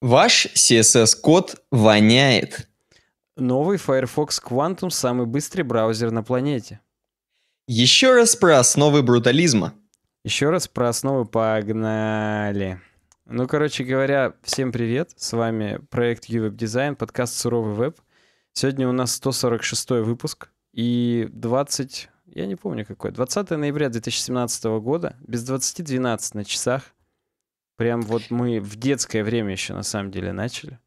Ваш CSS-код воняет. Новый Firefox Quantum – самый быстрый браузер на планете. Еще раз про основы брутализма. Еще раз про основы погнали. Ну, короче говоря, всем привет. С вами проект UWeb Design, подкаст «Суровый веб». Сегодня у нас 146 выпуск и 20, я не помню какой, 20 ноября 2017 года, без 20.12 на часах – Прям вот мы в детское время еще на самом деле начали.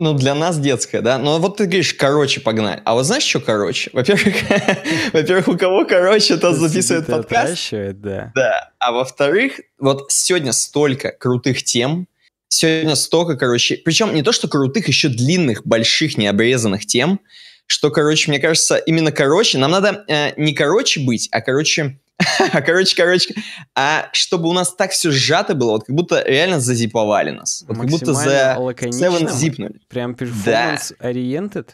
Ну, для нас детское, да? Но вот ты говоришь, короче, погнали. А вот знаешь, что короче? Во-первых, во-первых, у кого короче, тот записывает подкаст. да. Да. А во-вторых, вот сегодня столько крутых тем, сегодня столько, короче, причем не то, что крутых, еще длинных, больших, необрезанных тем, что, короче, мне кажется, именно короче, нам надо э, не короче быть, а, короче, короче, короче. А чтобы у нас так все сжато было, вот как будто реально зазиповали нас. Вот как будто за Seven зипнули. Прям перформанс oriented.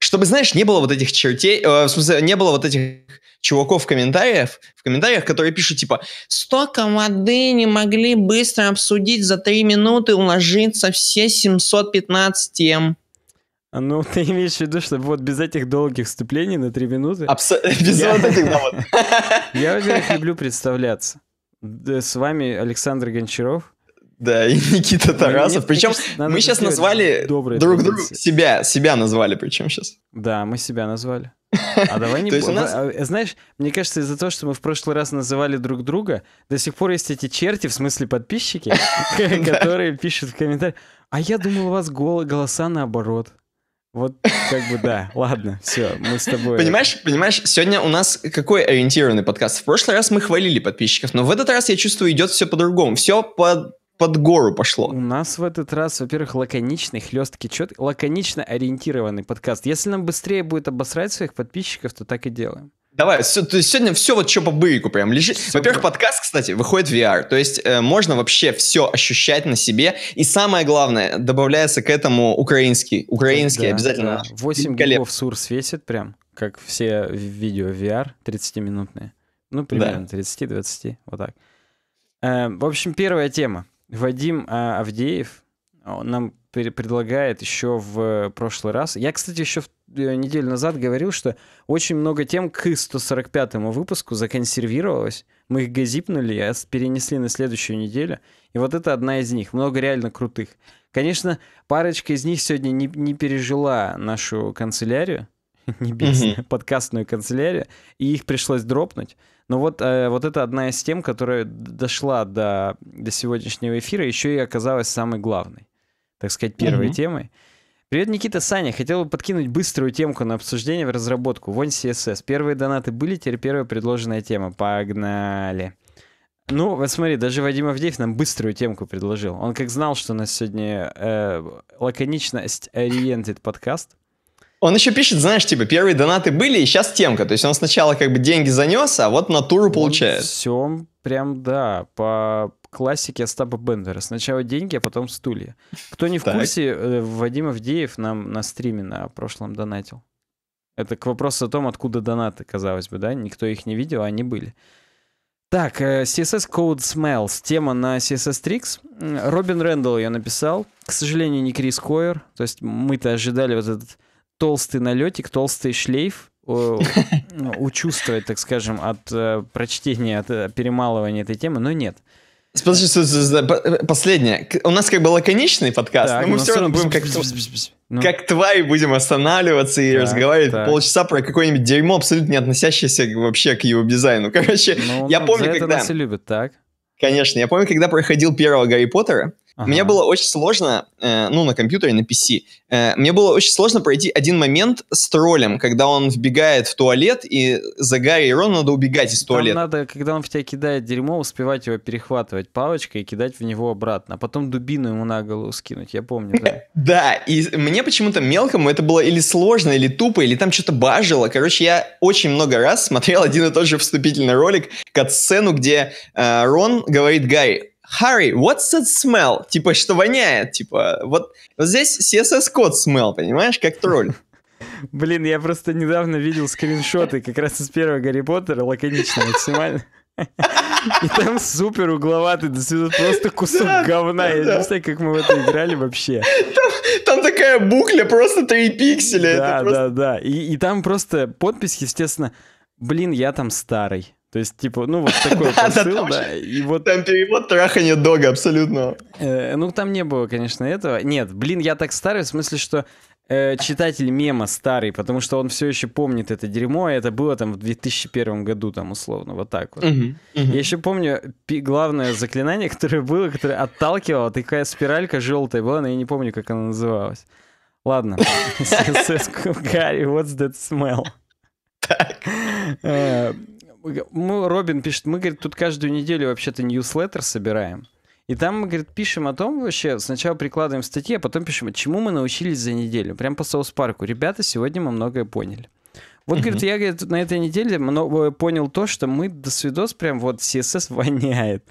Чтобы, знаешь, не было вот этих чертей, э, в смысле, не было вот этих чуваков в комментариях, в комментариях, которые пишут, типа, столько воды не могли быстро обсудить за три минуты, уложиться все 715 тем. Ну, ты имеешь в виду, что вот без этих долгих вступлений на три минуты... Без вот этих, да, вот. Я, во-первых, люблю представляться. С вами Александр Гончаров. Да, и Никита ну, Тарасов. причем мы сейчас назвали друг друга себя, себя назвали причем сейчас. Да, мы себя назвали. А давай не... нас... А, а, знаешь, мне кажется, из-за того, что мы в прошлый раз называли друг друга, до сих пор есть эти черти, в смысле подписчики, которые пишут в комментариях, а я думал, у вас голоса наоборот. Вот как бы да, ладно, все, мы с тобой... Понимаешь, понимаешь, сегодня у нас какой ориентированный подкаст? В прошлый раз мы хвалили подписчиков, но в этот раз, я чувствую, идет все по-другому. Все под, под гору пошло. У нас в этот раз, во-первых, лаконичный, хлесткий, четкий, лаконично ориентированный подкаст. Если нам быстрее будет обосрать своих подписчиков, то так и делаем. Давай, все, то есть сегодня все вот что по бырику прям лежит. Во-первых, подкаст, кстати, выходит в VR, то есть э, можно вообще все ощущать на себе. И самое главное, добавляется к этому украинский. Украинский да, обязательно. Да. 8 гигов Сурс весит прям, как все видео VR 30-минутные. Ну, примерно да. 30-20, вот так. Э, в общем, первая тема. Вадим э, Авдеев э, нам предлагает еще в прошлый раз. Я, кстати, еще в Э, неделю назад говорил, что очень много тем к 145 выпуску законсервировалось. Мы их газипнули, а перенесли на следующую неделю. И вот это одна из них. Много реально крутых. Конечно, парочка из них сегодня не, не пережила нашу канцелярию, небесную, mm-hmm. подкастную канцелярию, и их пришлось дропнуть. Но вот, э, вот это одна из тем, которая дошла до, до сегодняшнего эфира, еще и оказалась самой главной, так сказать, первой mm-hmm. темой. Привет, Никита, Саня. Хотел бы подкинуть быструю темку на обсуждение в разработку. Вон CSS. Первые донаты были, теперь первая предложенная тема. Погнали. Ну, вот смотри, даже Вадим Авдеев нам быструю темку предложил. Он как знал, что у нас сегодня э, лаконичность ориентит подкаст. Он еще пишет, знаешь, типа, первые донаты были, и сейчас темка. То есть он сначала как бы деньги занес, а вот натуру он получает. Все, прям, да, по Классики Остапа Бендера. Сначала деньги, а потом стулья. Кто не в курсе, э, Вадим Авдеев нам на стриме на прошлом донатил. Это к вопросу о том, откуда донаты, казалось бы, да? Никто их не видел, а они были. Так, э, CSS Code Smells. Тема на CSS Tricks. Робин Рэндалл ее написал. К сожалению, не Крис Койер. То есть мы-то ожидали вот этот толстый налетик, толстый шлейф учувствовать, ну, так скажем, от э, прочтения, от перемалывания этой темы, но нет. Э, последнее. У нас как бы лаконичный подкаст, так, но мы все равно будем как, ну. как твари будем останавливаться и так, разговаривать так. полчаса про какое-нибудь дерьмо, абсолютно не относящееся вообще к его дизайну. Короче, ну, я ну, помню, за когда... Это нас и любят, так? Конечно, я помню, когда проходил первого Гарри Поттера, Ага. Мне было очень сложно, э, ну, на компьютере, на PC, э, мне было очень сложно пройти один момент с троллем, когда он вбегает в туалет, и за Гарри и Рон надо убегать из Там надо, когда он в тебя кидает дерьмо, успевать его перехватывать палочкой и кидать в него обратно, а потом дубину ему на голову скинуть, я помню, да. Да, и мне почему-то мелкому это было или сложно, или тупо, или там что-то бажило. Короче, я очень много раз смотрел один и тот же вступительный ролик к сцену, где э, Рон говорит Гарри, Harry, what's that smell? Типа, что воняет? Типа, вот, вот здесь CSS код smell, понимаешь, как тролль. Блин, я просто недавно видел скриншоты как раз из первого Гарри Поттера, лаконично, максимально. И там супер угловатый, да просто кусок да, говна. Да, я да. не знаю, как мы в это играли вообще. Там, там такая букля, просто три пикселя. Да, просто... да, да. И, и там просто подпись, естественно, блин, я там старый. То есть, типа, ну, вот такой посыл, да. И вот... Там перевод трахание дога абсолютно. Э, ну, там не было, конечно, этого. Нет, блин, я так старый, в смысле, что э, читатель мема старый, потому что он все еще помнит это дерьмо, и это было там в 2001 году, там, условно, вот так вот. Я еще помню главное заклинание, которое было, которое отталкивало, такая спиралька желтая была, но я не помню, как она называлась. Ладно. Гарри, what's that smell? Так. Э, мы, Робин пишет, мы, говорит, тут каждую неделю вообще-то ньюслеттер собираем. И там мы, говорит, пишем о том вообще, сначала прикладываем статьи, а потом пишем, чему мы научились за неделю. Прям по соус-парку. Ребята, сегодня мы многое поняли. Вот, говорит, я говорит, на этой неделе много понял то, что мы до свидос прям вот CSS воняет.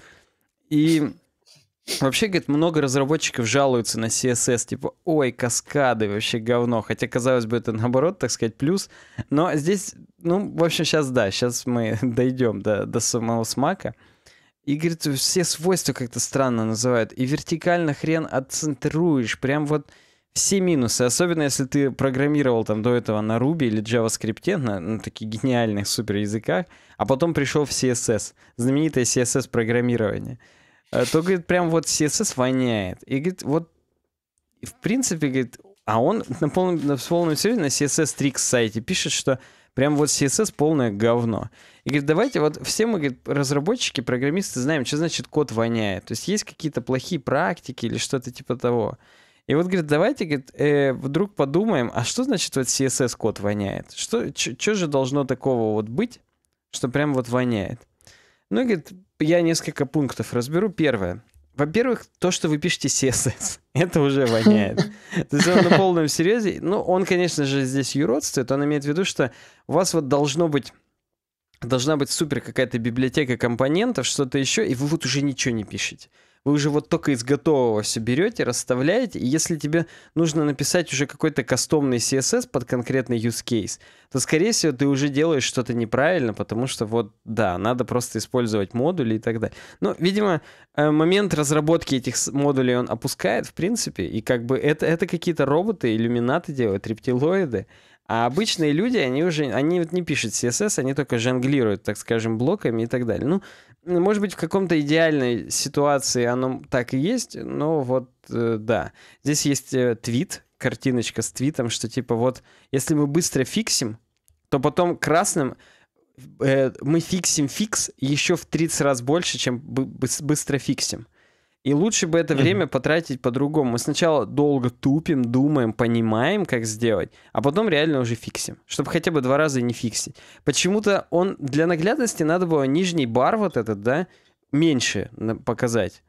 И Вообще, говорит, много разработчиков жалуются на CSS, типа, ой, каскады, вообще говно. Хотя, казалось бы, это наоборот, так сказать, плюс. Но здесь, ну, в общем, сейчас да, сейчас мы дойдем до, до самого смака. И, говорит, все свойства как-то странно называют. И вертикально хрен отцентруешь. Прям вот все минусы. Особенно, если ты программировал там до этого на Ruby или JavaScript, на, на таких гениальных супер языках, а потом пришел в CSS. Знаменитое CSS-программирование. Э, то, говорит, прям вот CSS воняет. И, говорит, вот, в принципе, говорит, а он на полном, на полном серьезе на CSS Tricks сайте пишет, что прям вот CSS полное говно. И говорит, давайте вот все мы, говорит, разработчики, программисты знаем, что значит код воняет. То есть есть какие-то плохие практики или что-то типа того. И вот, говорит, давайте, говорит, э, вдруг подумаем, а что значит вот CSS-код воняет? Что, что же должно такого вот быть, что прям вот воняет? Ну, и, говорит, я несколько пунктов разберу. Первое. Во-первых, то, что вы пишете CSS, это уже воняет. То есть он на полном серьезе. Ну, он, конечно же, здесь юродствует. Он имеет в виду, что у вас вот должно быть должна быть супер какая-то библиотека компонентов, что-то еще, и вы вот уже ничего не пишете вы уже вот только из готового все берете, расставляете, и если тебе нужно написать уже какой-то кастомный CSS под конкретный use case, то, скорее всего, ты уже делаешь что-то неправильно, потому что вот, да, надо просто использовать модули и так далее. Но, ну, видимо, э, момент разработки этих модулей он опускает, в принципе, и как бы это, это какие-то роботы, иллюминаты делают, рептилоиды, а обычные люди, они уже, они вот не пишут CSS, они только жонглируют, так скажем, блоками и так далее. Ну, ну, может быть, в каком-то идеальной ситуации оно так и есть, но вот э, да. Здесь есть э, твит, картиночка с твитом, что типа вот, если мы быстро фиксим, то потом красным э, мы фиксим фикс еще в 30 раз больше, чем бы быстро фиксим. И лучше бы это mm-hmm. время потратить по-другому. Мы сначала долго тупим, думаем, понимаем, как сделать, а потом реально уже фиксим, чтобы хотя бы два раза не фиксить. Почему-то он для наглядности надо было нижний бар вот этот, да, меньше показать.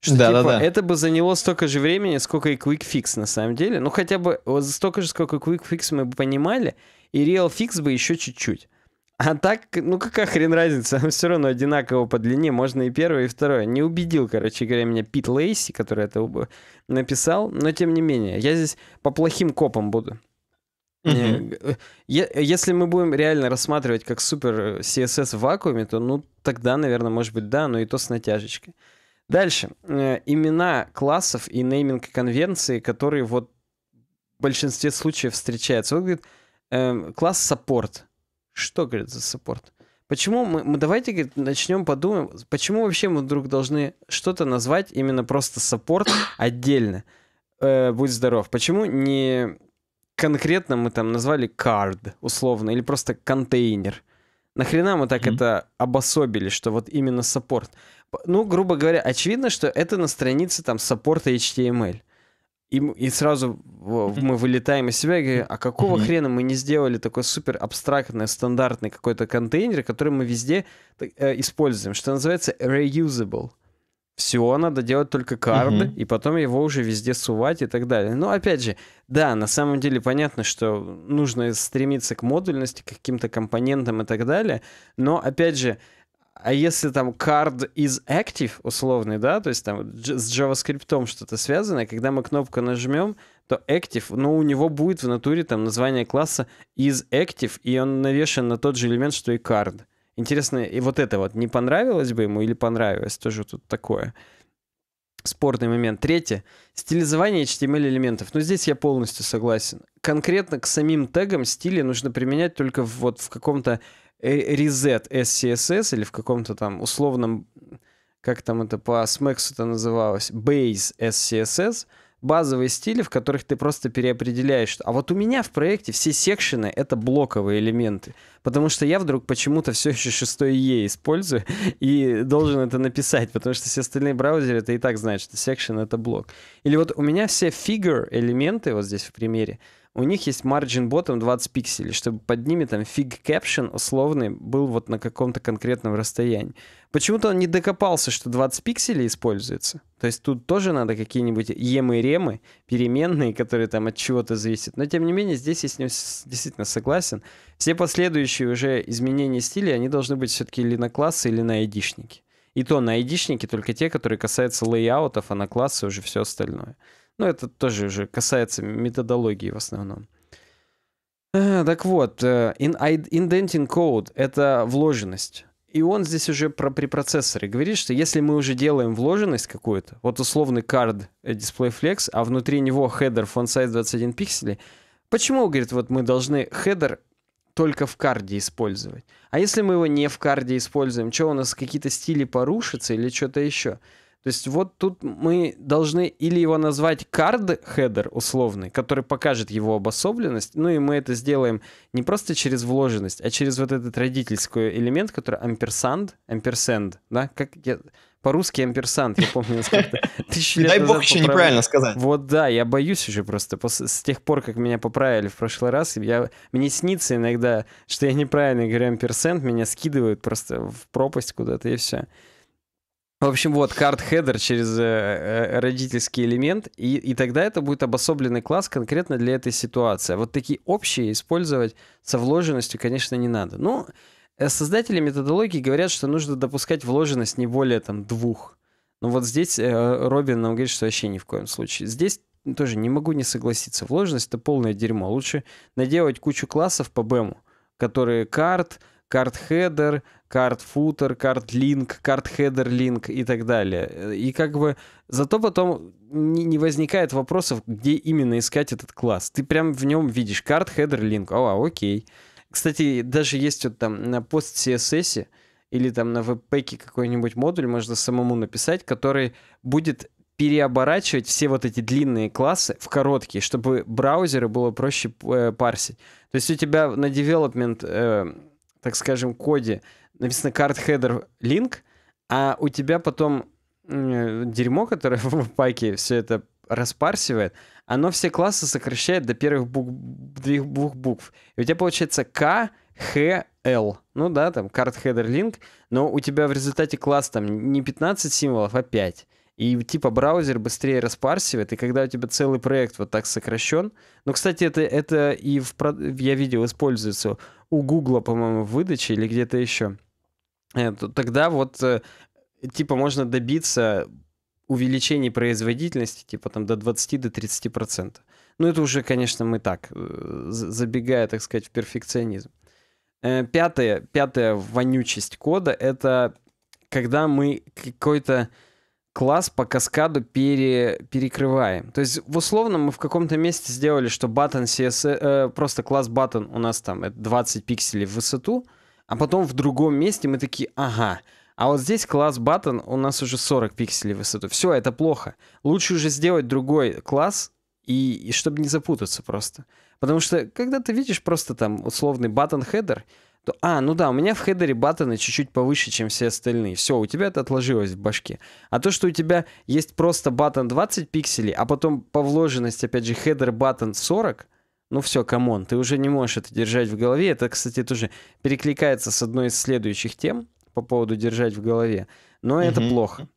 Что, да, типа, да, да. Это бы заняло столько же времени, сколько и quick fix на самом деле. Ну хотя бы вот э, столько же, сколько quick fix мы бы понимали, и real fix бы еще чуть-чуть. А так, ну какая хрен разница, все равно одинаково по длине, можно и первое, и второе. Не убедил, короче говоря, меня Пит Лейси, который это написал, но тем не менее, я здесь по плохим копам буду. Mm-hmm. Если мы будем реально рассматривать как супер CSS э, в вакууме, то ну тогда, наверное, может быть да, но и то с натяжечкой. Дальше. Имена классов и нейминг конвенции, которые вот в большинстве случаев встречаются. Вот говорит, эм, класс саппорт. Что, говорит, за саппорт? Почему мы, мы давайте говорит, начнем подумаем, почему вообще мы вдруг должны что-то назвать именно просто саппорт отдельно? Э, будь здоров. Почему не конкретно мы там назвали кард условно или просто контейнер? Нахрена мы так mm-hmm. это обособили, что вот именно саппорт? Ну, грубо говоря, очевидно, что это на странице там саппорта HTML и, и сразу мы вылетаем из себя и говорим, а какого mm-hmm. хрена мы не сделали такой супер абстрактный, стандартный какой-то контейнер, который мы везде э, используем, что называется reusable. Все, надо делать только карты mm-hmm. и потом его уже везде сувать и так далее. Но ну, опять же, да, на самом деле понятно, что нужно стремиться к модульности, к каким-то компонентам и так далее, но опять же, а если там card is active условный, да, то есть там с JavaScript что-то связанное, когда мы кнопку нажмем, то active, ну, у него будет в натуре там название класса is active, и он навешен на тот же элемент, что и card. Интересно, и вот это вот не понравилось бы ему или понравилось? Тоже тут такое спорный момент. Третье. Стилизование HTML элементов. Ну, здесь я полностью согласен. Конкретно к самим тегам стили нужно применять только в, вот в каком-то Reset SCSS или в каком-то там условном, как там это по смексу это называлось, Base SCSS, базовые стили, в которых ты просто переопределяешь, а вот у меня в проекте все секшены — это блоковые элементы, потому что я вдруг почему-то все еще шестой Е использую и должен это написать, потому что все остальные браузеры это и так знают, что секшен — это блок. Или вот у меня все figure элементы, вот здесь в примере, у них есть margin bottom 20 пикселей, чтобы под ними там фиг caption условный был вот на каком-то конкретном расстоянии. Почему-то он не докопался, что 20 пикселей используется. То есть тут тоже надо какие-нибудь емы ремы, переменные, которые там от чего-то зависят. Но тем не менее, здесь я с ним действительно согласен. Все последующие уже изменения стиля, они должны быть все-таки или на классы, или на айдишники. И то на айдишники только те, которые касаются лейаутов, а на классы уже все остальное. Но ну, это тоже уже касается методологии в основном. Э, так вот, indenting э, code — это вложенность. И он здесь уже про, при процессоре говорит, что если мы уже делаем вложенность какую-то, вот условный card Display Flex, а внутри него header font size 21 пикселей, почему, говорит, вот мы должны header только в карде использовать? А если мы его не в карде используем, что у нас какие-то стили порушатся или что-то еще? То есть вот тут мы должны или его назвать кард-хедер условный, который покажет его обособленность, ну и мы это сделаем не просто через вложенность, а через вот этот родительский элемент, который ampersand, ampersand, да, как я... По-русски ampersand? я помню, как тысячи лет Дай бог еще неправильно сказать. Вот да, я боюсь уже просто. С тех пор, как меня поправили в прошлый раз, я, мне снится иногда, что я неправильно говорю ampersand, меня скидывают просто в пропасть куда-то и все. В общем, вот, карт-хедер через э, э, родительский элемент, и, и тогда это будет обособленный класс конкретно для этой ситуации. А вот такие общие использовать со вложенностью, конечно, не надо. Ну, э, создатели методологии говорят, что нужно допускать вложенность не более там двух. Но ну, вот здесь э, Робин нам говорит, что вообще ни в коем случае. Здесь тоже не могу не согласиться. Вложенность — это полное дерьмо. Лучше наделать кучу классов по БЭМу, которые карт, карт-хедер, карт-футер, карт-линк, карт-хедер-линк и так далее. И как бы зато потом не, не возникает вопросов, где именно искать этот класс. Ты прям в нем видишь карт-хедер-линк. О, окей. Кстати, даже есть вот там на пост-CSS или там на веб-пэке какой-нибудь модуль можно самому написать, который будет переоборачивать все вот эти длинные классы в короткие, чтобы браузеры было проще э, парсить. То есть у тебя на development так скажем, коде написано card header link, а у тебя потом дерьмо, которое в паке все это распарсивает, оно все классы сокращает до первых бук... двух букв. И у тебя получается К, Х, Л. Ну да, там карт хедер линк, но у тебя в результате класс там не 15 символов, а 5. И типа браузер быстрее распарсивает, и когда у тебя целый проект вот так сокращен. Ну, кстати, это, это и в, я видел, используется у Гугла, по-моему, в выдаче или где-то еще. Э, тогда вот э, типа можно добиться увеличения производительности типа там до 20 до 30 процентов. Ну, это уже, конечно, мы так, э, забегая, так сказать, в перфекционизм. Пятое пятая вонючесть кода — это когда мы какой-то класс по каскаду пере, перекрываем. То есть, условно, мы в каком-то месте сделали, что button CSS, э, просто класс button у нас там 20 пикселей в высоту, а потом в другом месте мы такие, ага, а вот здесь класс button у нас уже 40 пикселей в высоту. Все, это плохо. Лучше уже сделать другой класс, и, и чтобы не запутаться просто. Потому что, когда ты видишь просто там условный button header, а, ну да, у меня в хедере баттоны чуть-чуть повыше, чем все остальные. Все, у тебя это отложилось в башке. А то, что у тебя есть просто баттон 20 пикселей, а потом по вложенности, опять же, хедер баттон 40, ну все, камон, ты уже не можешь это держать в голове. Это, кстати, тоже перекликается с одной из следующих тем по поводу держать в голове. Но угу. это плохо.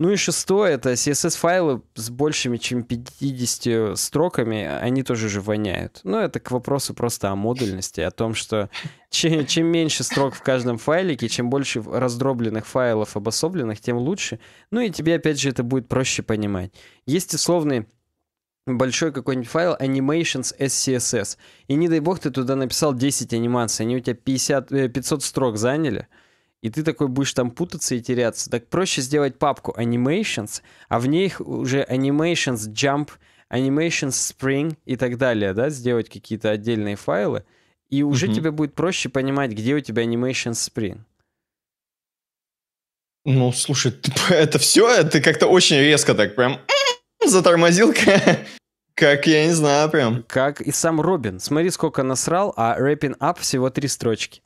Ну и шестое, это CSS-файлы с большими, чем 50 строками, они тоже же воняют. Но ну, это к вопросу просто о модульности, о том, что чем, чем меньше строк в каждом файлике, чем больше раздробленных файлов обособленных, тем лучше. Ну и тебе, опять же, это будет проще понимать. Есть условный большой какой-нибудь файл animations SCSS, и не дай бог ты туда написал 10 анимаций, они у тебя 50, 500 э, строк заняли — и ты такой будешь там путаться и теряться. Так проще сделать папку Animations, а в ней уже Animations Jump, Animations Spring и так далее, да, сделать какие-то отдельные файлы, и уже mm-hmm. тебе будет проще понимать, где у тебя Animations Spring. Ну, слушай, это все, ты как-то очень резко так прям затормозил, как я не знаю прям. Как и сам Робин. Смотри, сколько насрал, а Рэпин Ап всего три строчки.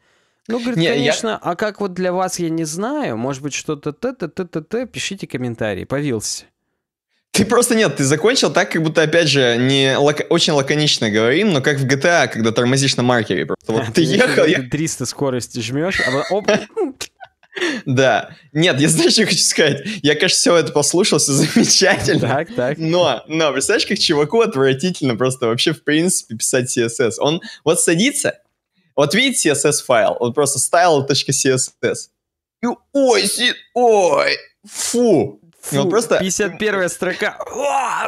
Ну, говорит, не, конечно, я... а как вот для вас, я не знаю, может быть, что-то т-т-т-т-т, пишите комментарии, повился. Ты просто нет, ты закончил так, как будто, опять же, не лак... очень лаконично говорим, но как в GTA, когда тормозишь на маркере. Просто вот а, ты ехал... 300 скорости жмешь, а оп... Да. Нет, я знаешь, что хочу сказать. Я, конечно, все это послушал, все замечательно. Так, так. Но, но, представляешь, как чуваку отвратительно просто вообще, в принципе, писать CSS. Он вот садится, вот видите CSS-файл? Он просто style.css. И ой, си, ой, фу. Фу, и он просто... 51 строка.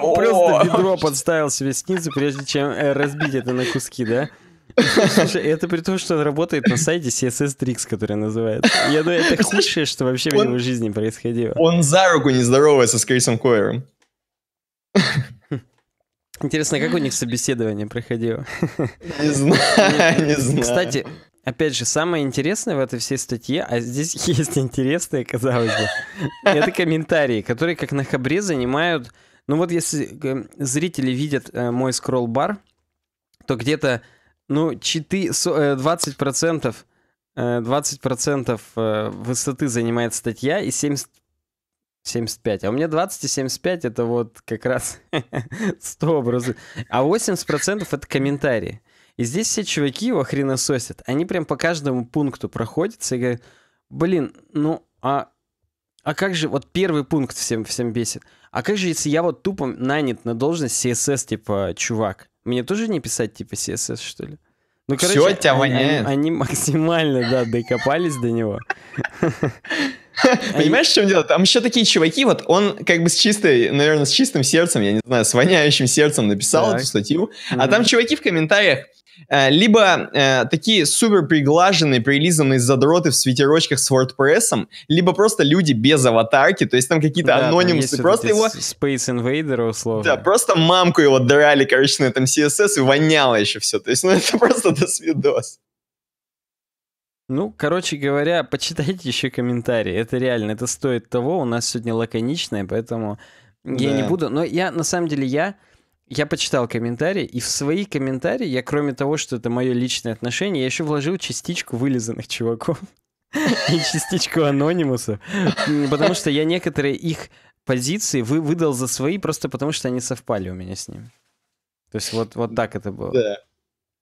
О, просто бедро подставил себе снизу, прежде чем э, разбить это на куски, да? Слушай, это при том, что он работает на сайте CSS Tricks, который называет. Я думаю, это худшее, что вообще он, в его жизни происходило. Он за руку не здоровается с Крисом Койером. Интересно, как у них собеседование проходило? Не знаю, не знаю. Кстати, опять же, самое интересное в этой всей статье, а здесь есть интересное, казалось бы, это комментарии, которые как на хабре занимают... Ну вот если э, зрители видят э, мой скролл-бар, то где-то, ну, 4, 20%, 20% высоты занимает статья и 70 75. А у меня 20 и 75 это вот как раз 100 образов. А 80% это комментарии. И здесь все чуваки его хренососят. Они прям по каждому пункту проходятся и говорят, блин, ну а, а как же, вот первый пункт всем, всем бесит. А как же, если я вот тупо нанят на должность CSS, типа, чувак? Мне тоже не писать, типа, CSS, что ли? Ну, короче, Все, тебя воняет. Они, они максимально, да, докопались до него. Понимаешь, в чем дело? Там еще такие чуваки, вот он как бы с чистой, наверное, с чистым сердцем, я не знаю, с воняющим сердцем написал эту статью, а там чуваки в комментариях э, либо э, такие супер приглаженные, прилизанные задроты в свитерочках с WordPress, либо просто люди без аватарки, то есть там какие-то да, анонимусы, там просто его... Space Invader, условно. Да, просто мамку его драли, короче, на этом CSS и воняло еще все, то есть, ну, это просто досвидос. Ну, короче говоря, почитайте еще комментарии. Это реально, это стоит того. У нас сегодня лаконичное, поэтому я не буду. Но я, на самом деле, я, я почитал комментарии, и в свои комментарии я, кроме того, что это мое личное отношение, я еще вложил частичку вылизанных чуваков и частичку анонимусов, потому что я некоторые их позиции вы, выдал за свои просто потому, что они совпали у меня с ним. То есть вот, вот так это было. Да.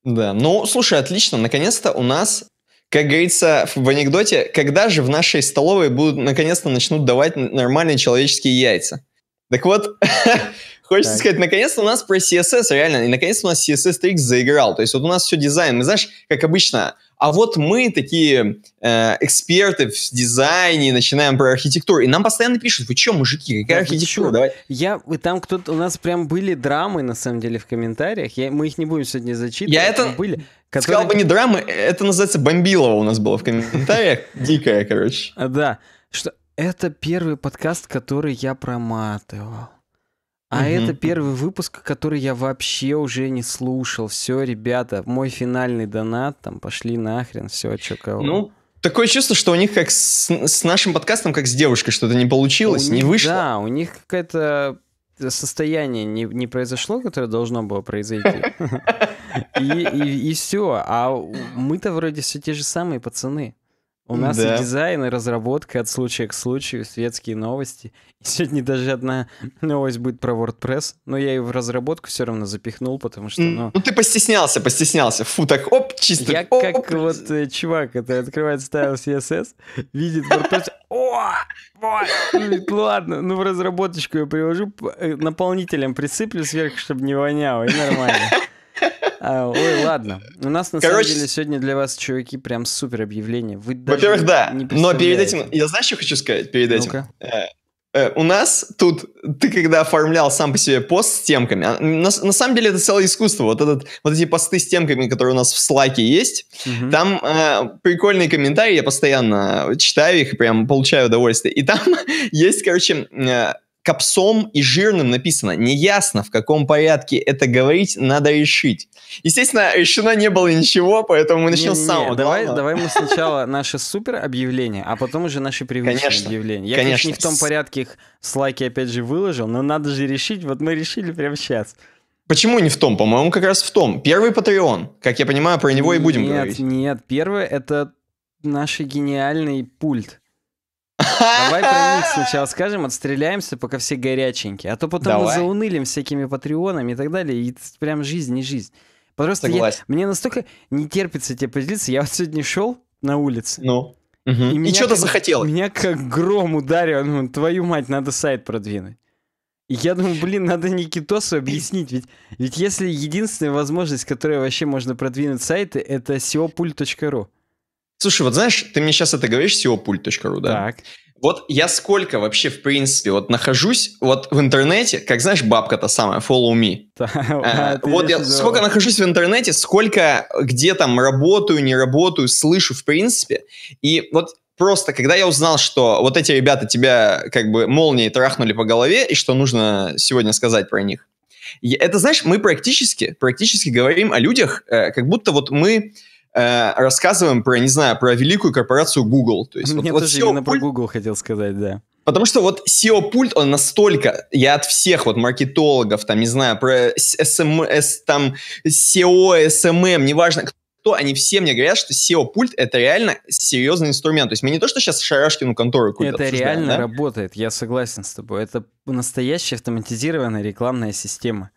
Да, ну, слушай, отлично, наконец-то у нас как говорится в анекдоте, когда же в нашей столовой будут наконец-то начнут давать нормальные человеческие яйца? Так вот, хочется так. сказать, наконец-то у нас про CSS реально, и наконец-то у нас CSS Tricks заиграл. То есть вот у нас все дизайн, мы знаешь, как обычно, а вот мы такие э, эксперты в дизайне, начинаем про архитектуру, и нам постоянно пишут, вы че, мужики, какая да, архитектура, давай. Я, там кто-то, у нас прям были драмы, на самом деле, в комментариях, я, мы их не будем сегодня зачитывать, я это... были, Который... Сказал бы не драма, это называется Бомбилова у нас было в комментариях. Дикая, короче. Да. Что это первый подкаст, который я проматывал. А угу. это первый выпуск, который я вообще уже не слушал. Все, ребята, мой финальный донат, там пошли нахрен, все, что кого. Ну, такое чувство, что у них как с, с нашим подкастом, как с девушкой, что-то не получилось, у не них, вышло. Да, у них какая-то состояние не, не произошло, которое должно было произойти. И, и, и все. А мы-то вроде все те же самые пацаны. У нас да. и дизайн, и разработка от случая к случаю, светские новости. И сегодня даже одна новость будет про WordPress, но я ее в разработку все равно запихнул, потому что... Ну, ну ты постеснялся, постеснялся. Фу, так оп, чисто. Я оп, как оп. вот э, чувак, который открывает стайл CSS, видит WordPress, о, ладно, ну в разработочку я привожу, э, наполнителем присыплю сверху, чтобы не воняло, и нормально. А, ой, ладно. У нас на Короче, самом деле сегодня для вас, чуваки, прям супер объявление. Во-первых, да. Но перед этим, я знаешь, что хочу сказать перед этим? Э, э, у нас тут, ты когда оформлял сам по себе пост с темками, а, на, на самом деле это целое искусство. Вот, этот, вот эти посты с темками, которые у нас в Слаке есть, угу. там э, прикольные комментарии, я постоянно читаю их и прям получаю удовольствие. И там есть, короче, э, капсом и жирным написано. Неясно, в каком порядке это говорить, надо решить. Естественно, решено не было ничего, поэтому мы начнем не, с самого не, давай, давай мы сначала наше супер объявление, а потом уже наши привычные конечно, объявления. Я, конечно, не в том порядке их в слайке опять же выложил, но надо же решить, вот мы решили прямо сейчас. Почему не в том? По-моему, как раз в том. Первый Patreon, как я понимаю, про него нет, и будем говорить. Нет, нет, первый это наш гениальный пульт. Давай про них сначала скажем, отстреляемся, пока все горяченькие. А то потом Давай. мы заунылим всякими патреонами и так далее. И прям жизнь не жизнь. Просто я, мне настолько не терпится тебе поделиться. Я вот сегодня шел на улице. Ну. Угу. И, и что-то захотел. Меня как гром ударил. Ну, твою мать, надо сайт продвинуть. И я думаю, блин, надо Никитосу объяснить, ведь, ведь если единственная возможность, которая вообще можно продвинуть сайты, это seopult.ru. Слушай, вот знаешь, ты мне сейчас это говоришь, seopult.ru, да? Так. Вот я сколько вообще, в принципе, вот нахожусь вот в интернете, как знаешь, бабка та самая, follow me. А, вот я сколько нахожусь в интернете, сколько где там работаю, не работаю, слышу, в принципе. И вот просто, когда я узнал, что вот эти ребята тебя как бы молнией трахнули по голове, и что нужно сегодня сказать про них. Это, знаешь, мы практически, практически говорим о людях, э, как будто вот мы Э, рассказываем про, не знаю, про великую корпорацию Google. То есть, Мне вот, тоже вот именно про Google хотел сказать, да. Потому что вот SEO-пульт, он настолько, я от всех вот маркетологов, там, не знаю, про SMS, эм, там, SEO, SMM, эм эм, неважно, кто, они все мне говорят, что SEO-пульт это реально серьезный инструмент. То есть мы не то, что сейчас шарашкину контору какую-то Это реально да? работает, я согласен с тобой. Это настоящая автоматизированная рекламная система.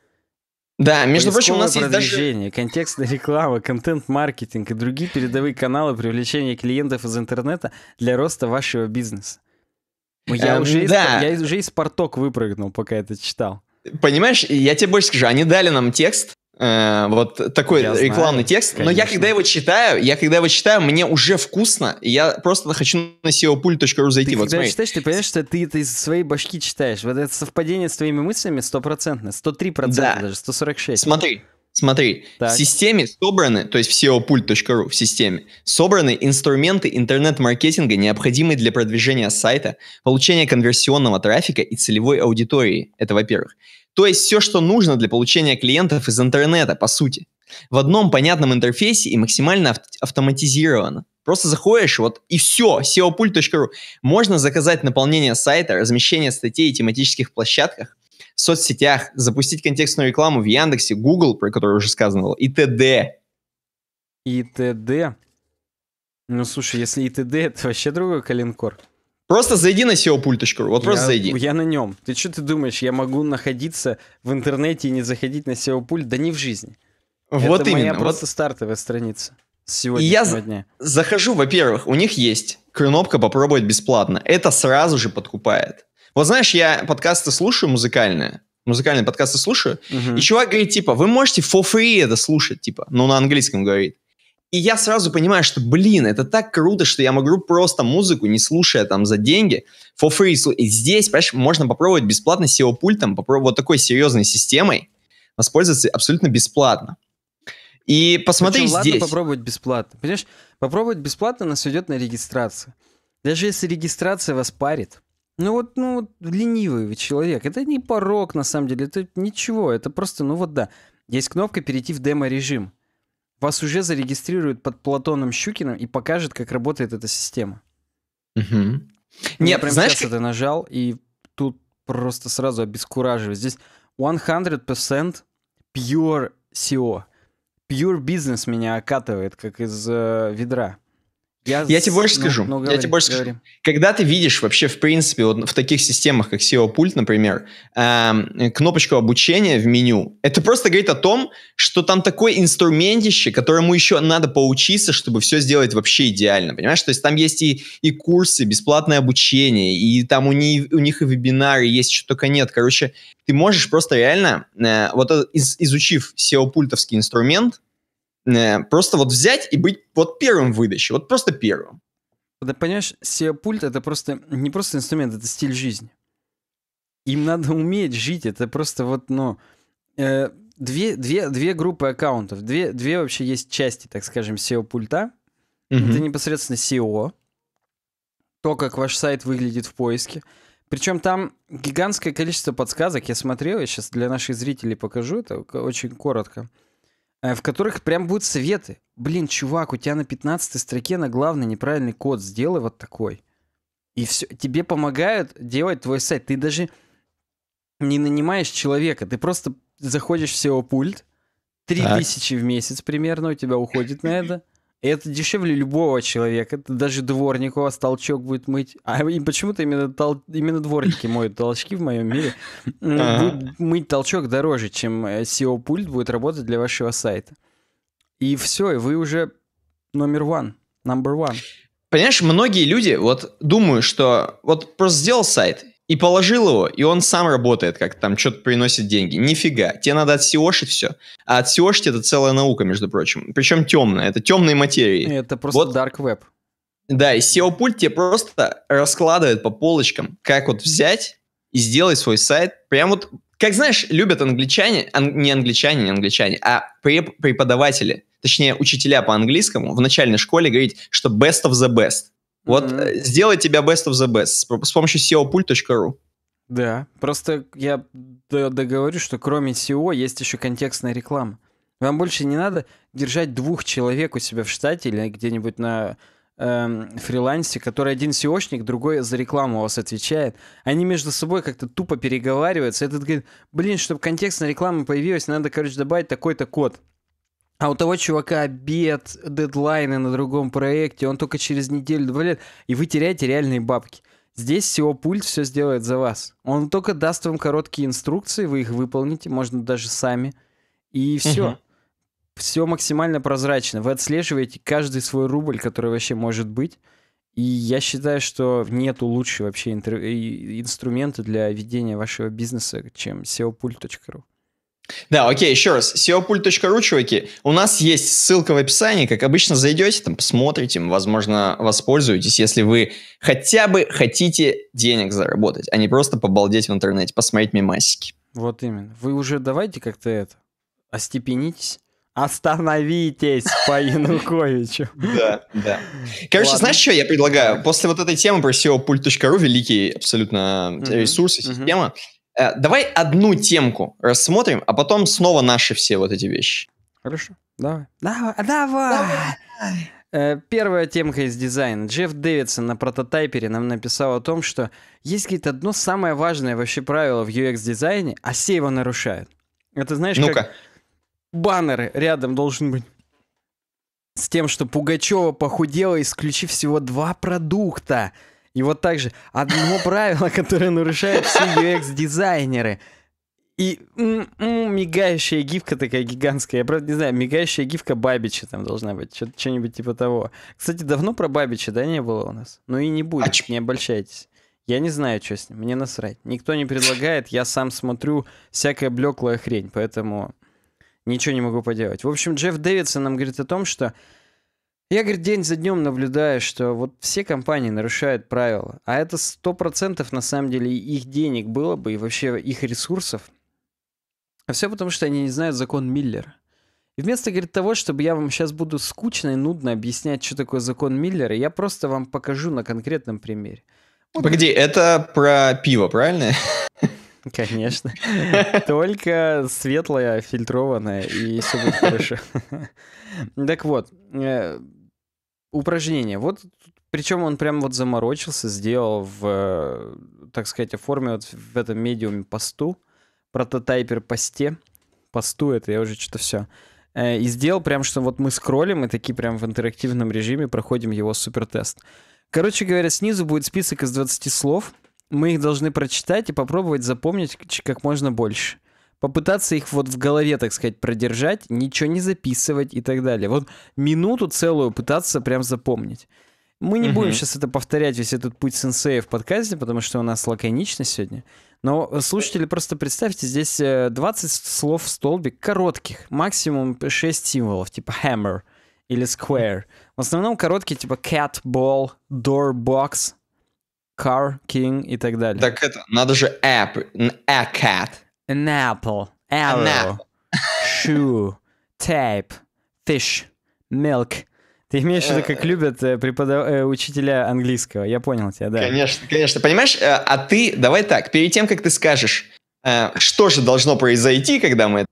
Да, между прочим, у нас есть даже... контекстная реклама, контент-маркетинг и другие передовые каналы привлечения клиентов из интернета для роста вашего бизнеса. Я, эм, уже, да. я уже из порток выпрыгнул, пока это читал. Понимаешь, я тебе больше скажу, они дали нам текст, Э, вот такой я рекламный знаю, текст. Конечно. Но я когда его читаю, я когда его читаю, мне уже вкусно. Я просто хочу на seopult.ru зайти. Ты вот когда смотри. читаешь, ты понимаешь, что ты это из своей башки читаешь. Вот это совпадение с твоими мыслями стопроцентно. 103% да. даже, 146. Смотри, Смотри, так. в системе собраны, то есть в seopult.ru, в системе, собраны инструменты интернет-маркетинга, необходимые для продвижения сайта, получения конверсионного трафика и целевой аудитории. Это во-первых. То есть все, что нужно для получения клиентов из интернета, по сути. В одном понятном интерфейсе и максимально авт- автоматизировано. Просто заходишь, вот и все, seopult.ru. Можно заказать наполнение сайта, размещение статей и тематических площадках, в соцсетях, запустить контекстную рекламу в Яндексе, Google, про которую уже сказано было, и т.д. И т.д. Ну, слушай, если и т.д., это вообще другой коленкор. Просто зайди на SEOPult.ru, вот я, просто зайди. Я на нем. Ты что ты думаешь, я могу находиться в интернете и не заходить на SEOPult? Да не в жизни. Вот Это именно. моя просто вот... стартовая страница сегодняшнего я дня. захожу, во-первых, у них есть кнопка «Попробовать бесплатно». Это сразу же подкупает. Вот знаешь, я подкасты слушаю музыкальные, музыкальные подкасты слушаю, угу. и чувак говорит, типа, вы можете for free это слушать, типа, ну, на английском говорит. И я сразу понимаю, что, блин, это так круто, что я могу просто музыку, не слушая там за деньги, for free. И здесь, понимаешь, можно попробовать бесплатно SEO-пультом, попробовать вот такой серьезной системой, воспользоваться абсолютно бесплатно. И посмотри Причем, здесь. Ладно попробовать бесплатно. Понимаешь, попробовать бесплатно нас ведет на регистрацию. Даже если регистрация вас парит, ну вот, ну вот ленивый вы человек. Это не порог, на самом деле. Это ничего. Это просто, ну вот да. Есть кнопка «Перейти в демо-режим» вас уже зарегистрируют под Платоном Щукиным и покажет, как работает эта система. Угу. Нет, Я прям знаешь, сейчас как... это нажал, и тут просто сразу обескураживает. Здесь 100% pure SEO. Pure business меня окатывает, как из э, ведра. Я, я тебе больше ну, скажу. Ну, говори, я тебе больше скажу. Когда ты видишь вообще, в принципе, вот в таких системах, как SEO-пульт, например, эм, кнопочку обучения в меню, это просто говорит о том, что там такое инструментище, которому еще надо поучиться, чтобы все сделать вообще идеально, понимаешь? То есть там есть и, и курсы, бесплатное обучение, и там у, них у них и вебинары есть, что только нет. Короче, ты можешь просто реально, э, вот э, из, изучив SEO-пультовский инструмент, Э, просто вот взять и быть вот первым в выдаче, вот просто первым. Да, понимаешь, SEO-пульт это просто не просто инструмент, это стиль жизни. Им надо уметь жить, это просто вот, ну, э, две, две, две группы аккаунтов, две, две вообще есть части, так скажем, SEO-пульта. Угу. Это непосредственно SEO, то, как ваш сайт выглядит в поиске. Причем там гигантское количество подсказок, я смотрел, я сейчас для наших зрителей покажу, это очень коротко. Э, в которых прям будут советы. Блин, чувак, у тебя на 15 строке на главный неправильный код сделай вот такой. И все, тебе помогают делать твой сайт. Ты даже не нанимаешь человека, ты просто заходишь в SEO пульт, 3000 так. в месяц примерно у тебя уходит на это. Это дешевле любого человека. Это даже дворник у вас толчок будет мыть. А и почему-то именно, тол... именно дворники моют толчки в моем мире. Будет мыть толчок дороже, чем SEO-пульт э, будет работать для вашего сайта. И все, и вы уже номер one, number one. Понимаешь, многие люди вот думают, что вот просто сделал сайт, и положил его, и он сам работает, как там что-то приносит деньги. Нифига. Тебе надо отсеошить все. А отсеошить это целая наука, между прочим. Причем темная. Это темные материи. Это просто вот. dark web. Да, и SEO-пульт тебе просто раскладывает по полочкам, как вот взять и сделать свой сайт. Прям вот, как знаешь, любят англичане, ан- не англичане, не англичане, а преп- преподаватели, точнее учителя по английскому в начальной школе говорить, что best of the best. Вот mm-hmm. сделай тебя best of the best с помощью seopult.ru. Да, просто я договорю, что кроме SEO есть еще контекстная реклама. Вам больше не надо держать двух человек у себя в штате или где-нибудь на эм, фрилансе, который один SEOшник, другой за рекламу у вас отвечает. Они между собой как-то тупо переговариваются. Этот говорит, блин, чтобы контекстная реклама появилась, надо, короче, добавить такой-то код. А у того чувака обед, дедлайны на другом проекте, он только через неделю, два лет, и вы теряете реальные бабки. Здесь всего пульт все сделает за вас. Он только даст вам короткие инструкции, вы их выполните, можно даже сами. И все. Угу. Все максимально прозрачно. Вы отслеживаете каждый свой рубль, который вообще может быть. И я считаю, что нету лучше вообще инструмента для ведения вашего бизнеса, чем seopult.ru. Да, окей, еще раз. seopult.ru, чуваки. У нас есть ссылка в описании. Как обычно, зайдете, там посмотрите, возможно, воспользуетесь, если вы хотя бы хотите денег заработать, а не просто побалдеть в интернете, посмотреть мемасики. Вот именно. Вы уже давайте как-то это, остепенитесь. Остановитесь по Януковичу. Да, да. Короче, знаешь, что я предлагаю? После вот этой темы про seopult.ru, великий абсолютно э, ресурс и система, Э, давай одну темку рассмотрим, а потом снова наши все вот эти вещи. Хорошо, давай. Давай, давай. давай. Э, первая темка из дизайна. Джефф Дэвидсон на прототайпере нам написал о том, что есть, какое-то одно самое важное вообще правило в UX-дизайне, а все его нарушают. Это знаешь, ну как Баннеры рядом должен быть с тем, что Пугачева похудела, исключив всего два продукта – и вот также одно правило, которое нарушают все UX-дизайнеры. И м-м, мигающая гифка такая гигантская. Я правда не знаю, мигающая гифка Бабича там должна быть. Что-нибудь типа того. Кстати, давно про Бабича, да, не было у нас? Ну и не будет, а не обольщайтесь. Я не знаю, что с ним, мне насрать. Никто не предлагает, я сам смотрю всякая блеклая хрень, поэтому ничего не могу поделать. В общем, Джефф Дэвидсон нам говорит о том, что я, говорит, день за днем наблюдаю, что вот все компании нарушают правила, а это сто процентов на самом деле их денег было бы и вообще их ресурсов. А все потому, что они не знают закон Миллера. И вместо, говорит, того, чтобы я вам сейчас буду скучно и нудно объяснять, что такое закон Миллера, я просто вам покажу на конкретном примере. Вот. Погоди, это про пиво, правильно? Конечно. Только светлое, фильтрованное, и все будет хорошо. Так вот, э, упражнение. Вот причем он прям вот заморочился, сделал в, так сказать, форме вот в этом медиуме посту, прототайпер посте, посту это, я уже что-то все. Э, и сделал прям, что вот мы скроллим и такие прям в интерактивном режиме проходим его супертест. Короче говоря, снизу будет список из 20 слов. Мы их должны прочитать и попробовать запомнить как можно больше попытаться их вот в голове, так сказать, продержать, ничего не записывать и так далее. Вот минуту целую пытаться прям запомнить. Мы не угу. будем сейчас это повторять, весь этот путь сенсея в подкасте, потому что у нас лаконично сегодня. Но слушатели, просто представьте, здесь 20 э, слов в столбик коротких, максимум 6 символов, типа hammer или square. В основном короткие, типа cat, ball, door, box, car, king и так далее. Так это, надо же app, a cat an apple, arrow, an apple. shoe, tape, fish, milk. Ты имеешь в виду, как э, любят э, преподав... Э, учителя английского? Я понял тебя, да. Конечно, конечно. Понимаешь, а ты, давай так, перед тем, как ты скажешь, что же должно произойти, когда мы...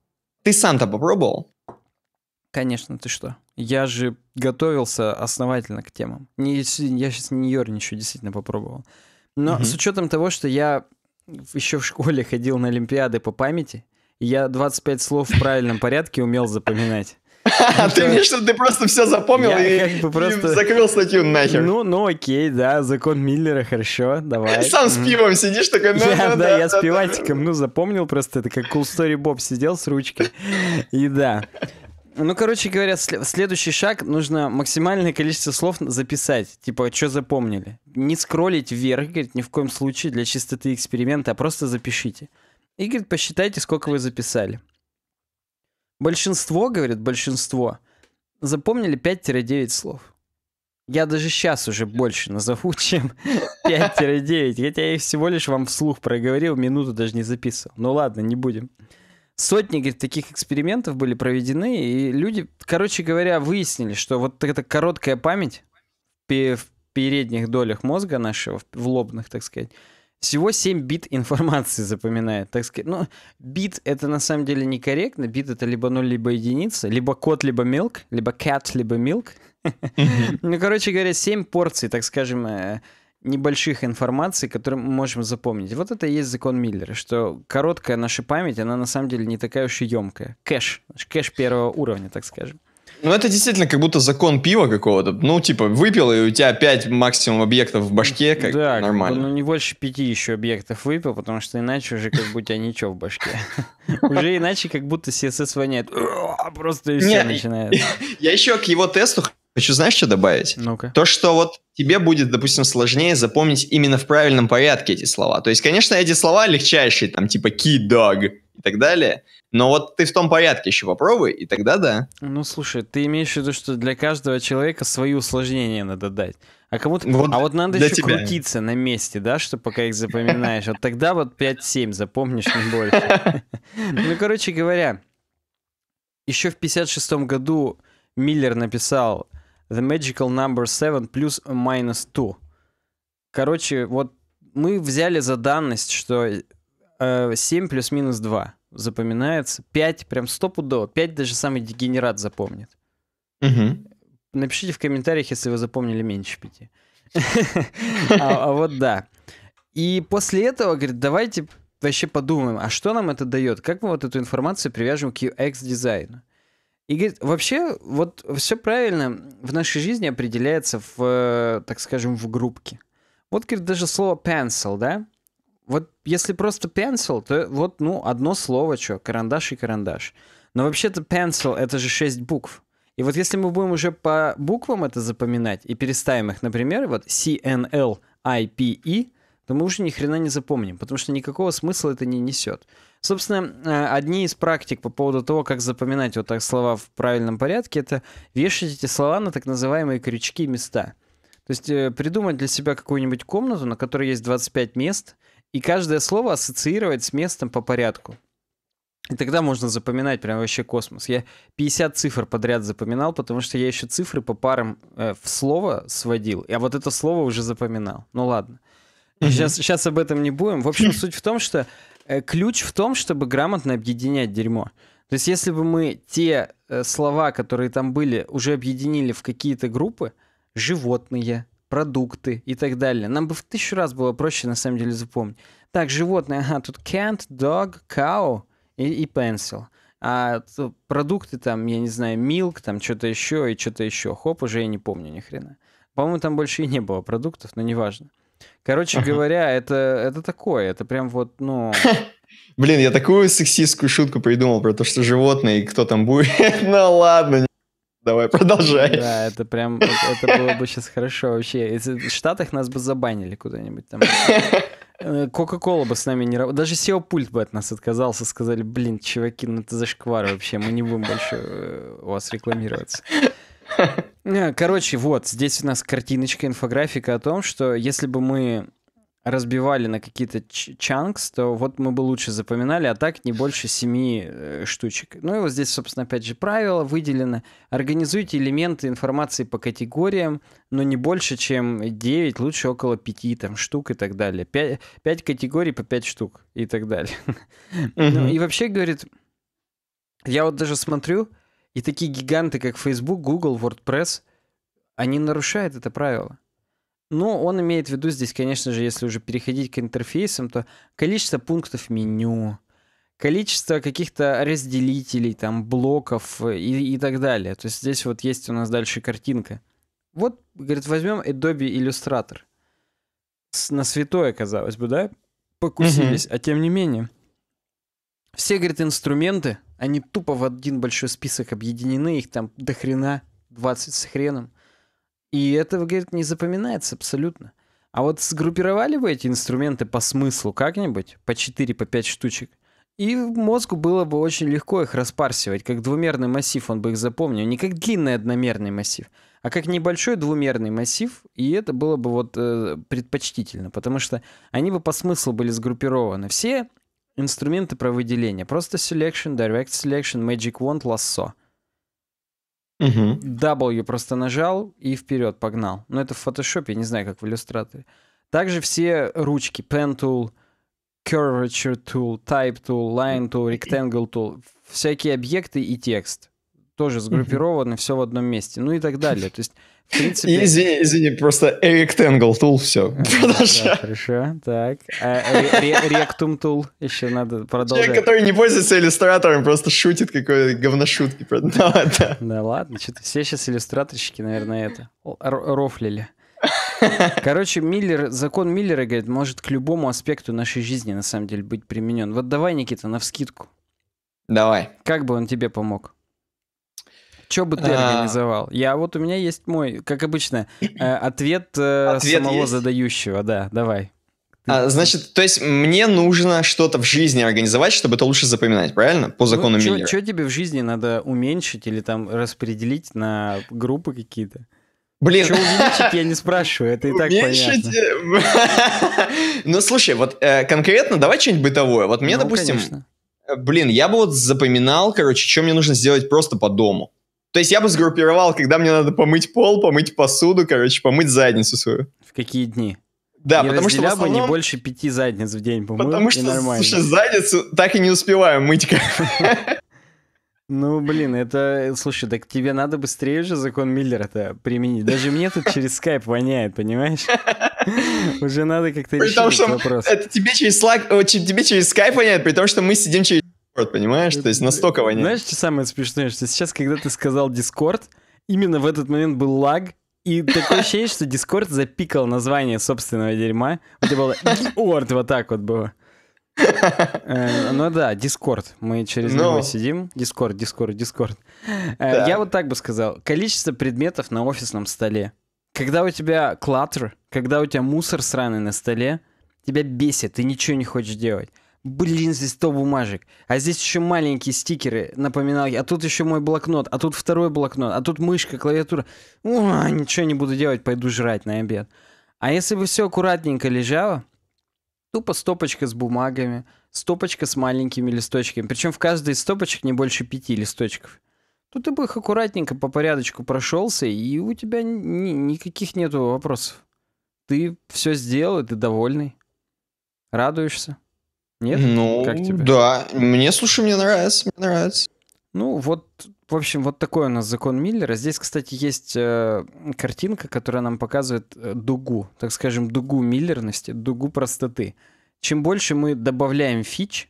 Ты сам-то попробовал? Конечно, ты что? Я же готовился основательно к темам. Не, я сейчас не ерничаю, действительно попробовал. Но mm-hmm. с учетом того, что я еще в школе ходил на Олимпиады по памяти. И я 25 слов в правильном порядке умел запоминать. А ты мне что, ты просто все запомнил и закрыл статью нахер. Ну, ну окей, да, закон Миллера, хорошо, давай. Сам с пивом сидишь такой, «Ну, ну, да, я с пиватиком, ну, запомнил просто, это как Cool Story Боб сидел с ручкой. И да, ну, короче говоря, сл- следующий шаг нужно максимальное количество слов записать. Типа, что запомнили. Не скроллить вверх, говорит, ни в коем случае для чистоты эксперимента, а просто запишите. И, говорит, посчитайте, сколько вы записали. Большинство, говорит, большинство, запомнили 5-9 слов. Я даже сейчас уже больше назову, чем 5-9, хотя я их всего лишь вам вслух проговорил, минуту даже не записывал. Ну ладно, не будем сотни говорит, таких экспериментов были проведены, и люди, короче говоря, выяснили, что вот эта короткая память в передних долях мозга нашего, в лобных, так сказать, всего 7 бит информации запоминает, так сказать. Ну, бит — это на самом деле некорректно. Бит — это либо 0, либо единица. Либо кот, либо milk. Либо cat, либо milk. Ну, короче говоря, 7 порций, так скажем, э, небольших информаций, которые мы можем запомнить. Вот это и есть закон Миллера, что короткая наша память, она на самом деле не такая уж и емкая. Кэш. Кэш первого уровня, так скажем. Ну, это действительно как будто закон пива какого-то. Ну, типа, выпил, и у тебя пять максимум объектов в башке, как да, нормально. Как бы, ну, не больше пяти еще объектов выпил, потому что иначе уже как будто у тебя ничего в башке. Уже иначе как будто CSS воняет. А просто и все начинает. Я еще к его тесту Хочу, знаешь, что добавить? Ну-ка. То, что вот тебе будет, допустим, сложнее запомнить именно в правильном порядке эти слова. То есть, конечно, эти слова легчайшие, там, типа key dog и так далее. Но вот ты в том порядке еще попробуй, и тогда да. Ну, слушай, ты имеешь в виду, что для каждого человека свои усложнения надо дать. А кому-то... Вот а вот надо еще тебя. крутиться на месте, да, что пока их запоминаешь. Вот тогда вот 5-7 запомнишь, не больше. Ну, короче говоря, еще в 56 году Миллер написал The Magical Number 7 плюс minus 2. Короче, вот мы взяли за данность, что э, 7 плюс-минус 2 запоминается. 5 прям стопудово. 5 даже самый дегенерат запомнит. Угу. Напишите в комментариях, если вы запомнили меньше 5. А, а вот да. И после этого, говорит, давайте вообще подумаем, а что нам это дает? Как мы вот эту информацию привяжем к UX-дизайну? И говорит, вообще, вот все правильно в нашей жизни определяется в, так скажем, в группке. Вот, говорит, даже слово pencil, да? Вот если просто pencil, то вот, ну, одно слово, что, карандаш и карандаш. Но вообще-то pencil — это же шесть букв. И вот если мы будем уже по буквам это запоминать и переставим их, например, вот C-N-L-I-P-E, то мы уже ни хрена не запомним, потому что никакого смысла это не несет. Собственно, э, одни из практик по поводу того, как запоминать вот так слова в правильном порядке, это вешать эти слова на так называемые крючки места. То есть э, придумать для себя какую-нибудь комнату, на которой есть 25 мест, и каждое слово ассоциировать с местом по порядку. И тогда можно запоминать прям вообще космос. Я 50 цифр подряд запоминал, потому что я еще цифры по парам э, в слово сводил. А вот это слово уже запоминал. Ну ладно. Сейчас, сейчас об этом не будем. В общем, суть в том, что Э, ключ в том, чтобы грамотно объединять дерьмо. То есть если бы мы те э, слова, которые там были, уже объединили в какие-то группы, животные, продукты и так далее, нам бы в тысячу раз было проще на самом деле запомнить. Так, животные, ага, тут cat, dog, cow и, и pencil. А продукты там, я не знаю, milk, там что-то еще и что-то еще. Хоп, уже я не помню ни хрена. По-моему, там больше и не было продуктов, но неважно. Короче говоря, это, это такое, это прям вот, ну... Блин, я такую сексистскую шутку придумал про то, что животные и кто там будет. ну ладно, давай продолжай. Да, это прям, это было бы сейчас хорошо вообще. Э, в Штатах нас бы забанили куда-нибудь там. Э, Кока-кола бы с нами не работала. Даже SEO-пульт бы от нас отказался. Сказали, блин, чуваки, ну это зашквар вообще. Мы не будем больше э, у вас рекламироваться. Э, короче, вот, здесь у нас картиночка, инфографика о том, что если бы мы разбивали на какие-то чанкс, то вот мы бы лучше запоминали, а так не больше семи э, штучек. Ну и вот здесь, собственно, опять же правило выделено. Организуйте элементы информации по категориям, но не больше, чем 9, лучше около 5 там, штук и так далее. 5, 5 категорий по 5 штук и так далее. Mm-hmm. Ну, и вообще, говорит, я вот даже смотрю, и такие гиганты, как Facebook, Google, WordPress, они нарушают это правило. Но он имеет в виду здесь, конечно же, если уже переходить к интерфейсам, то количество пунктов меню, количество каких-то разделителей, там, блоков э, и, и так далее. То есть здесь вот есть у нас дальше картинка. Вот, говорит, возьмем Adobe Illustrator. С, на святое, казалось бы, да? Покусились, mm-hmm. а тем не менее. Все, говорит, инструменты, они тупо в один большой список объединены, их там до хрена 20 с хреном. И это, говорит, не запоминается абсолютно. А вот сгруппировали бы эти инструменты по смыслу как-нибудь, по 4, по 5 штучек, и мозгу было бы очень легко их распарсивать, как двумерный массив он бы их запомнил, не как длинный одномерный массив, а как небольшой двумерный массив, и это было бы вот э, предпочтительно, потому что они бы по смыслу были сгруппированы. Все инструменты про выделение. Просто Selection, Direct Selection, Magic Wand, лассо. Угу. W просто нажал и вперед погнал. Но это в Photoshop, я не знаю, как в иллюстраторе. Также все ручки, Pen Tool, Curvature Tool, Type Tool, Line Tool, Rectangle Tool, всякие объекты и текст. Тоже сгруппированы, все в одном месте. Ну и так далее. То есть принципе... Извини, извини, просто Rectangle Tool, все, а, продолжай. Да, хорошо, так. А, э, Ректум Tool еще надо продолжать. Человек, который не пользуется иллюстратором, просто шутит какой-то говношутки. Да ладно, что-то все сейчас иллюстраторщики, наверное, это, рофлили. Короче, Миллер, закон Миллера, говорит, может к любому аспекту нашей жизни, на самом деле, быть применен. Вот давай, Никита, на вскидку. Давай. Как бы он тебе помог? Что бы ты а. организовал? Я вот у меня есть мой, как обычно, э, ответ, э, ответ самого есть. задающего. Да, давай. А, значит, то есть мне нужно что-то в жизни организовать, чтобы это лучше запоминать, правильно? По ну, закону ну, Миллера. Что тебе в жизни надо уменьшить или там распределить на группы какие-то? Блин. Что увеличить, я не спрашиваю, это и так Уменьшить? понятно. Ну, слушай, вот э, конкретно давай что-нибудь бытовое. Вот мне, ну, допустим... Конечно. Блин, я бы вот запоминал, короче, что мне нужно сделать просто по дому. То есть я бы сгруппировал, когда мне надо помыть пол, помыть посуду, короче, помыть задницу свою. В какие дни? Да, и потому что в основном... бы не больше пяти задниц в день помыл, Потому что, нормально. слушай, задницу так и не успеваю мыть. Ну, блин, это... Слушай, так тебе надо быстрее же закон Миллера-то применить. Даже мне тут через скайп воняет, понимаешь? Уже надо как-то решить этот вопрос. Это тебе через Slack... Э, тебе через скайп воняет, при том, что мы сидим через Discord, понимаешь? То есть настолько они Знаешь, что самое смешное, что сейчас, когда ты сказал Discord, именно в этот момент был лаг, и такое ощущение, что Discord запикал название собственного дерьма. где было Discord, вот так вот было. Э, ну да, Discord. Мы через ну. него сидим. Discord, Discord, Discord. Я вот так бы сказал. Количество предметов на офисном столе. Когда у тебя клаттер, когда у тебя мусор сраный на столе, тебя бесит, ты ничего не хочешь делать блин, здесь 100 бумажек, а здесь еще маленькие стикеры, напоминалки, а тут еще мой блокнот, а тут второй блокнот, а тут мышка, клавиатура. Уа, ничего не буду делать, пойду жрать на обед. А если бы все аккуратненько лежало, тупо стопочка с бумагами, стопочка с маленькими листочками, причем в каждой из стопочек не больше пяти листочков. Тут ты бы их аккуратненько по порядочку прошелся, и у тебя ни никаких нету вопросов. Ты все сделал, и ты довольный. Радуешься. Нет? Ну, как тебе? да. Мне, слушай, мне нравится, мне нравится. Ну, вот, в общем, вот такой у нас закон Миллера. Здесь, кстати, есть э, картинка, которая нам показывает э, дугу, так скажем, дугу миллерности, дугу простоты. Чем больше мы добавляем фич,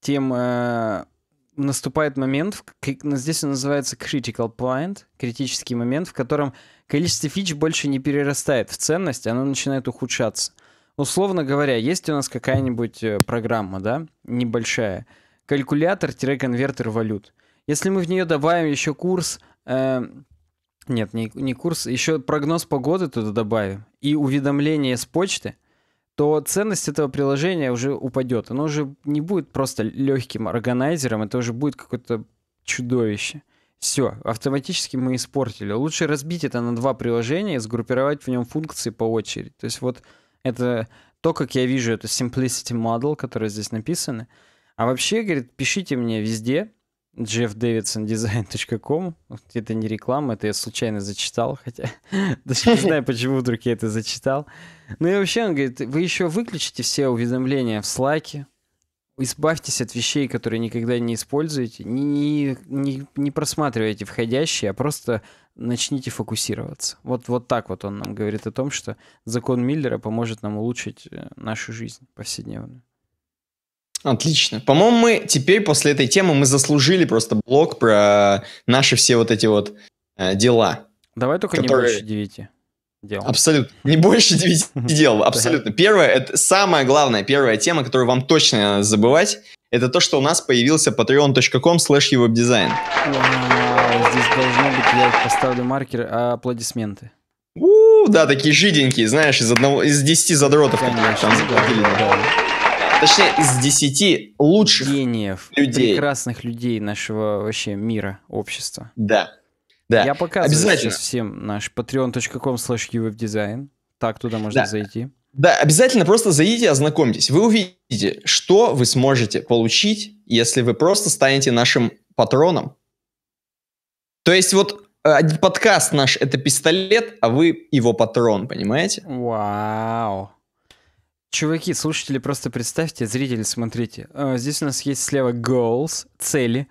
тем э, наступает момент, здесь он называется critical point, критический момент, в котором количество фич больше не перерастает в ценность, оно начинает ухудшаться условно говоря, есть у нас какая-нибудь э, программа, да, небольшая, калькулятор-конвертер валют. Если мы в нее добавим еще курс, э, нет, не, не курс, еще прогноз погоды туда добавим и уведомление с почты, то ценность этого приложения уже упадет. Оно уже не будет просто легким органайзером, это уже будет какое-то чудовище. Все, автоматически мы испортили. Лучше разбить это на два приложения и сгруппировать в нем функции по очереди. То есть вот это то, как я вижу, это simplicity model, которые здесь написаны. А вообще, говорит, пишите мне везде, jeffdavidsondesign.com. Это не реклама, это я случайно зачитал, хотя даже не знаю, почему вдруг я это зачитал. Ну и вообще, он говорит, вы еще выключите все уведомления в Slack, избавьтесь от вещей, которые никогда не используете, не, не, не просматривайте входящие, а просто начните фокусироваться. Вот, вот так вот он нам говорит о том, что закон Миллера поможет нам улучшить э, нашу жизнь повседневную. Отлично. По-моему, мы теперь после этой темы мы заслужили просто блог про наши все вот эти вот э, дела. Давай только которые... не больше девяти дел. Абсолютно. Не больше девяти дел. Абсолютно. Первое, это самая главная первая тема, которую вам точно надо забывать, это то, что у нас появился patreon.com slash его дизайн. Здесь должно быть, я поставлю маркер, аплодисменты. У, -у да, такие жиденькие, знаешь, из одного, из 10 задротов, Конечно, там Да, да. Точнее, из 10 лучших Гениев, людей. прекрасных людей нашего вообще мира, общества. Да. Да. Я показываю Обязательно. сейчас всем наш patreon.com slash Так, туда можно да. зайти. Да, обязательно просто зайдите, ознакомьтесь. Вы увидите, что вы сможете получить, если вы просто станете нашим патроном то есть вот один э, подкаст наш это пистолет, а вы его патрон, понимаете? Вау. Чуваки, слушатели, просто представьте, зрители, смотрите. Э, здесь у нас есть слева goals, цели.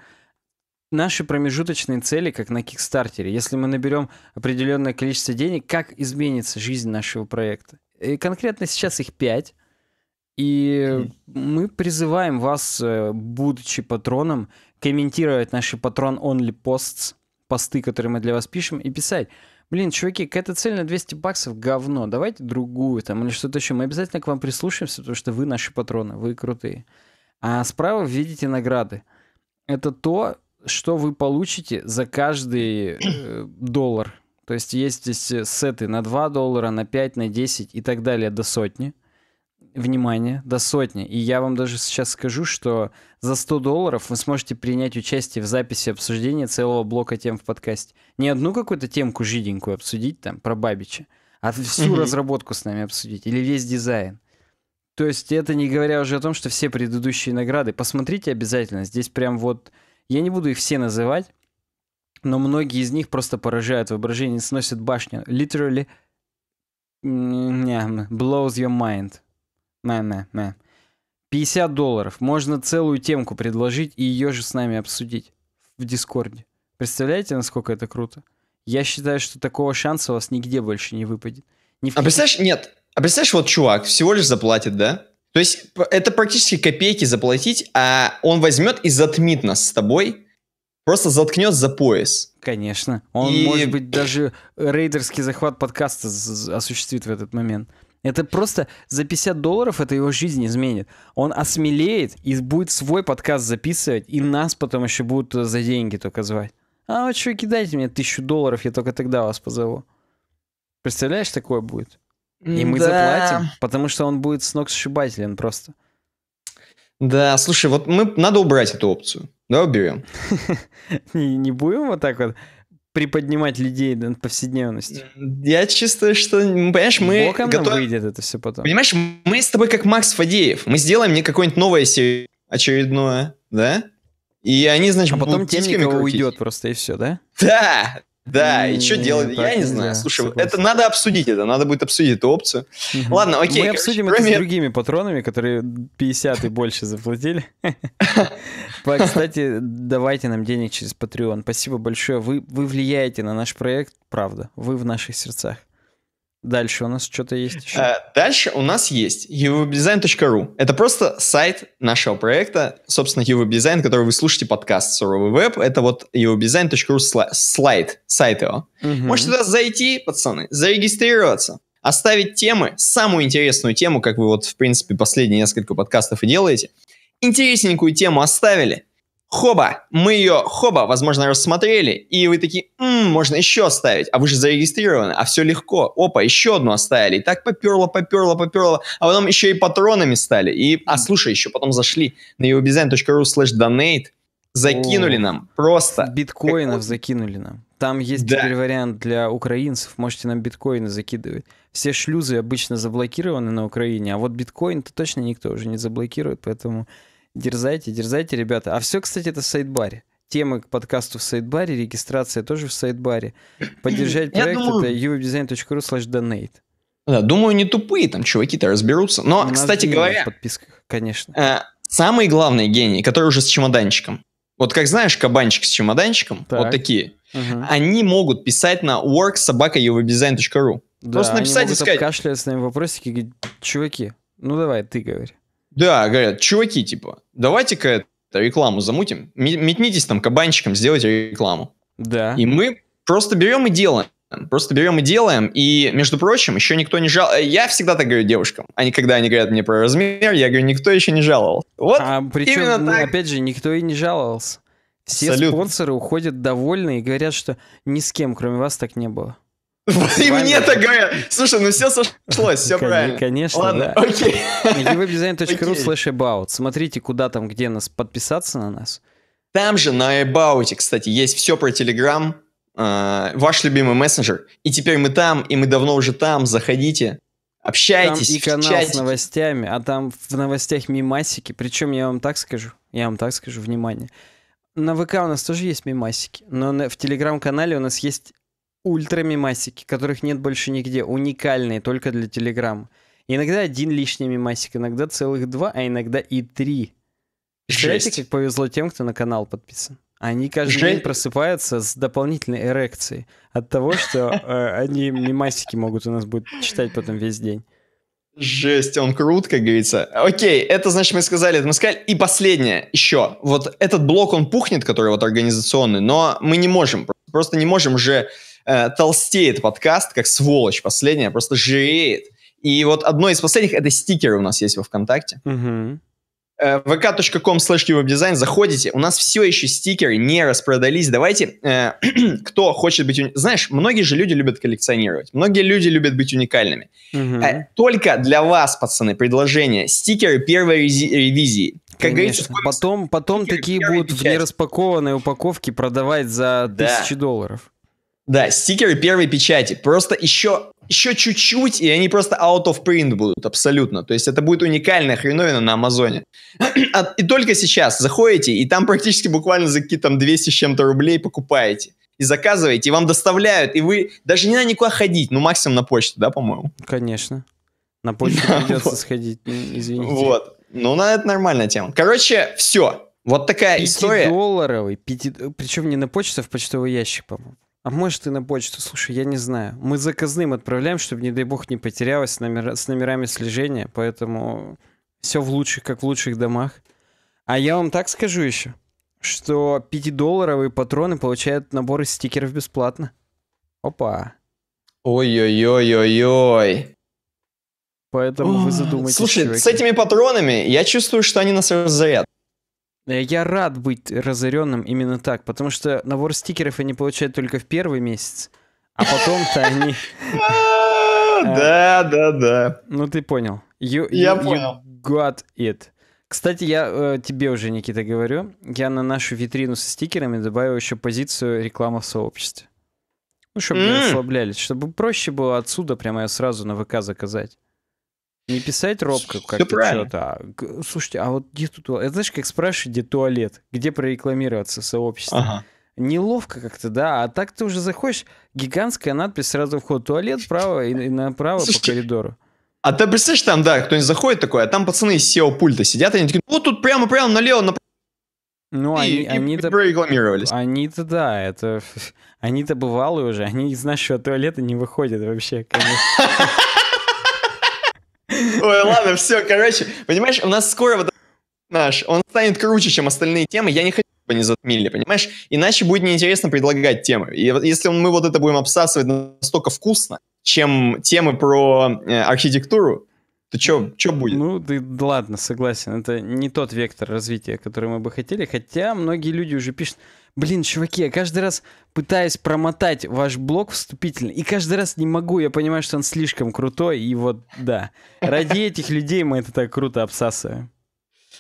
Наши промежуточные цели, как на Кикстартере. Если мы наберем определенное количество денег, как изменится жизнь нашего проекта? И конкретно сейчас их пять. И мы призываем вас, э, будучи патроном, комментировать наши патрон-онли постс посты, которые мы для вас пишем, и писать. Блин, чуваки, какая-то цель на 200 баксов говно, давайте другую там или что-то еще. Мы обязательно к вам прислушаемся, потому что вы наши патроны, вы крутые. А справа видите награды. Это то, что вы получите за каждый э, доллар. То есть есть здесь э, сеты на 2 доллара, на 5, на 10 и так далее до сотни внимание, до сотни. И я вам даже сейчас скажу, что за 100 долларов вы сможете принять участие в записи обсуждения целого блока тем в подкасте. Не одну какую-то темку жиденькую обсудить там про Бабича, а всю mm-hmm. разработку с нами обсудить или весь дизайн. То есть это не говоря уже о том, что все предыдущие награды. Посмотрите обязательно. Здесь прям вот... Я не буду их все называть, но многие из них просто поражают воображение, сносят башню. Literally blows your mind. На, на, на. 50 долларов. Можно целую темку предложить и ее же с нами обсудить в Дискорде. Представляете, насколько это круто? Я считаю, что такого шанса у вас нигде больше не выпадет. Ни в... А представляешь, нет, а представляешь, вот чувак всего лишь заплатит, да? То есть это практически копейки заплатить, а он возьмет и затмит нас с тобой, просто заткнет за пояс. Конечно. Он, и... может быть, даже рейдерский захват подкаста осуществит в этот момент. Это просто за 50 долларов это его жизнь изменит. Он осмелеет и будет свой подкаст записывать, и нас потом еще будут э, за деньги только звать. А вы что, кидайте мне тысячу долларов, я только тогда вас позову. Представляешь, такое будет? И мы да. заплатим, потому что он будет с ног сшибателен просто. Да, слушай, вот мы надо убрать эту опцию. Да, уберем. не, не будем вот так вот приподнимать людей на повседневность. Я чувствую, что, понимаешь, мы... Боком готов... нам выйдет это все потом. Понимаешь, мы с тобой как Макс Фадеев. Мы сделаем мне какое-нибудь новое серию очередное, да? И они, значит, а потом темненько уйдет просто и все, да? Да! Да, и что делать? Я не знаю. Слушай, это надо обсудить это, надо будет обсудить эту опцию. Ладно, окей. Мы обсудим это с другими патронами, которые 50 и больше заплатили. Кстати, давайте нам денег через Patreon. Спасибо большое. Вы влияете на наш проект, правда. Вы в наших сердцах. Дальше у нас что-то есть еще. Э, дальше у нас есть uwebdesign.ru. Это просто сайт нашего проекта, собственно, uwebdesign, который вы слушаете подкаст «Суровый веб». Это вот uwebdesign.ru слайд, сайт его. Угу. Можете туда зайти, пацаны, зарегистрироваться, оставить темы, самую интересную тему, как вы вот, в принципе, последние несколько подкастов и делаете. Интересненькую тему оставили, Хоба, мы ее, хоба, возможно, рассмотрели, и вы такие, ммм, можно еще оставить, а вы же зарегистрированы, а все легко, опа, еще одну оставили, и так поперло, поперло, поперло, а потом еще и патронами стали, и, а слушай, еще потом зашли на eubizine.ru slash donate, закинули О, нам просто. Биткоинов как... закинули нам. Там есть да. теперь вариант для украинцев, можете нам биткоины закидывать. Все шлюзы обычно заблокированы на Украине, а вот биткоин-то точно никто уже не заблокирует, поэтому Дерзайте, дерзайте, ребята. А все, кстати, это в сайдбаре. Темы к подкасту в сайдбаре, регистрация тоже в сайдбаре. Поддержать проект это uwebdesign.ru slash donate. Да, думаю, не тупые там чуваки-то разберутся. Но, У кстати говоря... В подписках, конечно. Э, самые главные гении, которые уже с чемоданчиком. Вот как знаешь, кабанчик с чемоданчиком, так. вот такие. Угу. Они могут писать на worksobaka.uwebdesign.ru. Да, Просто написать они могут и сказать... кашляют с нами вопросики и говорить, чуваки, ну давай, ты говори. Да, говорят, чуваки, типа, давайте-ка рекламу замутим. Метнитесь там кабанчиком, сделайте рекламу. Да. И мы просто берем и делаем. Просто берем и делаем, и, между прочим, еще никто не жал. Э, я всегда так говорю девушкам. Они, когда они говорят мне про размер, я говорю, никто еще не жаловал. Вот а причем, именно ну, так. опять же, никто и не жаловался. Все Абсолютно. спонсоры уходят довольны и говорят, что ни с кем, кроме вас, так не было. И мне так говорят. Слушай, ну все сошлось, все правильно. Конечно, Ладно, окей. uvdesign.ru slash about. Смотрите, куда там, где нас подписаться на нас. Там же на About, кстати, есть все про Telegram, а, ваш любимый мессенджер. И теперь мы там, и мы давно уже там. Заходите, общайтесь. Там и канал с новостями, а там в новостях мимасики. Причем я вам так скажу, я вам так скажу, внимание. На ВК у нас тоже есть мемасики, но на, в телеграм-канале у нас есть ультрамимасики, которых нет больше нигде, уникальные только для Телеграма. Иногда один лишний мимасик, иногда целых два, а иногда и три. Жесть. как повезло тем, кто на канал подписан? Они каждый Жесть. день просыпаются с дополнительной эрекцией от того, что э, они мимасики могут у нас будут читать потом весь день. Жесть, он крут, как говорится. Окей, это значит мы сказали, это мы сказали. И последнее еще. Вот этот блок, он пухнет, который вот организационный, но мы не можем, просто не можем же э, толстеет подкаст, как сволочь последняя, просто жиреет. И вот одно из последних — это стикеры у нас есть во ВКонтакте. Угу. vk.com slash дизайн заходите, у нас все еще стикеры не распродались, давайте, э, кто хочет быть, уни... знаешь, многие же люди любят коллекционировать, многие люди любят быть уникальными. Угу. Э, только для вас, пацаны, предложение, стикеры первой ревизии, как говорится, потом, потом такие будут в нераспакованной упаковке продавать за да. тысячи долларов. Да, стикеры первой печати. Просто еще еще чуть-чуть, и они просто out of print будут абсолютно. То есть это будет уникальная хреновина на Амазоне. А, и только сейчас заходите, и там практически буквально за какие-то там 200 с чем-то рублей покупаете. И заказываете, и вам доставляют, и вы... Даже не надо никуда ходить, ну максимум на почту, да, по-моему? Конечно. На почту придется сходить, извините. Вот. Ну, на ну, это нормальная тема. Короче, все. Вот такая история. Пятидолларовый, пяти... причем не на почту, а в почтовый ящик, по-моему. А может и на почту? Слушай, я не знаю. Мы заказным отправляем, чтобы, не дай бог, не потерялось с номер, с номерами слежения, поэтому все в лучших, как в лучших домах. А я вам так скажу еще, что 5-долларовые патроны получают наборы стикеров бесплатно. Опа. Ой-ой-ой-ой-ой. Поэтому О, вы задумайтесь. Слушай, чуваки. с этими патронами я чувствую, что они нас разорят. Э, я рад быть разоренным именно так, потому что набор стикеров они получают только в первый месяц, а потом-то они... Да, да, да. Ну ты понял. Я понял. Got it. Кстати, я э, тебе уже, Никита, говорю, я на нашу витрину со стикерами добавил еще позицию реклама в сообществе. Ну, чтобы не расслаблялись, чтобы проще было отсюда прямо сразу на ВК заказать. Не писать робко как-то что-то. А, слушайте, а вот где тут... Это знаешь, как спрашивать, где туалет? Где прорекламироваться сообщество? Ага неловко как-то, да, а так ты уже заходишь, гигантская надпись сразу вход в туалет, право и, и направо Слушайте, по коридору. А ты представляешь, там, да, кто-нибудь заходит такой, а там пацаны из SEO-пульта сидят, и они такие, вот тут прямо-прямо налево, направо. Ну, и, они, и, они прорекламировались. Они-то, да, это... Они-то бывалые уже, они из нашего туалета не выходят вообще, конечно. Ой, ладно, все, короче. Понимаешь, у нас скоро вот наш, он станет круче, чем остальные темы. Я не хочу, чтобы они затмили, понимаешь? Иначе будет неинтересно предлагать темы. И если мы вот это будем обсасывать настолько вкусно, чем темы про э, архитектуру, то что будет? Ну, ты, да ладно, согласен. Это не тот вектор развития, который мы бы хотели. Хотя многие люди уже пишут, блин, чуваки, я каждый раз пытаюсь промотать ваш блог вступительный, и каждый раз не могу, я понимаю, что он слишком крутой, и вот, да. Ради этих людей мы это так круто обсасываем.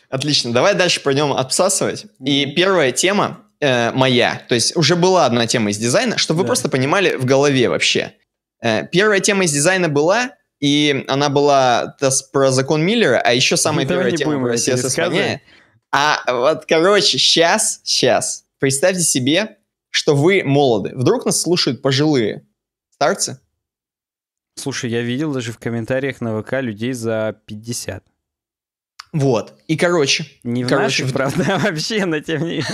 Отлично, давай дальше про пойдем обсасывать. И первая тема э, моя, то есть уже была одна тема из дизайна, чтобы да. вы просто понимали в голове вообще. Э, первая тема из дизайна была, и она была про закон Миллера, а еще самая ну, первая тема про CSS А вот, короче, сейчас, сейчас Представьте себе, что вы молоды. Вдруг нас слушают пожилые старцы? Слушай, я видел даже в комментариях на ВК людей за 50. Вот. И короче. Не в короче, наших, в... правда, а вообще, но тем не менее.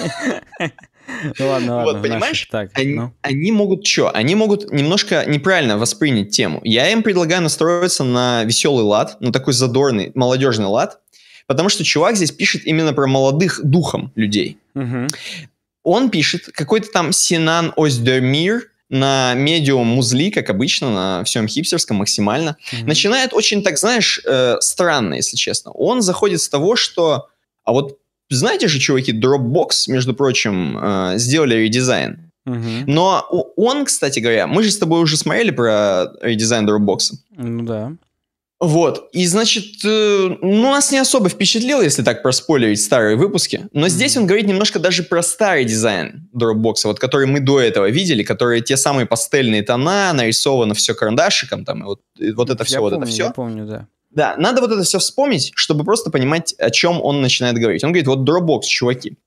Ну ладно, ладно. Вот, понимаешь, так, они, ну. они могут что? Они могут немножко неправильно воспринять тему. Я им предлагаю настроиться на веселый лад, на такой задорный, молодежный лад, потому что чувак здесь пишет именно про молодых духом людей. Угу. Он пишет какой-то там Синан Оздемир, на медиум музли, как обычно, на всем хипстерском максимально. Mm-hmm. Начинает очень, так знаешь, э, странно, если честно. Он заходит с того, что... А вот знаете же, чуваки, Dropbox, между прочим, э, сделали редизайн. Mm-hmm. Но он, кстати говоря, мы же с тобой уже смотрели про редизайн Dropbox. Ну mm да. -hmm. Вот, и значит, э, ну, нас не особо впечатлило, если так проспойлерить старые выпуски, но mm-hmm. здесь он говорит немножко даже про старый дизайн Dropbox, вот который мы до этого видели, которые те самые пастельные тона, нарисовано все карандашиком там, и вот, и вот это я все, помню, вот это все. Я помню, да. Да, надо вот это все вспомнить, чтобы просто понимать, о чем он начинает говорить. Он говорит, вот Dropbox, чуваки,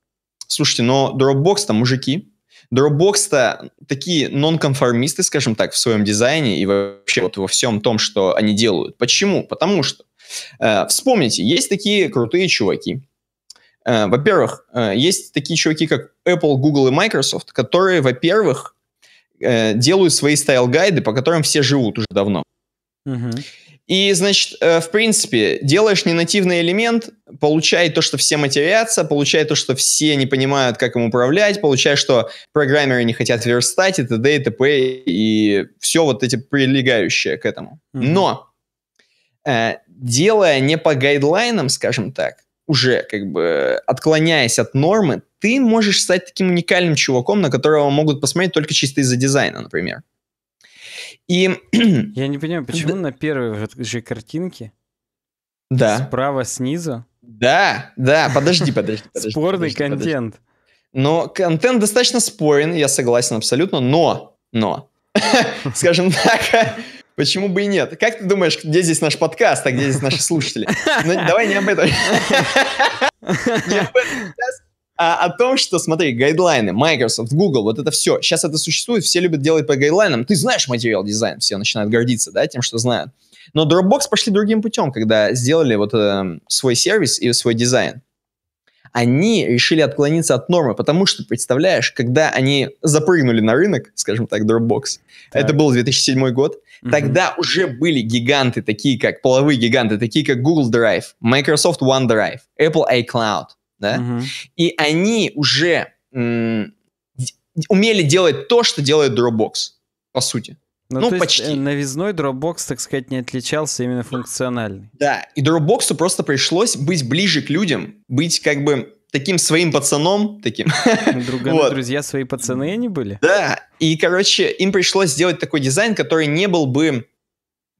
слушайте, но Dropbox там мужики, Dropbox-то такие нонконформисты, скажем так, в своем дизайне и вообще вот во всем том, что они делают. Почему? Потому что, э, вспомните, есть такие крутые чуваки. Э, во-первых, э, есть такие чуваки, как Apple, Google и Microsoft, которые, во-первых, э, делают свои стайл-гайды, по которым все живут уже давно. Угу. mm и, значит, э, в принципе, делаешь ненативный элемент, получай то, что все матерятся, получай то, что все не понимают, как им управлять, получай, что программеры не хотят верстать и т.д. и т.п. и все вот эти прилегающие к этому. Mm-hmm. Но э, делая не по гайдлайнам, скажем так, уже как бы э, отклоняясь от нормы, ты можешь стать таким уникальным чуваком, на которого могут посмотреть только чисто из-за дизайна, например. И... Я не понимаю, почему да. на первой же картинке да. справа снизу да, да, подожди, подожди. подожди Спорный подожди, контент. Подожди. Но контент достаточно спорен, я согласен абсолютно, но, но, скажем так, почему бы и нет? Как ты думаешь, где здесь наш подкаст, а где здесь наши слушатели? Ну, давай не об этом. Не об этом сейчас а, о том, что, смотри, гайдлайны, Microsoft, Google, вот это все. Сейчас это существует, все любят делать по гайдлайнам. Ты знаешь материал дизайн, все начинают гордиться, да, тем, что знают. Но Dropbox пошли другим путем, когда сделали вот э, свой сервис и свой дизайн. Они решили отклониться от нормы, потому что, представляешь, когда они запрыгнули на рынок, скажем так, Dropbox, так. это был 2007 год, угу. тогда уже были гиганты, такие как, половые гиганты, такие как Google Drive, Microsoft OneDrive, Apple iCloud да, угу. и они уже умели делать то, что делает Dropbox, по сути. Но ну, ну то почти. Есть, э, новизной Dropbox, так сказать, не отличался именно функциональный. Да, и Dropbox просто пришлось быть ближе к людям, быть как бы таким своим пацаном, таким. Другие вот. друзья свои пацаны они были? Да, и, короче, им пришлось сделать такой дизайн, который не был бы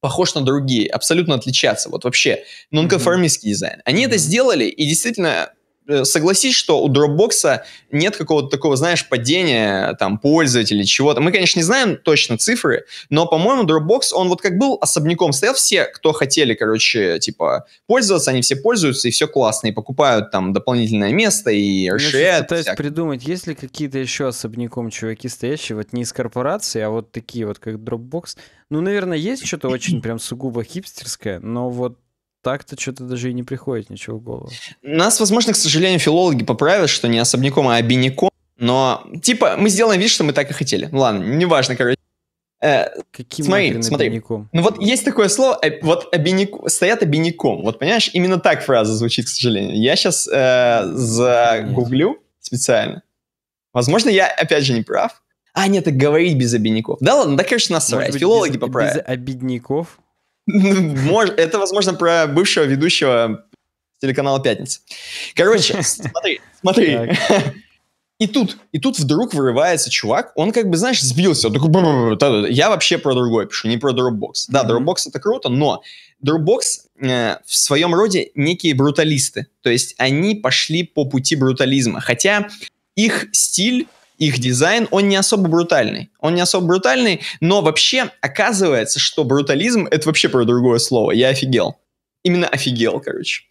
похож на другие, абсолютно отличаться, вот вообще, нонконформистский mm-hmm. дизайн. Они mm-hmm. это сделали, и действительно Э, согласись, что у Dropbox нет какого-то такого, знаешь, падения там пользователей, чего-то. Мы, конечно, не знаем точно цифры, но, по-моему, Dropbox, он вот как был особняком стоял, все, кто хотели, короче, типа, пользоваться, они все пользуются, и все классно, и покупают там дополнительное место, и расширяют. Я пытаюсь придумать, есть ли какие-то еще особняком чуваки стоящие, вот не из корпорации, а вот такие вот, как Dropbox. Ну, наверное, есть что-то очень прям сугубо хипстерское, но вот так-то что-то даже и не приходит ничего в голову. Нас, возможно, к сожалению, филологи поправят, что не особняком, а обиняком. Но, типа, мы сделаем вид, что мы так и хотели. Ну, ладно, неважно, короче. Э, Каким смотри, смотри. Обиняком? Ну вот есть такое слово, э, вот обиняк, стоят обиняком. Вот понимаешь, именно так фраза звучит, к сожалению. Я сейчас э, загуглю нет. специально. Возможно, я опять же не прав. А, нет, так говорить без обидников. Да ладно, да, конечно, нас Может срать. Филологи без, поправят. Без обидников? Это, возможно, про бывшего ведущего телеканала «Пятница». Короче, смотри, смотри. И тут, и тут вдруг вырывается чувак, он как бы, знаешь, сбился. такой, я вообще про другое пишу, не про Dropbox. Да, Dropbox это круто, но Dropbox э, в своем роде некие бруталисты. То есть они пошли по пути брутализма. Хотя их стиль их дизайн, он не особо брутальный. Он не особо брутальный, но вообще оказывается, что брутализм — это вообще про другое слово. Я офигел. Именно офигел, короче.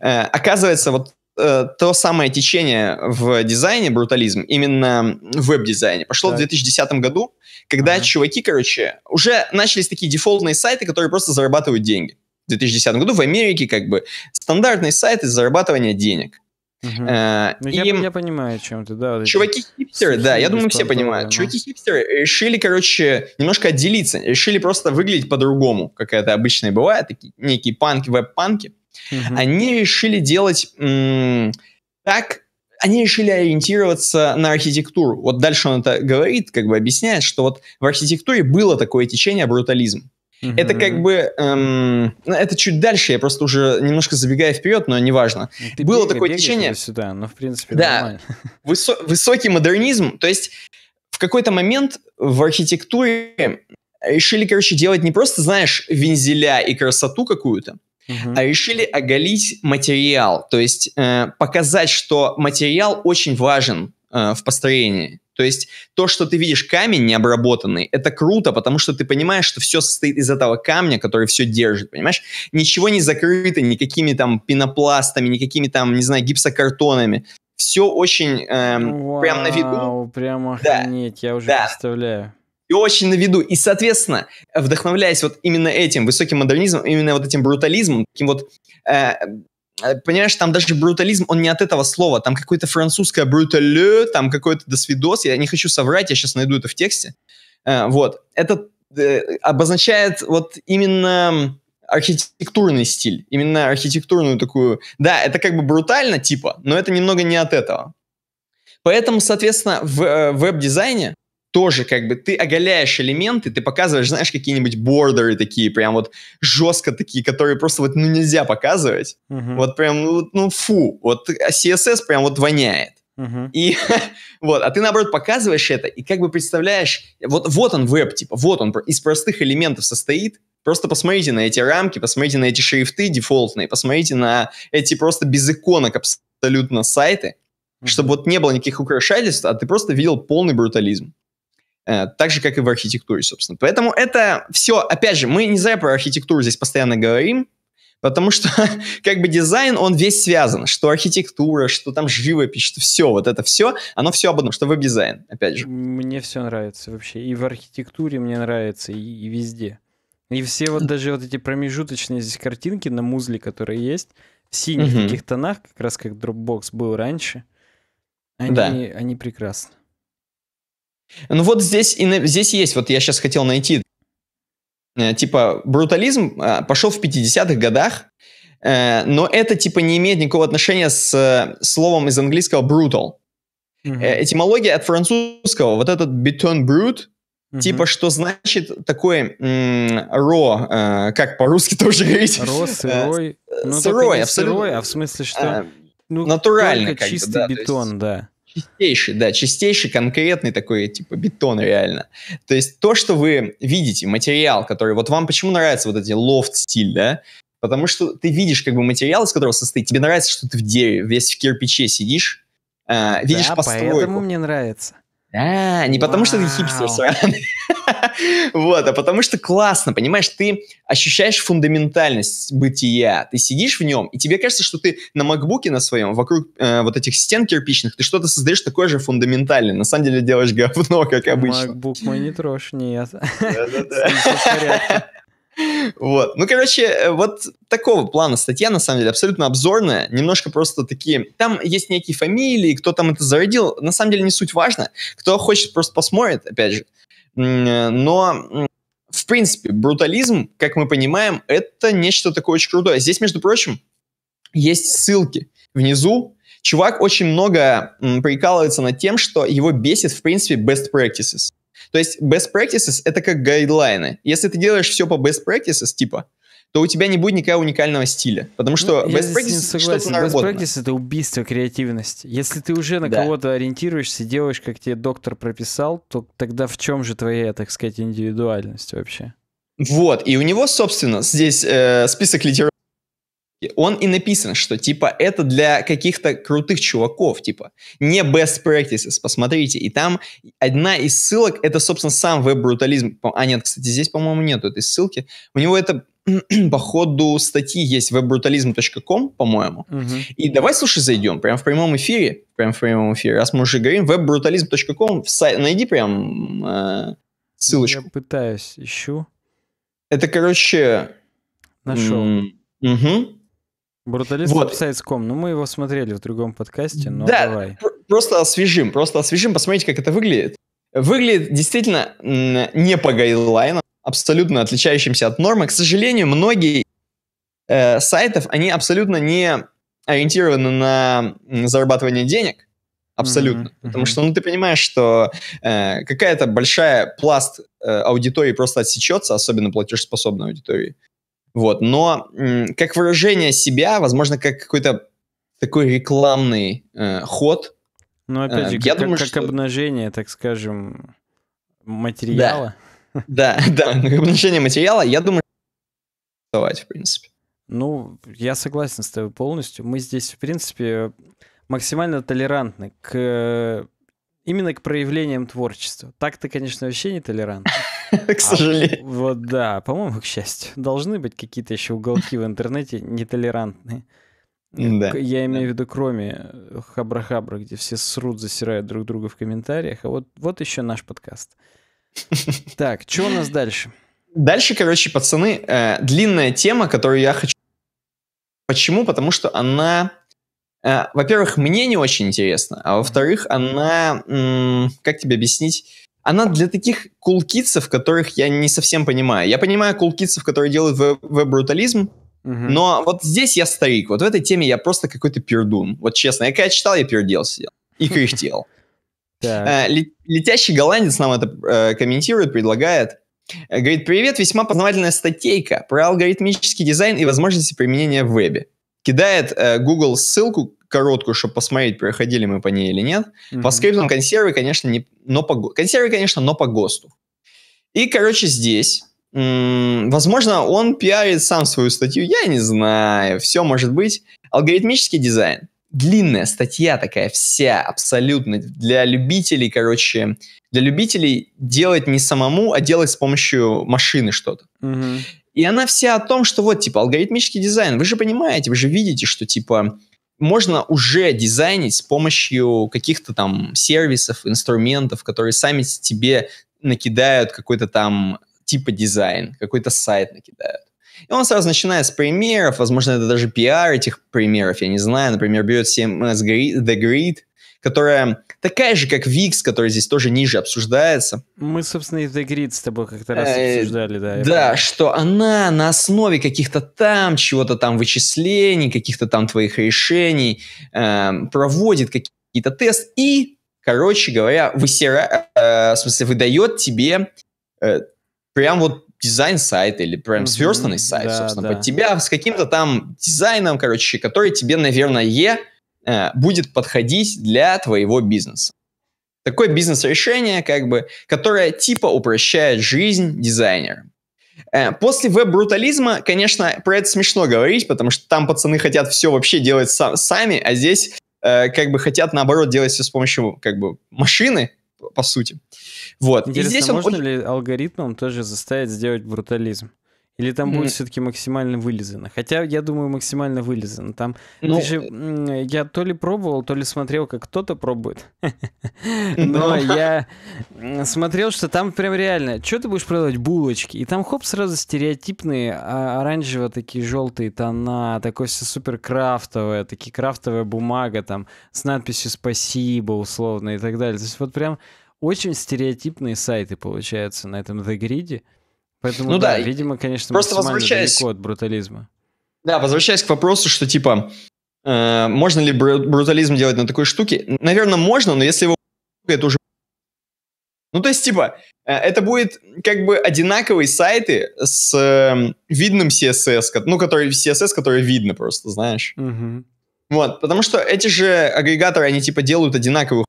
Э, оказывается, вот э, то самое течение в дизайне, брутализм, именно в веб-дизайне, пошло так. в 2010 году, когда ага. чуваки, короче, уже начались такие дефолтные сайты, которые просто зарабатывают деньги. В 2010 году в Америке как бы стандартные сайты зарабатывания денег. Угу. А, ну, и... я, я понимаю, о чем ты, да. Вот Чуваки-хипстеры, да, я думаю, все понимают. Да. Чуваки-хипстеры решили, короче, немножко отделиться, решили просто выглядеть по-другому, как это обычно бывает, такие некие панки, веб-панки. Угу. Они решили делать м- так, они решили ориентироваться на архитектуру. Вот дальше он это говорит, как бы объясняет, что вот в архитектуре было такое течение брутализм. Mm-hmm. Это как бы... Эм, ну, это чуть дальше, я просто уже немножко забегая вперед, но неважно. Ну, ты Было бега, такое течение... Сюда, но ну, в принципе да, нормально. Высо- высокий модернизм, то есть в какой-то момент в архитектуре решили, короче, делать не просто, знаешь, вензеля и красоту какую-то, Uh-huh. А решили оголить материал, то есть э, показать, что материал очень важен э, в построении. То есть то, что ты видишь камень необработанный, это круто, потому что ты понимаешь, что все состоит из этого камня, который все держит, понимаешь? Ничего не закрыто никакими там пенопластами, никакими там, не знаю, гипсокартонами. Все очень эм, Вау, прям на виду. Прям охренеть, да, я уже да. представляю и очень на виду. И, соответственно, вдохновляясь вот именно этим высоким модернизмом, именно вот этим брутализмом, таким вот э, Э, понимаешь, там даже брутализм, он не от этого слова, там какое-то французское брутале, там какой-то досвидос, я не хочу соврать, я сейчас найду это в тексте. Э, вот, это э, обозначает вот именно архитектурный стиль, именно архитектурную такую... Да, это как бы брутально типа, но это немного не от этого. Поэтому, соответственно, в веб-дизайне тоже как бы ты оголяешь элементы, ты показываешь, знаешь, какие-нибудь бордеры такие, прям вот жестко такие, которые просто вот ну, нельзя показывать. Uh-huh. Вот прям, ну, ну фу, вот а CSS прям вот воняет. Uh-huh. И вот, а ты наоборот показываешь это и как бы представляешь, вот, вот он веб, типа, вот он из простых элементов состоит, Просто посмотрите на эти рамки, посмотрите на эти шрифты дефолтные, посмотрите на эти просто без иконок абсолютно сайты, чтобы вот не было никаких украшательств, а ты просто видел полный брутализм. Э, так же, как и в архитектуре, собственно. Поэтому это все, опять же, мы не зря про архитектуру здесь постоянно говорим, потому что как бы дизайн, он весь связан, что архитектура, что там живопись, что все, вот это все, оно все об одном, что веб-дизайн, опять же. Мне все нравится вообще, и в архитектуре мне нравится, и, и везде. И все вот даже вот эти промежуточные здесь картинки на музле, которые есть, в синих таких тонах, как раз как Dropbox был раньше, они, да. они прекрасны. Ну вот здесь, и здесь есть, вот я сейчас хотел найти, э, типа, брутализм э, пошел в 50-х годах, э, но это, типа, не имеет никакого отношения с словом из английского brutal. Mm-hmm. Этимология от французского, вот этот beton brut, Угу. Типа, что значит такой ро, э, как по-русски тоже говорить? Ро, сырой. Ну, сырой, абсолютно. Сырой, а в смысле, что... ну, натуральный. Как чистый бетон, да. Чистейший, да, чистейший, конкретный такой, типа, бетон реально. То есть то, что вы видите, материал, который... Вот вам почему нравится вот эти лофт-стиль, да? Потому что ты видишь как бы материал, из которого состоит. Тебе нравится, что ты в дереве, весь в кирпиче сидишь, э, видишь да, постройку. поэтому мне нравится. Да, не Вау. потому что ты хипстер сраный. Вот, а потому что классно, понимаешь, ты ощущаешь фундаментальность бытия, ты сидишь в нем, и тебе кажется, что ты на макбуке на своем, вокруг э, вот этих стен кирпичных, ты что-то создаешь такое же фундаментальное, на самом деле делаешь говно, как обычно. Макбук мой не трожь, нет. да Вот. Ну, короче, э, вот такого плана статья, на самом деле, абсолютно обзорная. Немножко просто такие... Там есть некие фамилии, кто там это зародил. На самом деле, не суть важно. Кто хочет, просто посмотрит, опять же. Э, но в принципе, брутализм, как мы понимаем, это нечто такое очень крутое. Здесь, между прочим, есть ссылки внизу. Чувак очень много прикалывается над тем, что его бесит, в принципе, best practices. То есть best practices — это как гайдлайны. Если ты делаешь все по best practices, типа, то у тебя не будет никакого уникального стиля. Потому что ну, best practice не согласен. Best practice это убийство креативности. Если ты уже на да. кого-то ориентируешься, делаешь, как тебе доктор прописал, то тогда в чем же твоя, так сказать, индивидуальность вообще? Вот, и у него, собственно, здесь э, список лидеров он и написан, что типа это для каких-то крутых чуваков, типа не best practices, посмотрите. И там одна из ссылок, это, собственно, сам веб-брутализм. А нет, кстати, здесь, по-моему, нету этой ссылки. У него это по ходу статьи есть webrutalism.com, по-моему. Угу. И давай, слушай, зайдем прямо в прямом эфире. Прямо в прямом эфире. Раз мы уже говорим, webrutalism.com, сайт, найди прям э, ссылочку. Я пытаюсь, ищу. Это, короче... Нашел. Угу. Брутализм вот. сайт.com. Ну, мы его смотрели в другом подкасте, но да, давай. просто освежим, просто освежим, посмотрите, как это выглядит. Выглядит действительно не по гайдлайнам, абсолютно отличающимся от нормы. К сожалению, многие э, сайтов, они абсолютно не ориентированы на зарабатывание денег. Абсолютно. Mm-hmm. Потому что, ну, ты понимаешь, что э, какая-то большая пласт э, аудитории просто отсечется, особенно платежеспособной аудитории. Вот. Но э, как выражение себя, возможно, как какой-то такой рекламный э, ход. Ну, опять э, же, э, как, я как, как что... обнажение, так скажем, материала. Да. Да, да, нагромождение ну, материала, я думаю, в принципе. Ну, я согласен с тобой полностью. Мы здесь, в принципе, максимально толерантны к именно к проявлениям творчества. Так ты, конечно, вообще не толерант. К а, сожалению. Вот да, по-моему, к счастью. Должны быть какие-то еще уголки в интернете нетолерантные. Да. Я имею в виду, кроме э, хабра-хабра, где все срут, засирают друг друга в комментариях. А вот, вот еще наш подкаст. Так, что у нас дальше? Дальше, короче, пацаны, э, длинная тема, которую я хочу... Почему? Потому что она... Э, во-первых, мне не очень интересна, а во-вторых, она... М- как тебе объяснить? Она для таких кулкицев, которых я не совсем понимаю. Я понимаю кулкицев, которые делают веб-брутализм, Угу. Но вот здесь я старик, вот в этой теме я просто какой-то пердун. Вот честно, я когда читал, я пердел сидел и кряхтел. Э, летящий голландец нам это э, комментирует, предлагает. Э, говорит, привет, весьма познавательная статейка про алгоритмический дизайн и возможности применения в вебе. Кидает Google ссылку короткую, чтобы посмотреть, проходили мы по ней или нет. mm По скриптам консервы, конечно, не, но по консервы, конечно, но по ГОСТу. И, короче, здесь, возможно, он пиарит сам свою статью, я не знаю, все может быть. Алгоритмический дизайн длинная статья такая вся, абсолютно, для любителей, короче, для любителей делать не самому, а делать с помощью машины что-то. Угу. И она вся о том, что вот, типа, алгоритмический дизайн, вы же понимаете, вы же видите, что, типа, можно уже дизайнить с помощью каких-то там сервисов, инструментов, которые сами тебе накидают какой-то там типа дизайн, какой-то сайт накидают. И он сразу начинает с примеров, возможно, это даже пиар этих примеров, я не знаю. Например, берет CMS The Grid, которая такая же, как VIX, которая здесь тоже ниже обсуждается. Мы, собственно, и The Grid с тобой как-то раз э, обсуждали, да. Да, что она на основе каких-то там, чего-то там вычислений, каких-то там твоих решений эм, проводит какие-то тесты и, короче говоря, высира, э, в смысле, выдает тебе э, прям вот дизайн сайта или прям mm-hmm. сверстанный сайт, да, собственно, да. под тебя с каким-то там дизайном, короче, который тебе, наверное, э, будет подходить для твоего бизнеса. Такое бизнес-решение, как бы, которое типа упрощает жизнь дизайнера. Э, после веб-брутализма, конечно, про это смешно говорить, потому что там пацаны хотят все вообще делать сам, сами, а здесь э, как бы хотят наоборот делать все с помощью как бы машины, по сути. Вот. Интересно, и здесь он... можно ли алгоритмом тоже заставить сделать брутализм? Или там mm все-таки максимально вылизано? Хотя, я думаю, максимально вылизано. Там ну, ты же... Я то ли пробовал, то ли смотрел, как кто-то пробует. Ну. Но я смотрел, что там прям реально. Что ты будешь продавать? Булочки. И там хоп, сразу стереотипные а, оранжево такие желтые тона, такое все супер крафтовое, такие крафтовая бумага там с надписью «Спасибо» условно и так далее. То есть вот прям очень стереотипные сайты получаются на этом The Gridе. Поэтому, ну да, да видимо, конечно, просто возвращаясь... далеко от брутализма. Да, возвращаясь к вопросу, что типа э, можно ли бру- брутализм делать на такой штуке? Наверное, можно, но если его это уже ну, то есть, типа, э, это будет как бы одинаковые сайты с э, видным CSS, ну, который CSS, который видно просто, знаешь. Угу. Вот, потому что эти же агрегаторы, они, типа, делают одинаковых.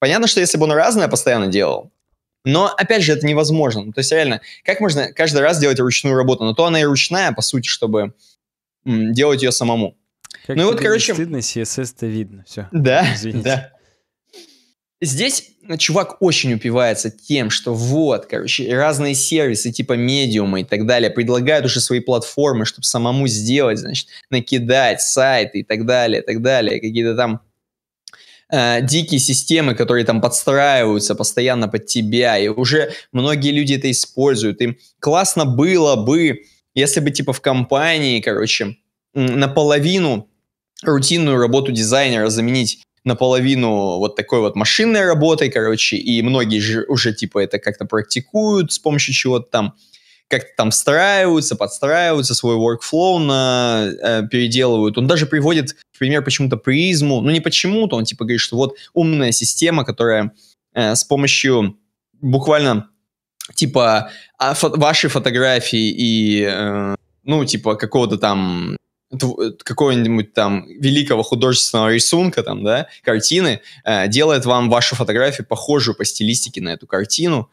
Понятно, что если бы он разное постоянно делал, но, опять же, это невозможно. Ну, то есть, реально, как можно каждый раз делать ручную работу? Но ну, то она и ручная, по сути, чтобы делать ее самому. Как ну и вот, короче... Стыдно, CSS-то видно, все. Да, Извините. да. Здесь э, чувак очень упивается тем, что вот, короче, разные сервисы типа медиума и так далее предлагают уже свои платформы, чтобы самому сделать, значит, накидать сайты и так далее, и так далее, какие-то там э, дикие системы, которые там подстраиваются постоянно под тебя, и уже многие люди это используют. Им классно было бы, если бы типа в компании, короче, наполовину рутинную работу дизайнера заменить наполовину вот такой вот машинной работой, короче, и многие же уже типа это как-то практикуют с помощью чего-то там как-то там встраиваются, подстраиваются, свой workflow на, э, переделывают. Он даже приводит в пример почему-то призму, ну не почему-то, он типа говорит, что вот умная система, которая э, с помощью буквально типа а, фо- вашей фотографии и э, ну типа какого-то там Э, какого-нибудь там великого художественного рисунка, там, да, картины, э, делает вам вашу фотографию похожую по стилистике на эту картину.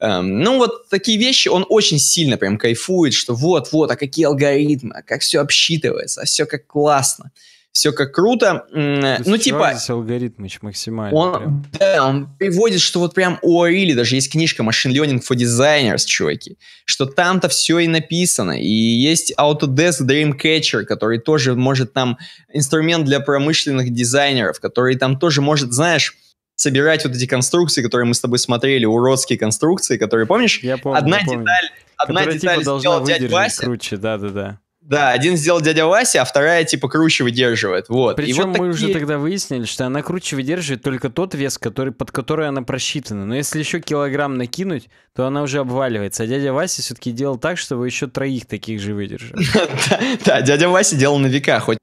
Эм, ну, вот такие вещи он очень сильно прям кайфует, что вот-вот, а какие алгоритмы, а как все обсчитывается, а все как классно все как круто. Да ну, типа... Здесь алгоритмыч максимально. Он, да, он приводит, что вот прям у Орили даже есть книжка Machine Learning for Designers, чуваки, что там-то все и написано. И есть Autodesk Dreamcatcher, который тоже может там инструмент для промышленных дизайнеров, который там тоже может, знаешь, собирать вот эти конструкции, которые мы с тобой смотрели, уродские конструкции, которые, помнишь? Я помню, Одна я помню. деталь, одна Которая, типа, деталь типа, сделал дядь Вася. Круче, да, да, да. Да, один сделал дядя Вася, а вторая типа круче выдерживает. Вот. Причем вот мы такие... уже тогда выяснили, что она круче выдерживает только тот вес, который, под который она просчитана. Но если еще килограмм накинуть, то она уже обваливается. А дядя Вася все-таки делал так, чтобы еще троих таких же выдержал. Да, дядя Вася делал на века, хоть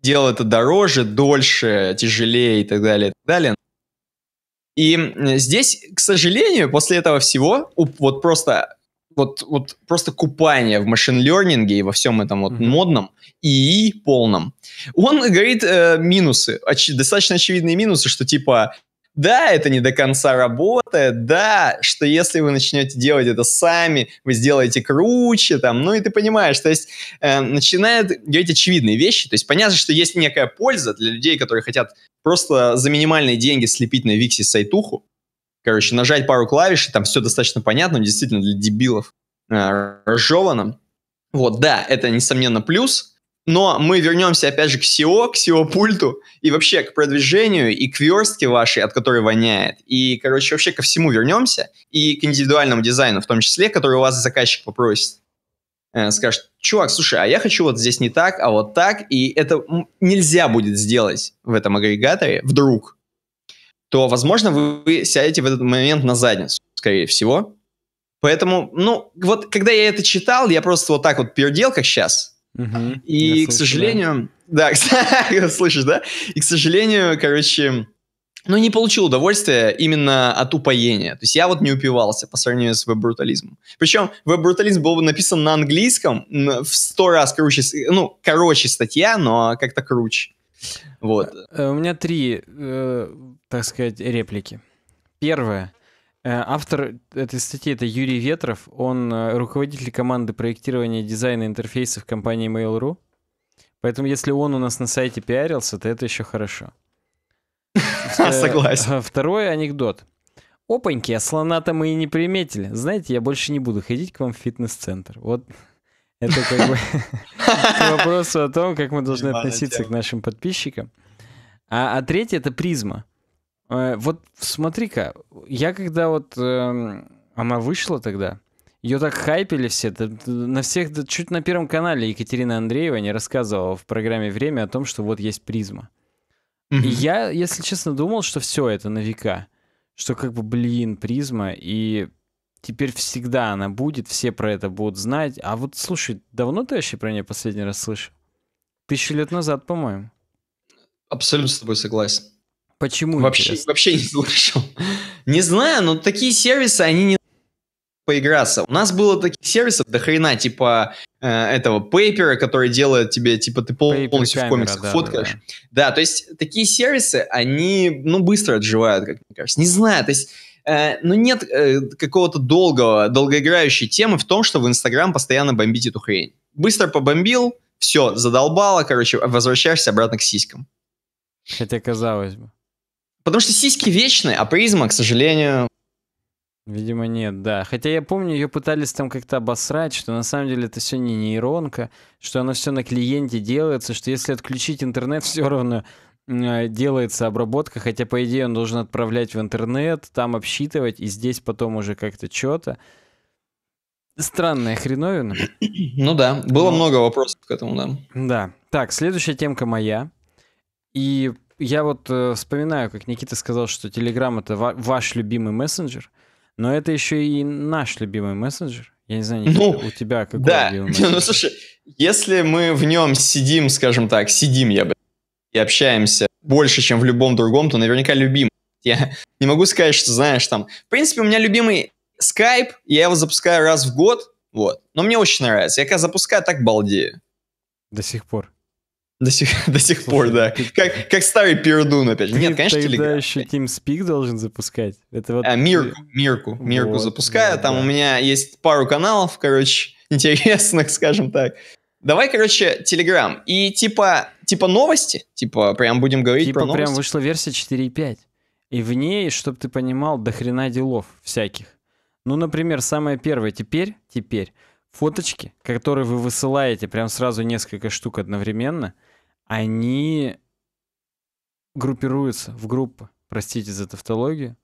делал это дороже, дольше, тяжелее и так далее, и так далее. И здесь, к сожалению, после этого всего, вот просто вот, вот просто купание в машин-лернинге и во всем этом вот mm-hmm. модном и полном. Он говорит э, минусы, оч- достаточно очевидные минусы, что типа да, это не до конца работает, да, что если вы начнете делать это сами, вы сделаете круче, там, ну и ты понимаешь, то есть э, начинает говорить очевидные вещи, то есть понятно, что есть некая польза для людей, которые хотят просто за минимальные деньги слепить на Викси сайтуху, Короче, нажать пару клавиш, и там все достаточно понятно, действительно для дебилов э, разжевано. Вот, да, это, несомненно, плюс, но мы вернемся опять же к SEO, к SEO-пульту и вообще к продвижению и к верстке вашей, от которой воняет. И, короче, вообще ко всему вернемся и к индивидуальному дизайну, в том числе, который у вас заказчик попросит. Э, скажет, чувак, слушай, а я хочу вот здесь не так, а вот так, и это нельзя будет сделать в этом агрегаторе вдруг то, возможно, вы сядете в этот момент на задницу, скорее всего. Поэтому, ну, вот когда я это читал, я просто вот так вот пердел, как сейчас. Угу, и, к сожалению... Да, да слышишь, да? И, к сожалению, короче, ну, не получил удовольствия именно от упоения. То есть я вот не упивался по сравнению с веб-брутализмом. Причем веб-брутализм был бы написан на английском в сто раз круче, ну, короче статья, но как-то круче. Вот. Э, у меня три, э, так сказать, реплики. Первое. Э, автор этой статьи — это Юрий Ветров. Он руководитель команды проектирования дизайна интерфейсов компании Mail.ru. Поэтому если он у нас на сайте пиарился, то это еще хорошо. Согласен. Второй анекдот. Опаньки, а слона-то мы и не приметили. Знаете, я больше не буду ходить к вам в фитнес-центр. Вот это как бы вопрос о том, как мы должны относиться к нашим подписчикам. А, а третье — это призма. Э, вот смотри-ка, я когда вот... Эм, она вышла тогда, ее так хайпили все, на всех, чуть на первом канале Екатерина Андреева не рассказывала в программе «Время» о том, что вот есть призма. И я, если честно, думал, что все это на века. Что как бы, блин, призма, и теперь всегда она будет, все про это будут знать. А вот слушай, давно ты вообще про нее последний раз слышал? Тысячу лет назад, по-моему. Абсолютно с тобой согласен. Почему? Вообще, интересно? вообще не слышал. Не знаю, но такие сервисы, они не поиграться. У нас было таких сервисов до хрена, типа э, этого пейпера, который делает тебе, типа ты полностью Paper, в комиксах да, фоткаешь. Да, да. да, то есть такие сервисы, они, ну, быстро отживают, как мне кажется. Не знаю, то есть э, ну, нет э, какого-то долгого, долгоиграющей темы в том, что в Инстаграм постоянно бомбить эту хрень. Быстро побомбил, все, задолбало, короче, возвращаешься обратно к сиськам. Хотя казалось бы. Потому что сиськи вечные, а призма, к сожалению... Видимо, нет, да. Хотя я помню, ее пытались там как-то обосрать, что на самом деле это все не нейронка, что она все на клиенте делается, что если отключить интернет, все равно Э, делается обработка, хотя, по идее, он должен отправлять в интернет, там обсчитывать, и здесь потом уже как-то что-то. Странная хреновина. Ну да, было Но... много вопросов к этому, да. Да. Так, следующая темка моя. И я вот э, вспоминаю, как Никита сказал, что Telegram это ва- ваш любимый мессенджер, но это еще и наш любимый мессенджер. Я не знаю, Никита, ну, у тебя какой да. любимый ну, мессенджер? Ну слушай, если мы в нем сидим, скажем так, сидим, я бы и общаемся больше, чем в любом другом, то наверняка любим. Я не могу сказать, что, знаешь, там... В принципе, у меня любимый Skype, я его запускаю раз в год, вот. Но мне очень нравится. Я когда запускаю, так балдею. До сих пор. До сих, до сих пор, да. Как, как старый пердун, опять же. Нет, конечно, Telegram. Ты еще TeamSpeak должен запускать. Это вот... а, Мирку, Мирку, Мирку вот, запускаю. Да, там да. у меня есть пару каналов, короче, интересных, скажем так. Давай, короче, Telegram. И типа типа новости, типа прям будем говорить типа про новости. прям вышла версия 4.5. И в ней, чтобы ты понимал, до хрена делов всяких. Ну, например, самое первое теперь, теперь, фоточки, которые вы высылаете, прям сразу несколько штук одновременно, они группируются в группы. Простите за тавтологию.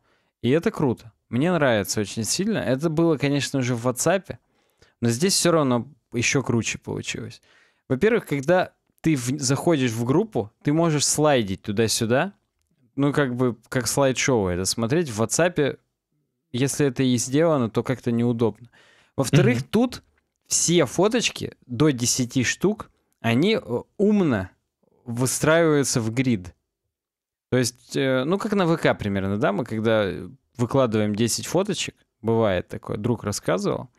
И это круто. Мне нравится очень сильно. Это было, конечно уже в WhatsApp, но здесь все равно еще круче получилось. Во-первых, когда ты в, заходишь в группу, ты можешь слайдить туда-сюда, ну, как бы, как слайд-шоу это смотреть. В WhatsApp, если это и сделано, то как-то неудобно. Во-вторых, mm-hmm. тут все фоточки до 10 штук, они э, умно выстраиваются в грид. То есть, э, ну, как на ВК примерно, да, мы когда выкладываем 10 фоточек, бывает такое, друг рассказывал,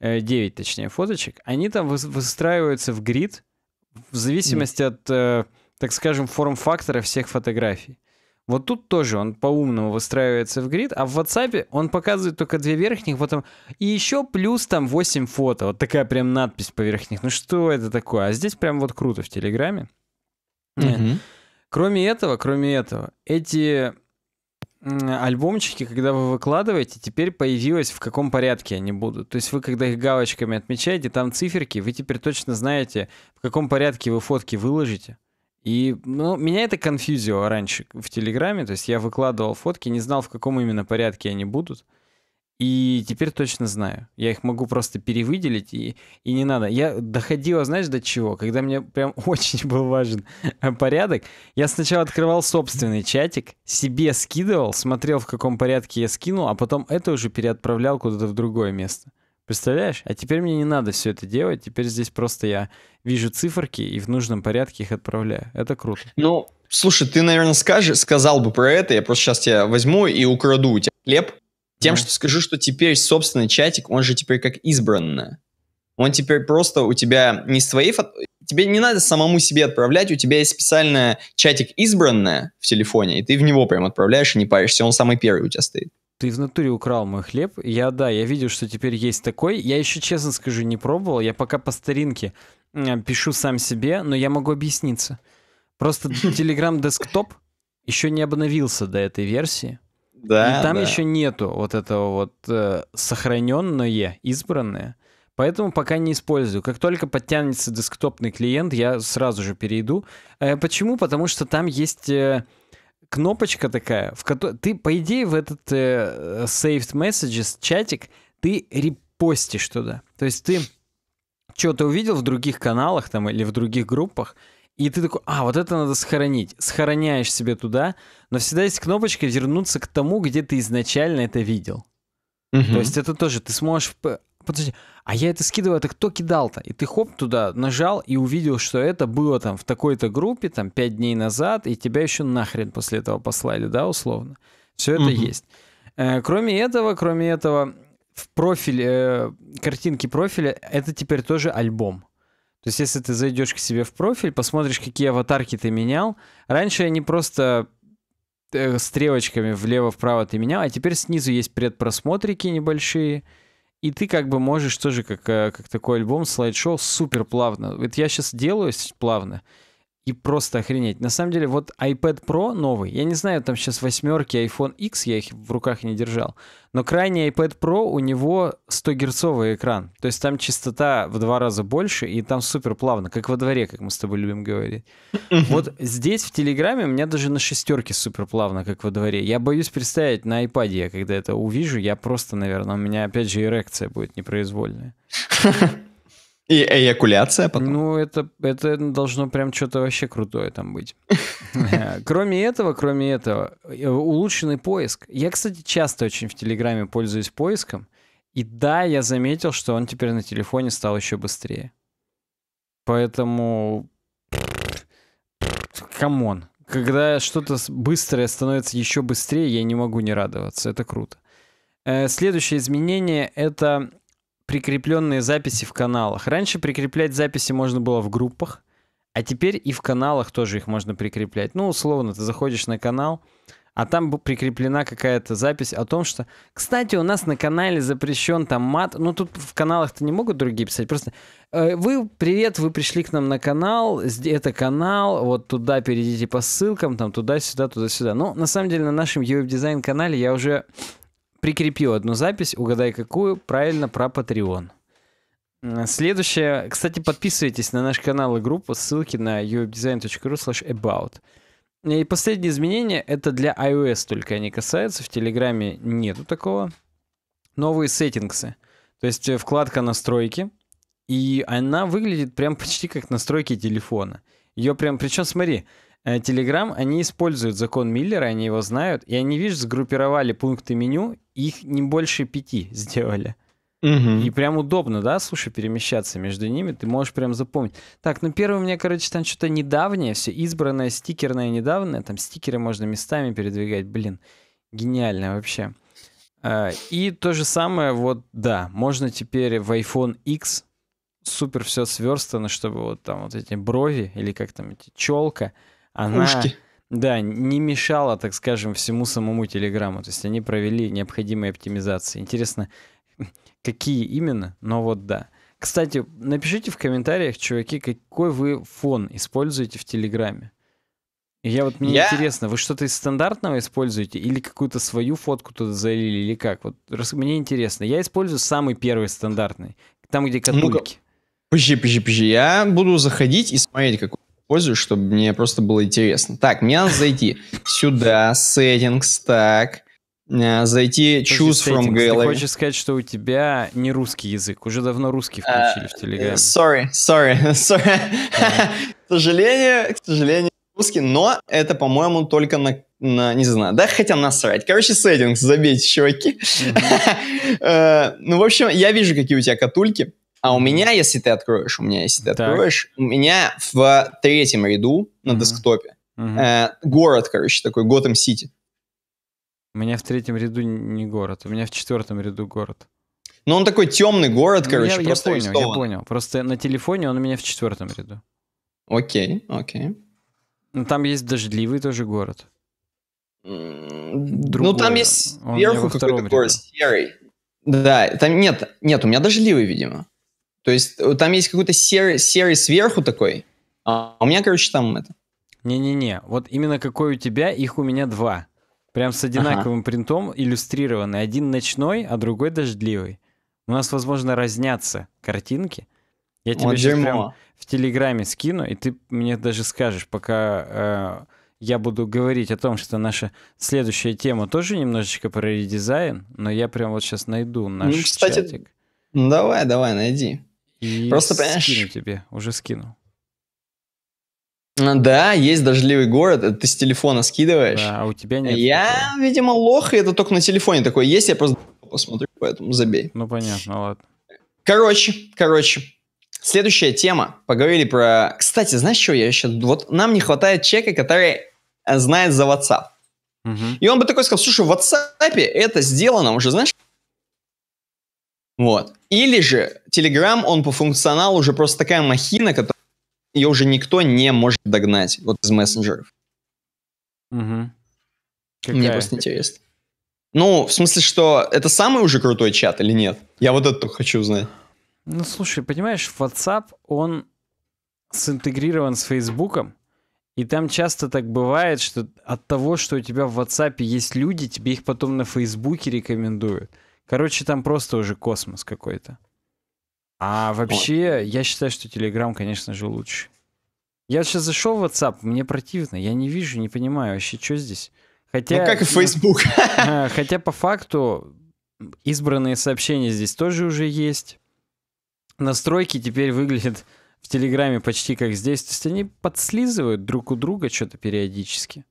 9, э, точнее, фоточек, они там выстраиваются в грид, в зависимости от, э, так скажем, форм-фактора всех фотографий. Вот тут тоже он по-умному выстраивается в грид, а в WhatsApp он показывает только две верхних, потом и еще плюс там 8 фото. Вот такая прям надпись по верхних. Ну что это такое? А здесь прям вот круто в Телеграме. Угу. Кроме этого, кроме этого, эти альбомчики, когда вы выкладываете, теперь появилось, в каком порядке они будут. То есть вы, когда их галочками отмечаете, там циферки, вы теперь точно знаете, в каком порядке вы фотки выложите. И ну, меня это конфьюзило раньше в Телеграме, то есть я выкладывал фотки, не знал, в каком именно порядке они будут. И теперь точно знаю. Я их могу просто перевыделить, и, и не надо. Я доходила, знаешь, до чего? Когда мне прям очень был важен э, порядок, я сначала открывал собственный чатик, себе скидывал, смотрел, в каком порядке я скинул, а потом это уже переотправлял куда-то в другое место. Представляешь? А теперь мне не надо все это делать. Теперь здесь просто я вижу циферки и в нужном порядке их отправляю. Это круто. Ну, слушай, ты, наверное, скажешь, сказал бы про это. Я просто сейчас тебя возьму и украду у тебя хлеб тем, mm что скажу, что теперь собственный чатик, он же теперь как избранное. Он теперь просто у тебя не свои фото... Тебе не надо самому себе отправлять, у тебя есть специальный чатик избранное в телефоне, и ты в него прям отправляешь и не паришься, он самый первый у тебя стоит. Ты в натуре украл мой хлеб. Я, да, я видел, что теперь есть такой. Я еще, честно скажу, не пробовал. Я пока по старинке пишу сам себе, но я могу объясниться. Просто Telegram Desktop еще не обновился до этой версии. Да, и там да. еще нету вот этого вот э, сохраненное, избранное. Поэтому пока не использую. Как только подтянется десктопный клиент, я сразу же перейду. Э, почему? Потому что там есть э, кнопочка такая, в которой ты, по идее, в этот э, saved messages чатик ты репостишь туда. То есть ты что-то увидел в других каналах там или в других группах, и ты такой, а, вот это надо сохранить. Схороняешь себе туда, но всегда есть кнопочка вернуться к тому, где ты изначально это видел. Угу. То есть это тоже, ты сможешь... Подожди, а я это скидываю, это кто кидал-то? И ты хоп туда нажал и увидел, что это было там в такой-то группе, там, пять дней назад, и тебя еще нахрен после этого послали, да, условно. Все это угу. есть. Э, кроме этого, кроме этого, в профиле э, картинки профиля, это теперь тоже альбом. То есть, если ты зайдешь к себе в профиль, посмотришь, какие аватарки ты менял. Раньше они просто э, стрелочками влево-вправо ты менял, а теперь снизу есть предпросмотрики небольшие. И ты как бы можешь тоже, как, э, как такой альбом, слайд-шоу, супер плавно. Вот я сейчас делаю плавно и просто охренеть. На самом деле, вот iPad Pro новый, я не знаю, там сейчас восьмерки, iPhone X, я их в руках не держал, но крайний iPad Pro, у него 100-герцовый экран, то есть там частота в два раза больше, и там супер плавно, как во дворе, как мы с тобой любим говорить. Вот здесь, в Телеграме, у меня даже на шестерке супер плавно, как во дворе. Я боюсь представить на iPad, я когда это увижу, я просто, наверное, у меня опять же эрекция будет непроизвольная. И эякуляция потом? Ну, это, это должно прям что-то вообще крутое там быть. Кроме этого, кроме этого, э, улучшенный поиск. Я, кстати, часто очень в Телеграме пользуюсь поиском. И да, я заметил, что он теперь на телефоне стал еще быстрее. Поэтому... Камон. Когда что-то быстрое становится еще быстрее, я не могу не радоваться. Это круто. Э, следующее изменение — это прикрепленные записи в каналах. Раньше прикреплять записи можно было в группах, а теперь и в каналах тоже их можно прикреплять. Ну, условно, ты заходишь на канал, а там прикреплена какая-то запись о том, что... Кстати, у нас на канале запрещен там мат. Ну, тут в каналах-то не могут другие писать. Просто э, вы, привет, вы пришли к нам на канал, это канал, вот туда перейдите по ссылкам, там туда-сюда, туда-сюда. Ну, на самом деле, на нашем UWeb-дизайн канале я уже прикрепил одну запись, угадай какую, правильно, про Patreon. Следующее, кстати, подписывайтесь на наш канал и группу, ссылки на uwebdesign.ru slash about. Ну и последнее изменение, это для iOS только они касаются, в Телеграме нету такого. Новые сеттингсы, то есть э, вкладка настройки, и она выглядит прям почти как настройки телефона. Ее прям, причем смотри, Э, Telegram, они используют закон Миллера, они его знают, и они, видишь, сгруппировали пункты меню, их не больше пяти сделали. Угу. И прям удобно, да, слушай, перемещаться между ними, ты можешь прям запомнить. Так, ну первый у меня, короче, там что-то недавнее, все избранное, стикерное, недавнее, там стикеры можно местами передвигать, блин, гениально вообще. Э, и то же самое, вот, да, можно теперь в iPhone X супер все сверстано, чтобы вот там вот эти брови или как там эти челка, она... Ушки. Да, не мешала, так скажем, всему самому Телеграму. То есть они провели необходимые оптимизации. Интересно, какие именно, но вот да. Кстати, напишите в комментариях, чуваки, какой вы фон используете в Телеграме. Я вот мне я... интересно, вы что-то из стандартного используете или какую-то свою фотку туда залили или как? Вот раз, мне интересно. Я использую самый первый стандартный, там где катульки. Ну подожди, подожди, подожди. Я буду заходить и смотреть, какой пользуюсь, чтобы мне просто было интересно. Так, мне надо зайти сюда, settings, так, э, зайти choose from gallery. Ты хочешь сказать, что у тебя не русский язык, уже давно русский э, включили в Телеграме. Э, sorry, sorry, sorry. к сожалению, к сожалению, русский, но это, по-моему, только на, на, не знаю, да, хотя насрать. Короче, сеттингс, забейте, чуваки. ну, в общем, я вижу, какие у тебя катульки. А у меня, если ты откроешь, у меня, если ты так. у меня в третьем ряду на угу. десктопе угу. Э, город, короче, такой Готэм Сити. У меня в третьем ряду не город, у меня в четвертом ряду город. Ну он такой темный город, ну, короче, я, просто я понял, я понял. Просто на телефоне он у меня в четвертом ряду. Окей, окей. Ну, там есть дождливый тоже город. Другой. Ну, там есть он сверху какой-то город серый. Да, там нет, нет, у меня дождливый, видимо. То есть э, там есть какой-то серый, серый сверху такой, а. а у меня, короче, там это. Не-не-не, вот именно какой у тебя, их у меня два. Прям с одинаковым ага. принтом иллюстрированы. Один ночной, а другой дождливый. У нас, возможно, разнятся картинки. Я тебе вот сейчас прям в Телеграме скину, и ты мне даже скажешь, пока э, я буду говорить о том, что наша следующая тема тоже немножечко про редизайн, но я прям вот сейчас найду ну, наш ну, кстати, чатик. Ну, давай, давай, найди. И Просто, понимаешь... скину тебе, уже скину. Да, есть дождливый город, ты с телефона скидываешь. Да, а у тебя нет. Я, такого. видимо, лох, и это только на телефоне такое есть, я просто посмотрю, поэтому забей. Ну, понятно, ладно. Короче, короче, следующая тема. Поговорили про... Кстати, знаешь, что я еще... Вот нам не хватает человека, который знает за WhatsApp. Угу. И он бы такой сказал, слушай, в WhatsApp это сделано уже, знаешь, вот. Или же Telegram, он по функционалу уже просто такая махина, которую ее уже никто не может догнать вот из мессенджеров. Угу. Какая? Мне просто интересно. Ну, в смысле, что это самый уже крутой чат или нет? Я вот это хочу узнать. Ну, слушай, понимаешь, WhatsApp, он синтегрирован с Фейсбуком, и там часто так бывает, что от того, что у тебя в WhatsApp есть люди, тебе их потом на Фейсбуке рекомендуют. Короче, там просто уже космос какой-то. А вообще, Ой. я считаю, что Telegram, конечно же, лучше. Я сейчас зашел в WhatsApp, мне противно, я не вижу, не понимаю вообще, что здесь. Хотя, ну, как и Facebook. Э, хотя, по факту, избранные сообщения здесь тоже уже есть. Настройки теперь выглядят в Телеграме почти как здесь. То есть они подслизывают друг у друга что-то периодически.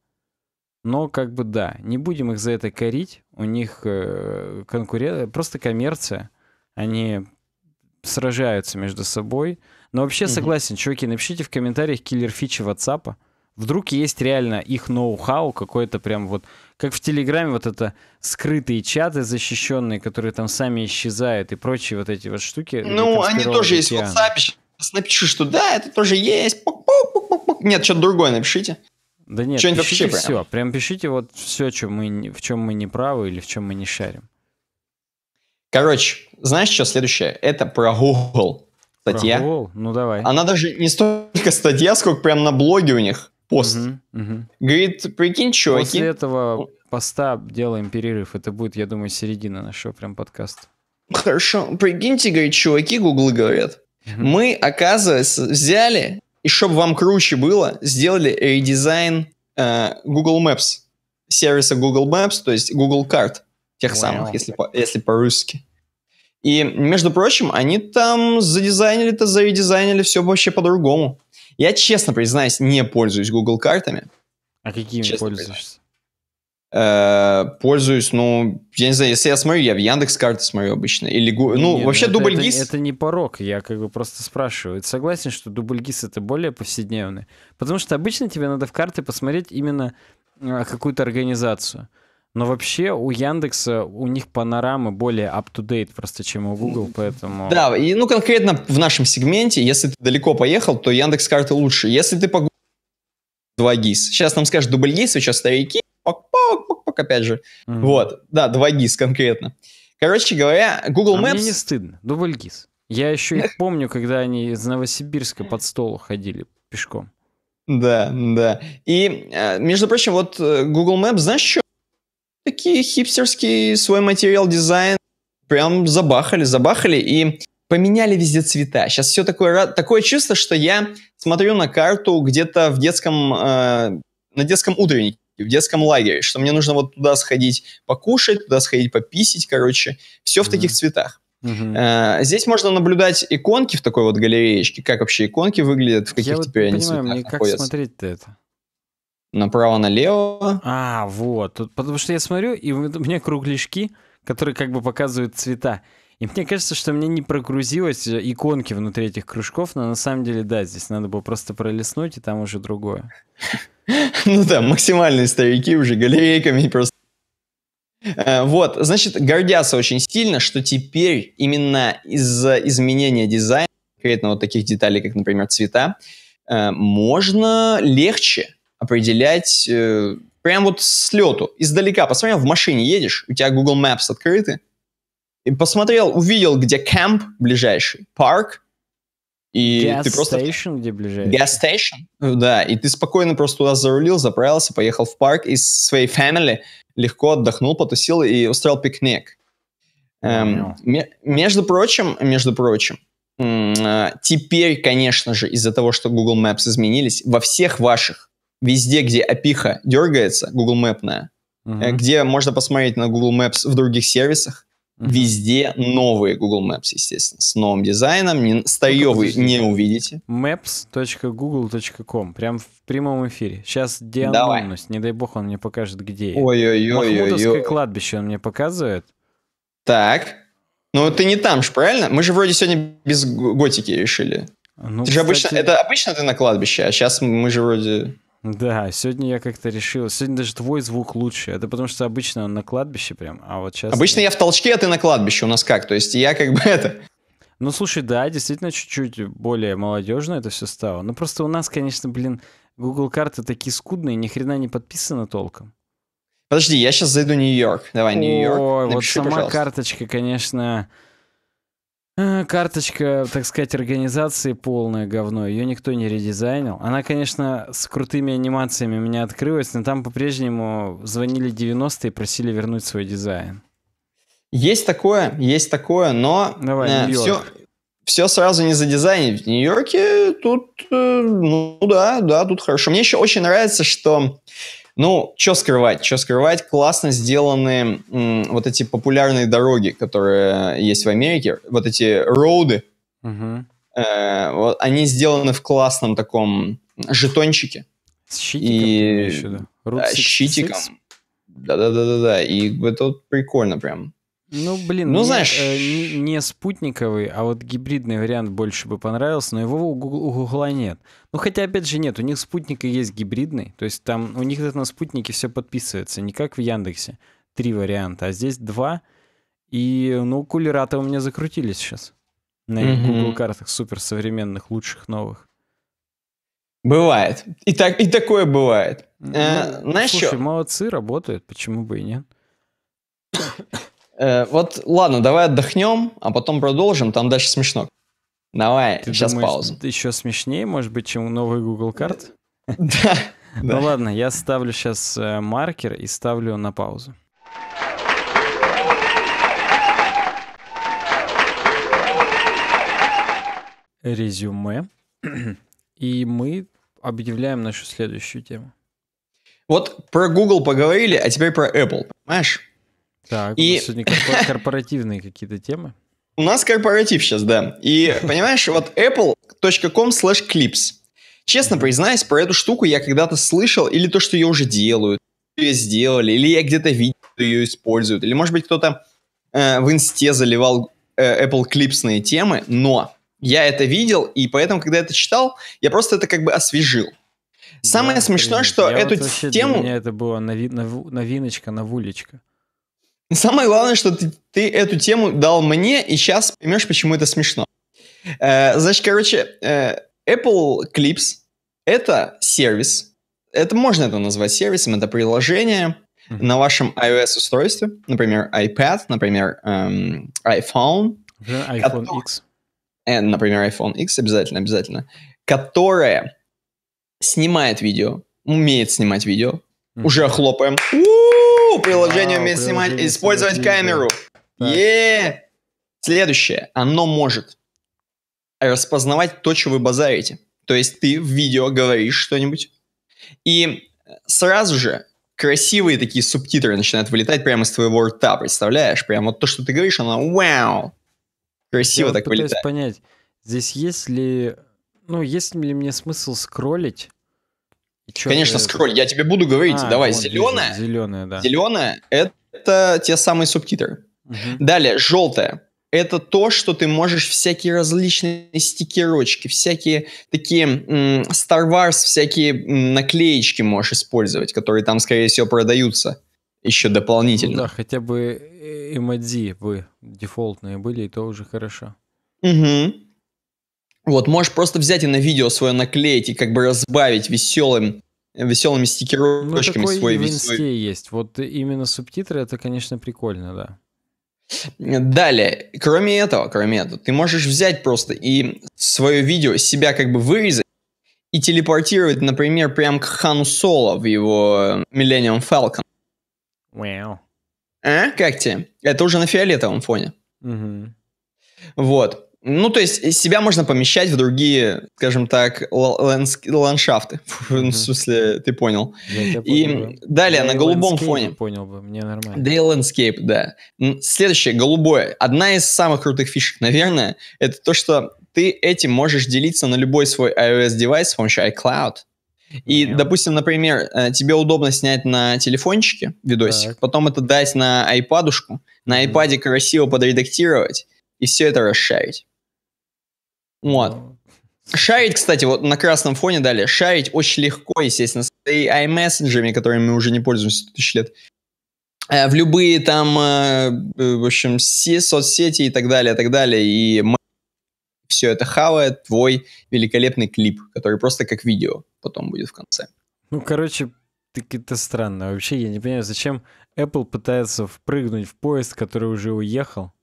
Но как бы да, не будем их за это корить. У них э, конкуренция, просто коммерция. Они сражаются между собой. Но вообще угу. согласен, чуваки, напишите в комментариях киллер фичи WhatsApp. Вдруг есть реально их ноу-хау какой-то прям вот... Как в Телеграме вот это скрытые чаты защищенные, которые там сами исчезают и прочие вот эти вот штуки. Ну, они тоже есть в WhatsApp. Сейчас напишу, что да, это тоже есть. Пук -пук -пук Нет, что-то другое напишите. Да нет, пишите вообще все. Прям. пишите вот все, чем мы, в чем мы не правы или в чем мы не шарим. Короче, знаешь, что следующее? Это про Google статья. Про Google? Ну, давай. Она даже не столько статья, сколько прям на блоге у них пост. Угу, угу. Говорит, прикинь, чуваки... После этого поста делаем перерыв. Это будет, я думаю, середина нашего прям подкаста. Хорошо. Прикиньте, говорит, чуваки Google говорят. Мы, оказывается, взяли и чтобы вам круче было, сделали редизайн э, Google Maps, сервиса Google Maps, то есть Google карт тех wow. самых, если, по, если по-русски. И, между прочим, они там задизайнили-то, заредизайнили все вообще по-другому. Я, честно признаюсь, не пользуюсь Google картами. А какими честно пользуешься? Э, пользуюсь, ну, я не знаю, если я смотрю, я в Яндекс карты смотрю обычно. Или Ну, не, ну, вообще это, дубль гис. Это, это не порог, я как бы просто спрашиваю. Ты согласен, что дубль гис это более повседневный? Потому что обычно тебе надо в карты посмотреть именно э, какую-то организацию. Но вообще у Яндекса, у них панорамы более up-to-date просто, чем у Google, поэтому... Да, и ну конкретно в нашем сегменте, если ты далеко поехал, то Яндекс карты лучше. Если ты по 2 ГИС. Сейчас нам скажут дубль ГИС, сейчас старики, пак-пак-пак-пак, опять же. Mm-hmm. Вот, да, 2GIS конкретно. Короче говоря, Google а Maps... мне не стыдно, дубльгиз. Я еще их помню, когда они из Новосибирска под стол ходили пешком. Да, да. И, э, между прочим, вот э, Google Maps, знаешь, что? Такие хипстерские свой материал дизайн прям забахали, забахали и поменяли везде цвета. Сейчас все такое, такое чувство, что я смотрю на карту где-то в детском, э, на детском утреннике и в детском лагере, что мне нужно вот туда сходить покушать, туда сходить пописить, короче, все в таких цветах. Uh-huh. Здесь можно наблюдать иконки в такой вот галереечке, как вообще иконки выглядят, в каких Я теперь вот они понимаю, цветах мне находятся. как смотреть-то это? Направо-налево. А, вот. потому что я смотрю, и у меня кругляшки, которые как бы показывают цвета. И мне кажется, что мне не прогрузилось э, иконки внутри этих кружков, но на самом деле, да, здесь надо было просто пролистнуть, и там уже другое. Ну да, максимальные старики уже галерейками просто э, вот, значит, гордятся очень сильно, что теперь именно из-за изменения дизайна, конкретно вот таких деталей, как, например, цвета, э, можно легче определять прям вот с лету, издалека. Посмотри, в машине едешь, у тебя Google Maps открыты, и посмотрел, увидел, где кемп ближайший, парк, и gas ты просто... Station, где ближайший. Gas station, ну да. И ты спокойно просто туда зарулил, заправился, поехал в парк и с своей family легко отдохнул, потусил и устроил пикник. Эм, между прочим, между прочим, а, теперь, конечно же, из-за того, что Google Maps изменились, во всех ваших, везде, где опиха дергается, Google Map, uh-huh. Э, где можно посмотреть на Google Maps в других сервисах, Mm-hmm. Везде новые Google Maps, естественно, с новым дизайном. Не, старье вы не увидите. Maps.google.com. Прям в прямом эфире. Сейчас дианонность. Не дай бог, он мне покажет, где я. Ой-ой-ой. Махмутовское кладбище он мне показывает. Так. Ну, ты не там же, правильно? Мы же вроде сегодня без готики решили. Ну, ты же обычно, это обычно ты на кладбище, а сейчас мы же вроде... Да, сегодня я как-то решил. Сегодня даже твой звук лучше. Это потому что обычно он на кладбище прям, а вот сейчас... Обычно я в толчке, а ты на кладбище у нас как? То есть я как бы это... Ну, слушай, да, действительно, чуть-чуть более молодежно это все стало. Но ну, просто у нас, конечно, блин, Google карты такие скудные, ни хрена не подписано толком. Подожди, я сейчас зайду в Нью-Йорк. Давай, Нью-Йорк. Ой, Напиши, вот сама пожалуйста. карточка, конечно, Э, карточка, так сказать, организации полное говно. Ее никто не редизайнил. Она, конечно, с крутыми анимациями у меня открылась, но там по-прежнему звонили 90-е и просили вернуть свой дизайн. Есть такое, есть такое, но Давай, э, все, все сразу не за дизайн. В Нью-Йорке тут, э, ну да, да, тут хорошо. Мне еще очень нравится, что ну, что скрывать, что скрывать, классно сделаны м, вот эти популярные дороги, которые э, есть в Америке, вот эти роуды, угу. э, вот, они сделаны в классном таком жетончике. С щитиком и... да, э, щитиком. Да-да-да-да-да, и это вот прикольно прям. Ну, блин, ну, мне, знаешь... э, не, не спутниковый, а вот гибридный вариант больше бы понравился, но его у Гугла нет. Ну, хотя, опять же, нет, у них спутник и есть гибридный, то есть там у них это на спутнике все подписывается, не как в Яндексе, три варианта, а здесь два, и, ну, кулераты у меня закрутились сейчас на mm Google картах суперсовременных, лучших, новых. Бывает. И, так, и такое бывает. Ну, э, слушай, насчет... молодцы, работают, почему бы и нет. Э, вот, ладно, давай отдохнем, а потом продолжим, там дальше смешно. Давай, Ты сейчас думаешь, пауза. Еще смешнее, может быть, чем новый Google карт? Да. Ну ладно, я ставлю сейчас э, маркер и ставлю на паузу. Резюме. И мы объявляем нашу следующую тему. Вот про Google поговорили, а теперь про Apple, понимаешь? Так, и... сегодня корпоративные какие-то темы. У нас корпоратив сейчас, да. И, понимаешь, вот apple.com slash clips. Честно признаюсь, про эту штуку я когда-то слышал, или то, что ее уже делают, ее сделали, или я где-то видел, ее используют, или, может быть, кто-то э, в инсте заливал э, Apple Clipsные темы, но я это видел, и поэтому, когда это читал, я просто это как бы освежил. Самое да, смешное, что я эту вот тему... Для меня это была нови... нов... новиночка, новулечка. Ну, самое главное, что ты, ты эту тему дал мне, и сейчас поймешь, почему это смешно. Э, значит, короче, э, Apple Clips — это сервис. Это можно это назвать сервисом, это приложение mm-hmm. на вашем iOS-устройстве, например, iPad, например, эм, iPhone. Например, iPhone X. Э, например, iPhone X, обязательно, обязательно. Которое снимает видео, умеет снимать видео. Mm-hmm. Уже хлопаем. У-у-у! Уху! Приложение умеет снимать использовать камеру. Еее! Следующее. Оно может распознавать то, что вы базарите. То есть ты в видео говоришь что-нибудь, и сразу же красивые такие субтитры начинают вылетать прямо из твоего рта, представляешь? Прямо вот то, что ты говоришь, оно вау! Красиво Я так вот вылетает. понять, здесь есть ли... Ну, есть ли мне смысл скроллить Чё Конечно, скроль. Я тебе буду говорить. А, Давай, вот зеленая. Вижу. Зеленая, да. Зеленая – это те самые субтитры. Угу. Далее, желтая. Это то, что ты можешь всякие различные стикерочки, всякие такие Star Wars, всякие наклеечки можешь использовать, которые там, скорее всего, продаются еще дополнительно. да, хотя бы э, эмодзи бы дефолтные были, и то уже хорошо. Угу. Вот, можешь просто взять и на видео свое наклеить и как бы разбавить веселым веселыми ну, стикерочками ну, свой весь. Свой... есть. Вот именно субтитры, это, конечно, прикольно, да. Далее, кроме этого, кроме этого, ты можешь взять просто и свое видео себя как бы вырезать и телепортировать, например, прям к Хану Соло в его э, Millennium Falcon. Wow. А? Как тебе? Это уже на фиолетовом фоне. Угу. Вот. Ну, то есть себя можно помещать в другие, скажем так, ландшафты. Mm-hmm. В смысле, ты понял. Я и понял, далее да. на голубом фоне. Понял бы, мне нормально. Да landscape, да. Следующее, голубое. Одна из самых крутых фишек, наверное, это то, что ты этим можешь делиться на любой свой iOS-девайс с помощью iCloud. И, Понял. допустим, например, э, тебе удобно снять на телефончике видосик, так. потом это дать на айпадушку, на айпаде красиво подредактировать и все это расширить. Вот. Шарить, кстати, вот на красном фоне дали. Шарить очень легко, естественно, с iMessage, которыми мы уже не пользуемся тысячи лет. Э, в любые там, э, э, в общем, все соцсети и так далее, и так далее. И все это хавает твой великолепный клип, который просто как видео потом будет в конце. Ну, короче, это странно. Вообще я не понимаю, зачем Apple пытается впрыгнуть в поезд, который уже уехал.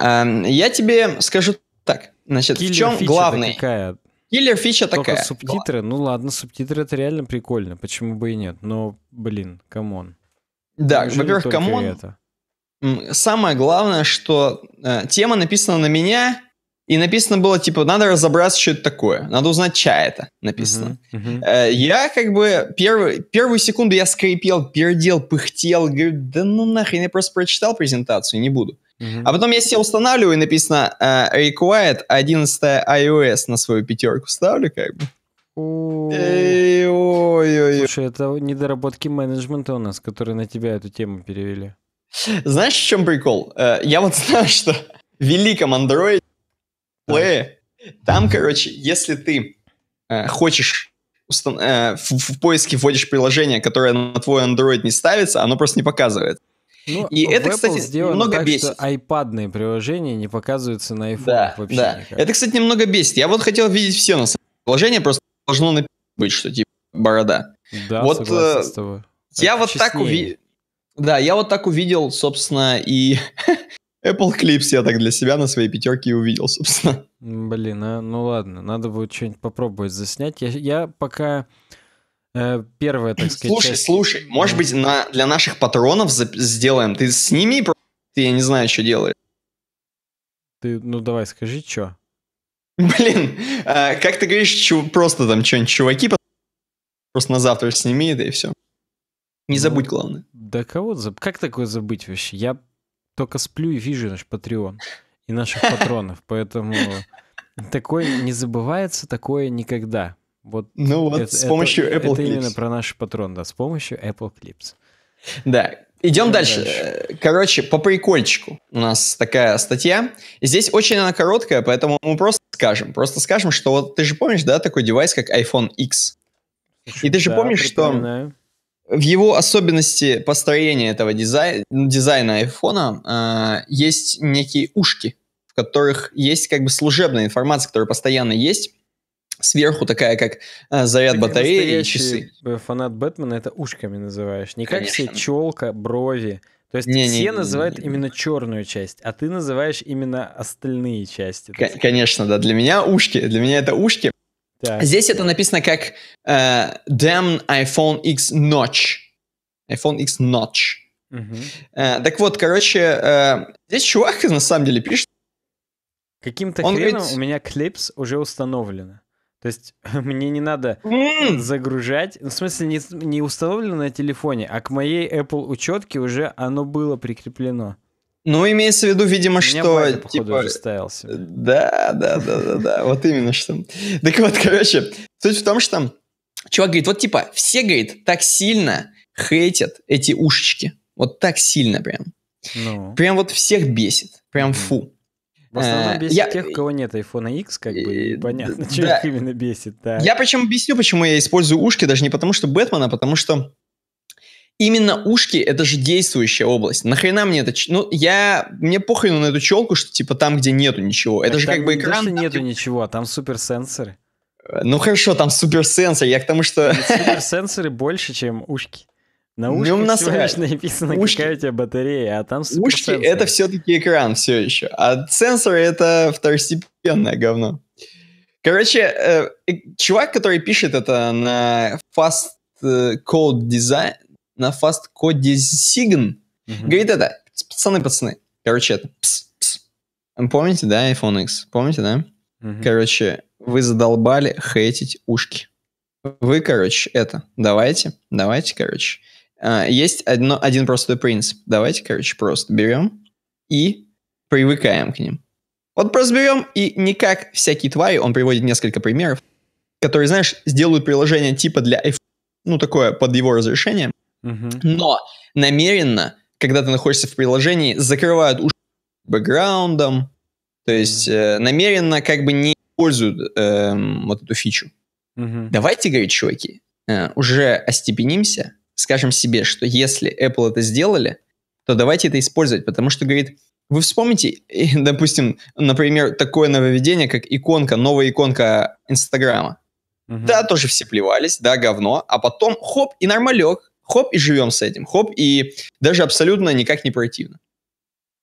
Эм, я тебе скажу так, значит, Киллер в чем главный? Какая? Киллер фича Только такая. субтитры, ну ладно, субтитры это реально прикольно, почему бы и нет, но, блин, камон. Да, во-первых, камон. Самое главное, что э, тема написана на меня, и написано было, типа, надо разобраться, что это такое. Надо узнать, чья это написано. Uh-huh, uh-huh. Я как бы первый, первую секунду я скрипел, пердел, пыхтел. Говорю, да ну нахрен, я просто прочитал презентацию, не буду. А потом я себе устанавливаю, и написано uh, Required 11 iOS на свою пятерку ставлю, как бы. Ой, ой, ой. Слушай, это недоработки менеджмента у нас, которые на тебя эту тему перевели. Знаешь, в чем прикол? Э, я вот знаю, что в великом Android плее, там, короче, если ты э, хочешь в, поиске вводишь приложение, которое на твой Android не ставится, оно просто не показывает. Ну, и это, Apple кстати, много так, бесит. Что айпадные приложения не показываются на iPhone да, вообще. Да. Это, кстати, немного бесит. Я вот хотел видеть все на самом деле. Приложение просто должно быть, что типа борода. Да, вот, согласен э, с тобой. Я это вот честнее. так увидел. Да, я вот так увидел, собственно, и Apple Clips я так для себя на своей пятерке и увидел, собственно. Блин, а, ну ладно, надо будет что-нибудь попробовать заснять. Я, я пока Э, первое, так сказать. Слушай, часть... слушай, может быть, на, для наших патронов за, сделаем. Ты сними, я не знаю, что делаешь. Ты, ну давай, скажи, что. Блин, э, как ты говоришь, чу, просто там что-нибудь чуваки, просто на завтра сними это и все. Не ну, забудь, ну, главное. Да кого заб? Как такое забыть вообще? Я только сплю и вижу наш Патреон и наших патронов, поэтому такое не забывается, такое никогда. Вот ну вот это, с помощью это, Apple это Clips. Это именно про наш патрон, да, с помощью Apple Clips. Да, Идем дальше. дальше. Э, короче, по прикольчику у нас такая статья. Здесь очень она короткая, поэтому мы просто скажем. Просто скажем, что вот ты же помнишь, да, такой девайс, как iPhone X. И ты же да, помнишь, что в его особенности построения этого дизай... дизайна айфона э, есть некие ушки, в которых есть как бы служебная информация, которая постоянно есть сверху такая, как а, заряд так батареи и часы. Э, фанат Бэтмена это ушками называешь. Не как все челка, брови. То есть не, все не, называют не, не, именно черную часть, а ты называешь именно остальные части. К- конечно, да. Для меня ушки. Для меня это ушки. Так. Здесь это написано как э, Damn iPhone X Notch. iPhone X Notch. Угу. Э, так вот, короче, э, здесь чувак на самом деле пишет. Каким-то хреном говорит... у меня клипс уже установлено. То есть мне не надо загружать. в смысле, не, не установлено на телефоне, а к моей Apple учетке уже оно было прикреплено. Ну, имеется в виду, видимо, Меня что... Батя, походу, типа... уже ставился. Да, да, да, да, да, вот именно что. Так вот, короче, суть в том, что чувак говорит, вот типа, все, говорит, так сильно хейтят эти ушечки. Вот так сильно прям. Ну. Прям вот всех бесит. Прям фу. В основном э, бесит я... тех, у кого нет iPhone X, как бы, э, понятно, что да. их именно бесит. Да. Я почему объясню, почему я использую ушки, даже не потому что Бэтмена, а потому что именно ушки это же действующая область. Нахрена мне это? Ну, я. Мне похрену на эту челку, что типа там, где нету ничего. Это так же как бы экран. Там нету где... ничего, а там суперсенсоры. Э, ну хорошо, там суперсенсор. Я к тому, что. Суперсенсоры больше, чем ушки. На ушках ну, на всего лишь написано, ушки. какая у тебя батарея, а там Ушки — это все-таки экран все еще, а сенсоры — это второстепенное говно. Короче, э, чувак, который пишет это на Fast э, Code Design, на Fast Code Design, mm-hmm. говорит это, пацаны, пацаны, короче, это пс, пс. Помните, да, iPhone X? Помните, да? Mm-hmm. Короче, вы задолбали хейтить ушки. Вы, короче, это, давайте, давайте, короче, а, есть одно, один простой принцип. Давайте, короче, просто берем и привыкаем к ним. Вот просто берем и не как всякие твари, он приводит несколько примеров, которые, знаешь, сделают приложение типа для iPhone, ну, такое под его разрешение, uh-huh. но намеренно, когда ты находишься в приложении, закрывают уши бэкграундом, то есть э, намеренно как бы не используют э, вот эту фичу. Uh-huh. Давайте, говорит, чуваки, э, уже остепенимся, скажем себе, что если Apple это сделали, то давайте это использовать, потому что, говорит, вы вспомните, допустим, например, такое нововведение, как иконка, новая иконка Инстаграма. Угу. Да, тоже все плевались, да, говно, а потом хоп и нормалек, хоп и живем с этим, хоп и даже абсолютно никак не противно.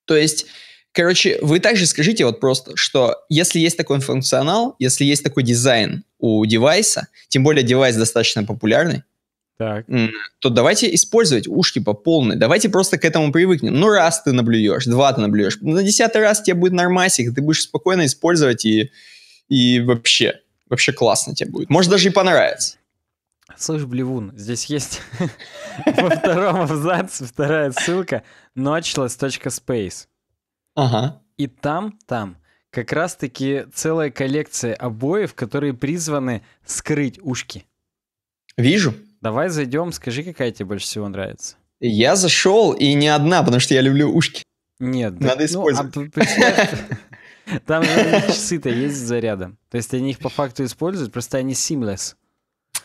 То есть, короче, вы также скажите вот просто, что если есть такой функционал, если есть такой дизайн у девайса, тем более девайс достаточно популярный, так. то давайте использовать ушки по полной. Давайте просто к этому привыкнем. Ну, раз ты наблюешь, два ты наблюешь. На десятый раз тебе будет нормасик, ты будешь спокойно использовать и, и вообще, вообще классно тебе будет. Может, даже и понравится. Слышь, Блевун, здесь есть во втором абзаце вторая ссылка notchless.space. Ага. И там, там, как раз-таки целая коллекция обоев, которые призваны скрыть ушки. Вижу. Давай зайдем, скажи, какая тебе больше всего нравится. Я зашел, и не одна, потому что я люблю ушки. Нет, надо да, ну, использовать. там же часы-то есть с зарядом. То есть они их по факту используют, просто они seamless.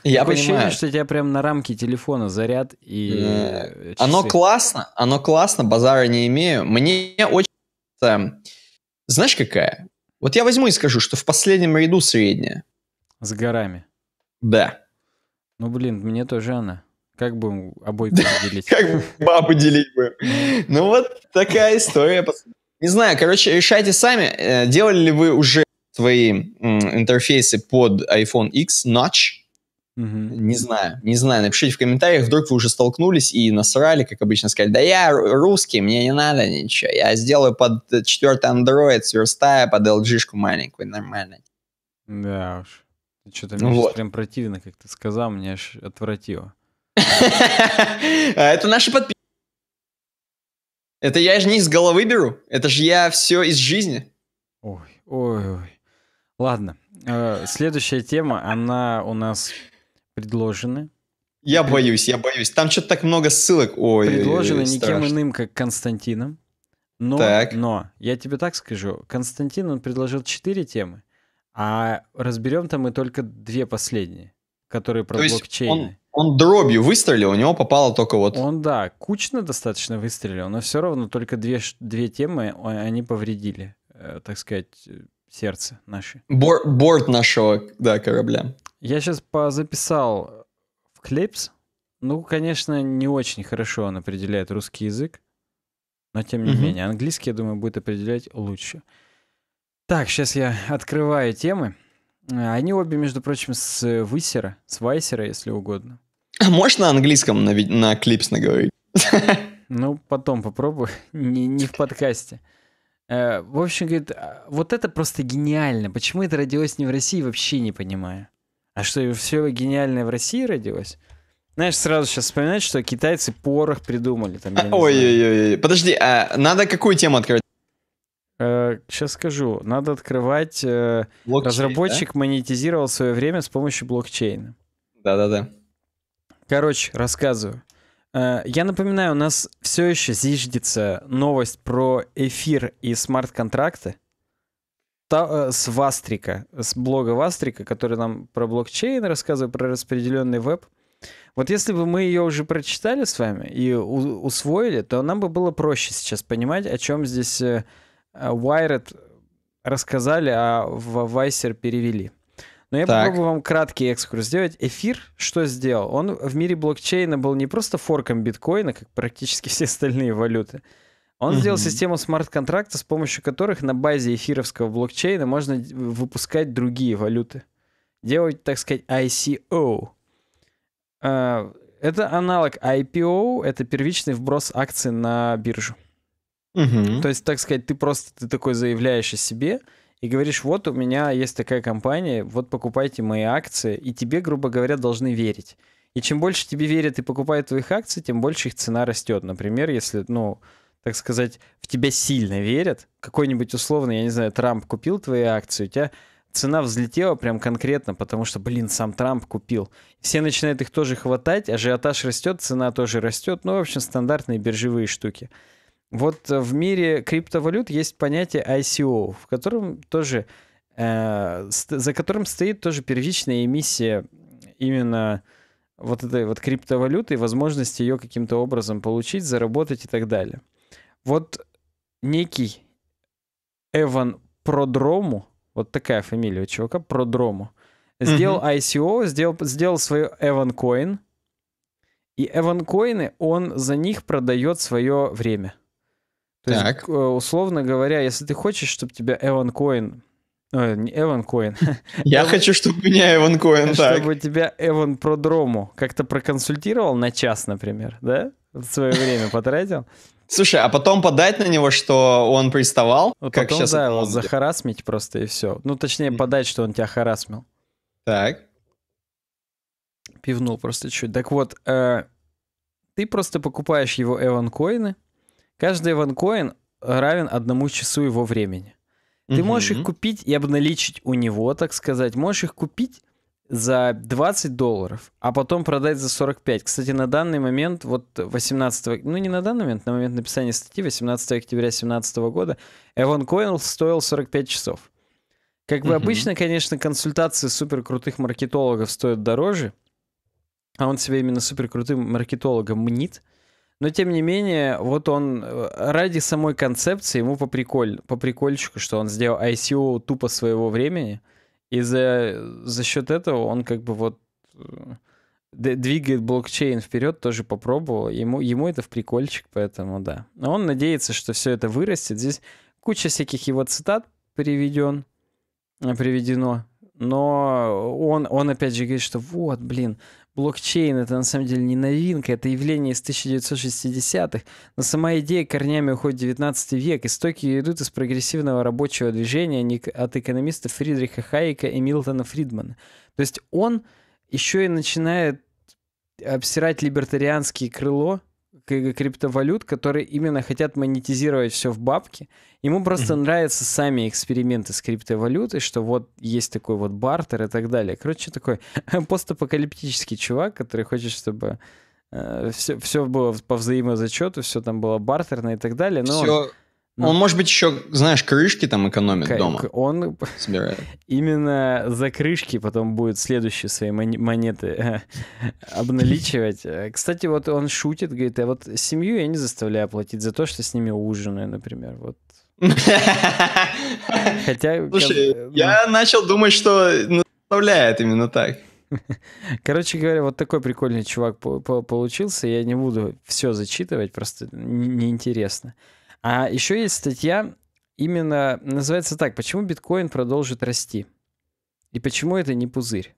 Я Такое понимаю. ощущение, что у тебя прям на рамке телефона заряд и mm. Оно классно, оно классно, базара не имею. Мне очень... Знаешь, какая? Вот я возьму и скажу, что в последнем ряду средняя. С горами. Да. Ну, блин, мне тоже она. Как бы обойку делить? Как бы бабы делить бы. Ну, вот такая история. Не знаю, короче, решайте сами. Э, делали ли вы уже свои интерфейсы под iPhone X Notch? Угу. Не знаю, не знаю. Напишите в комментариях, вдруг вы уже столкнулись и насрали, как обычно сказали, да я русский, мне не надо ничего. Я сделаю под э, четвертый Android, сверстая под LG-шку маленькую, нормально. Да уж. Ты что-то мне ну вот. прям противно, как ты сказал, мне аж отвратило. А, это наши подписчики. Это я же не из головы беру, это же я все из жизни. Ой, ой, ой. Ладно, э, следующая тема, она у нас предложена. Я боюсь, я боюсь. Там что-то так много ссылок. Ой, предложено никем иным, как Константином. Но, так. но, я тебе так скажу, Константин, он предложил четыре темы, а разберем-то мы только две последние, которые про То блокчейны. он, он дробью выстрелил, у него попало только вот... Он, да, кучно достаточно выстрелил, но все равно только две, две темы они повредили, э, так сказать, э, сердце наше. Бор, борт нашего, да, корабля. Я сейчас записал в клипс. Ну, конечно, не очень хорошо он определяет русский язык, но тем не mm менее. Английский, я думаю, будет определять лучше. Так, сейчас я открываю темы. Э, они обе, между прочим, с Высера, с Вайсера, если угодно. А можешь на английском на, на клипс наговорить? Ну, потом попробую, не, не в подкасте. Э, в общем, говорит, а, вот это просто гениально. Почему это родилось не в России, вообще не понимаю. А что, все гениальное в России родилось? Знаешь, сразу сейчас вспоминать, что китайцы порох придумали. Ой-ой-ой, подожди, а надо какую тему открывать? Сейчас э, скажу. Надо открывать... Э, блокчейн, Разработчик да? монетизировал свое время с помощью блокчейна. Да-да-да. Короче, рассказываю. Э, я напоминаю, у нас все еще зиждется новость про эфир и смарт-контракты с Вастрика, с блога Вастрика, который нам про блокчейн рассказывает, про распределенный веб. Вот если бы мы ее уже прочитали с вами и усвоили, то нам бы было проще сейчас понимать, о чем здесь Э, Wired рассказали, а в Вайсер перевели. Но я так. попробую вам краткий экскурс сделать. Эфир что сделал? Он в мире блокчейна был не просто форком биткоина, как практически все остальные валюты. Он mm сделал систему смарт-контракта, с помощью которых на базе эфировского блокчейна можно выпускать другие валюты. Делать, так сказать, ICO. Э, это аналог IPO, это первичный вброс акций на биржу. Угу. То есть, так сказать, ты просто ты такой заявляешь о себе и говоришь, вот у меня есть такая компания, вот покупайте мои акции, и тебе, грубо говоря, должны верить. И чем больше тебе верят и покупают твоих акций, тем больше их цена растет. Например, если, ну, так сказать, в тебя сильно верят, какой-нибудь условный, я не знаю, Трамп купил твои акции, у тебя цена взлетела прям конкретно, потому что, блин, сам Трамп купил. Все начинают их тоже хватать, ажиотаж растет, цена тоже растет. Ну, в общем, стандартные биржевые штуки. Вот в мире криптовалют есть понятие ICO, в котором тоже, э, за которым стоит тоже первичная эмиссия именно вот этой вот криптовалюты и возможность ее каким-то образом получить, заработать и так далее. Вот некий Эван Продрому, вот такая фамилия у чувака, Продрому, сделал угу. ICO, сделал, сделал свою Эван Коин и Эван Коины он за них продает свое время – то так. есть, э, условно говоря, если ты хочешь, чтобы тебя Эван Коин... Э, не Эван Коин. Я хочу, чтобы меня Эван Коин, так. Чтобы тебя Эван Продрому как-то проконсультировал на час, например, да? Свое время потратил. Слушай, а потом подать на него, что он приставал? Вот как потом, сейчас да, его захарасмить просто и все. Ну, точнее, подать, что он тебя харасмил. Так. Пивнул просто чуть. Так вот, э, ты просто покупаешь его Эван Коины, Каждый ванкоин равен одному часу его времени. Ты угу. можешь их купить и обналичить у него, так сказать. Можешь их купить за 20 долларов, а потом продать за 45. Кстати, на данный момент, вот 18, ну не на данный момент, на момент написания статьи 18 октября 2017 года, Эван Coin стоил 45 часов. Как бы угу. обычно, конечно, консультации суперкрутых маркетологов стоят дороже, а он себя именно суперкрутым маркетологом мнит – но тем не менее, вот он э, ради самой концепции ему по приколь, по прикольчику, что он сделал ICO тупо своего времени, и за, за счет этого он как бы вот э, двигает блокчейн вперед, тоже попробовал. Ему, ему это в прикольчик, поэтому да. Но он надеется, что все это вырастет. Здесь куча всяких его цитат приведен, э, приведено. Но он, он опять же говорит, что вот, блин, блокчейн это на самом деле не новинка, это явление из 1960-х, но сама идея корнями уходит в 19 век, истоки ее идут из прогрессивного рабочего движения от экономистов Фридриха Хайека и Милтона Фридмана. То есть он еще и начинает обсирать либертарианские крыло, криптовалют, которые именно хотят монетизировать все в бабки. Ему просто нравятся сами эксперименты с криптовалютой, что вот есть такой вот бартер и так далее. Короче, такой постапокалиптический чувак, который хочет, чтобы все, э, все было по взаимозачету, все там было бартерно и так далее. Но все он... Ну, он, может быть, еще, знаешь, крышки там экономит к- дома. Он собирает. Именно за крышки потом будет следующие свои монеты э, обналичивать. Э, кстати, вот он шутит, говорит, а вот семью я не заставляю платить за то, что с ними ужинаю, например. Вот Хотя... Слушай, как... Ну. я начал думать, что заставляет именно так. Короче говоря, вот такой прикольный чувак получился. Я не буду все зачитывать, просто неинтересно. Не а еще есть статья, именно называется так, почему биткоин продолжит расти? И почему это не пузырь?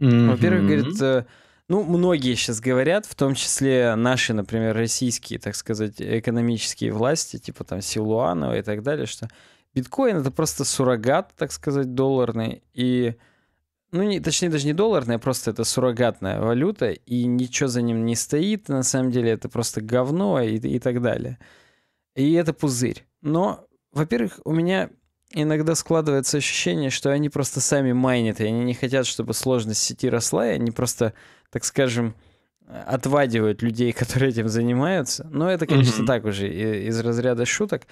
Mm-hmm. Во-первых, говорит, э, ну, многие сейчас говорят, в том числе наши, например, российские, так сказать, экономические власти, типа там Силуанова и так далее, что биткоин это просто суррогат, так сказать, долларный, и ну, не, точнее, даже не долларная, просто это суррогатная валюта, и ничего за ним не стоит, на самом деле это просто говно и, и так далее. И это пузырь. Но, во-первых, у меня иногда складывается ощущение, что они просто сами майнят, и они не хотят, чтобы сложность сети росла, и они просто, так скажем, отвадивают людей, которые этим занимаются. Но это, конечно, mm-hmm. так уже из разряда шуток.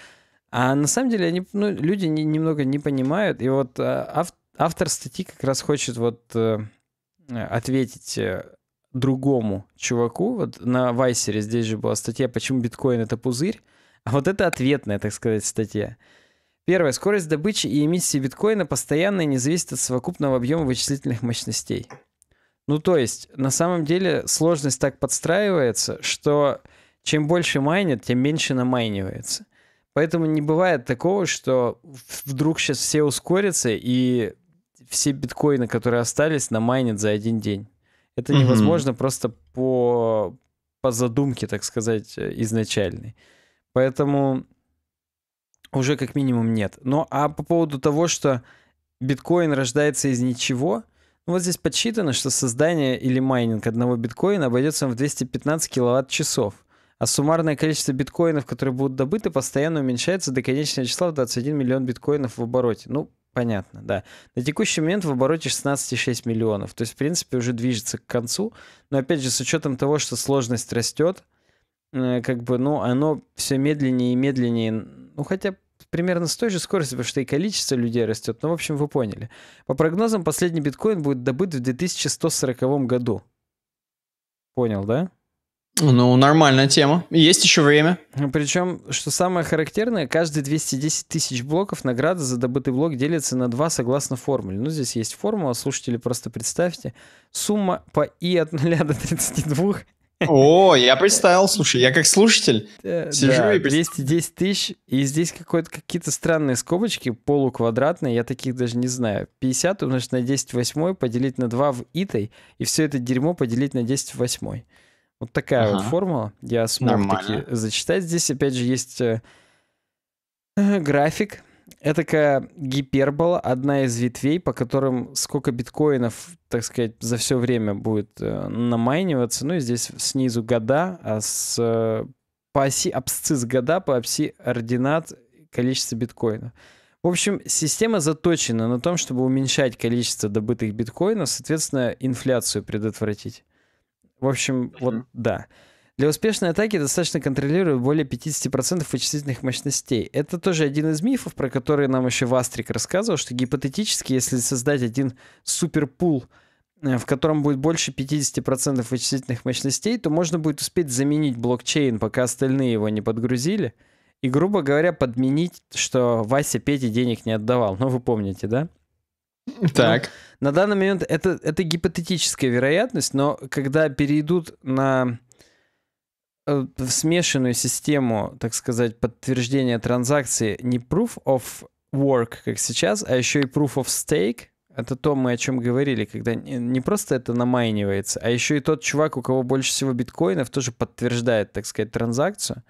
А на самом деле они, ну, люди не, немного не понимают. И вот э, ав, автор статьи как раз хочет вот э, ответить э, другому чуваку. Вот на Вайсере здесь же была статья «Почему биткоин — это пузырь?» А вот это ответная, так сказать, статья. Первое. Скорость добычи и эмиссии биткоина постоянно и не зависит от совокупного объема вычислительных мощностей. Ну, то есть, на самом деле, сложность так подстраивается, что чем больше майнит, тем меньше намайнивается. Поэтому не бывает такого, что вдруг сейчас все ускорятся и все биткоины, которые остались, намайнят за один день. Это невозможно mm-hmm. просто по, по задумке, так сказать, изначальной. Поэтому уже как минимум нет. Но ну, а по поводу того, что биткоин рождается из ничего, ну вот здесь подсчитано, что создание или майнинг одного биткоина обойдется в 215 киловатт-часов, а суммарное количество биткоинов, которые будут добыты, постоянно уменьшается до конечного числа в 21 миллион биткоинов в обороте. Ну, Понятно, да. На текущий момент в обороте 16,6 миллионов. То есть, в принципе, уже движется к концу. Но опять же, с учетом того, что сложность растет, Э, как бы, ну, оно все медленнее и медленнее, ну, хотя примерно с той же скоростью, потому что и количество людей растет. Ну, в общем, вы поняли. По прогнозам, последний биткоин будет добыт в 2140 году. Понял, да? Ну, нормальная тема. Есть еще время. Ну, Причем, что самое характерное, каждые 210 тысяч блоков награда за добытый блок делится на 2 согласно формуле. Ну, здесь есть формула, слушатели просто представьте. Сумма по и от 0 до 32 о, я представил, слушай, я как слушатель э, сижу да, и... 210 тысяч, и здесь какие-то странные скобочки, полуквадратные, я таких даже не знаю. 50 умножить на 10 восьмой, поделить на 2 в итой, и все это дерьмо поделить на 10 восьмой. Вот такая вот формула. Я смог таки зачитать. Здесь, опять же, есть э, график, Этакая гипербола, одна из ветвей, по которым сколько биткоинов, так сказать, за все время будет э, намайниваться. Ну и здесь снизу года, а с, э, по оси абсцисс года, по оси ординат количество биткоинов. В общем, система заточена на том, чтобы уменьшать количество добытых биткоинов, соответственно, инфляцию предотвратить. В общем, mm-hmm. вот да. Для успешной атаки достаточно контролировать более 50% вычислительных мощностей. Это тоже один из мифов, про который нам еще Вастрик рассказывал, что гипотетически, если создать один суперпул, э, в котором будет больше 50% вычислительных мощностей, то можно будет успеть заменить блокчейн, пока остальные его не подгрузили. И, грубо говоря, подменить, что Вася Пете денег не отдавал. Ну, вы помните, да? Так. Но ну, на данный момент это, это гипотетическая вероятность, но когда перейдут на Э, в смешанную систему, так сказать, подтверждения транзакции не proof of work, как сейчас, а еще и proof of stake. Это то, мы о чем говорили, когда э, не просто это намайнивается, а еще и тот чувак, у кого больше всего биткоинов, тоже подтверждает, так сказать, транзакцию.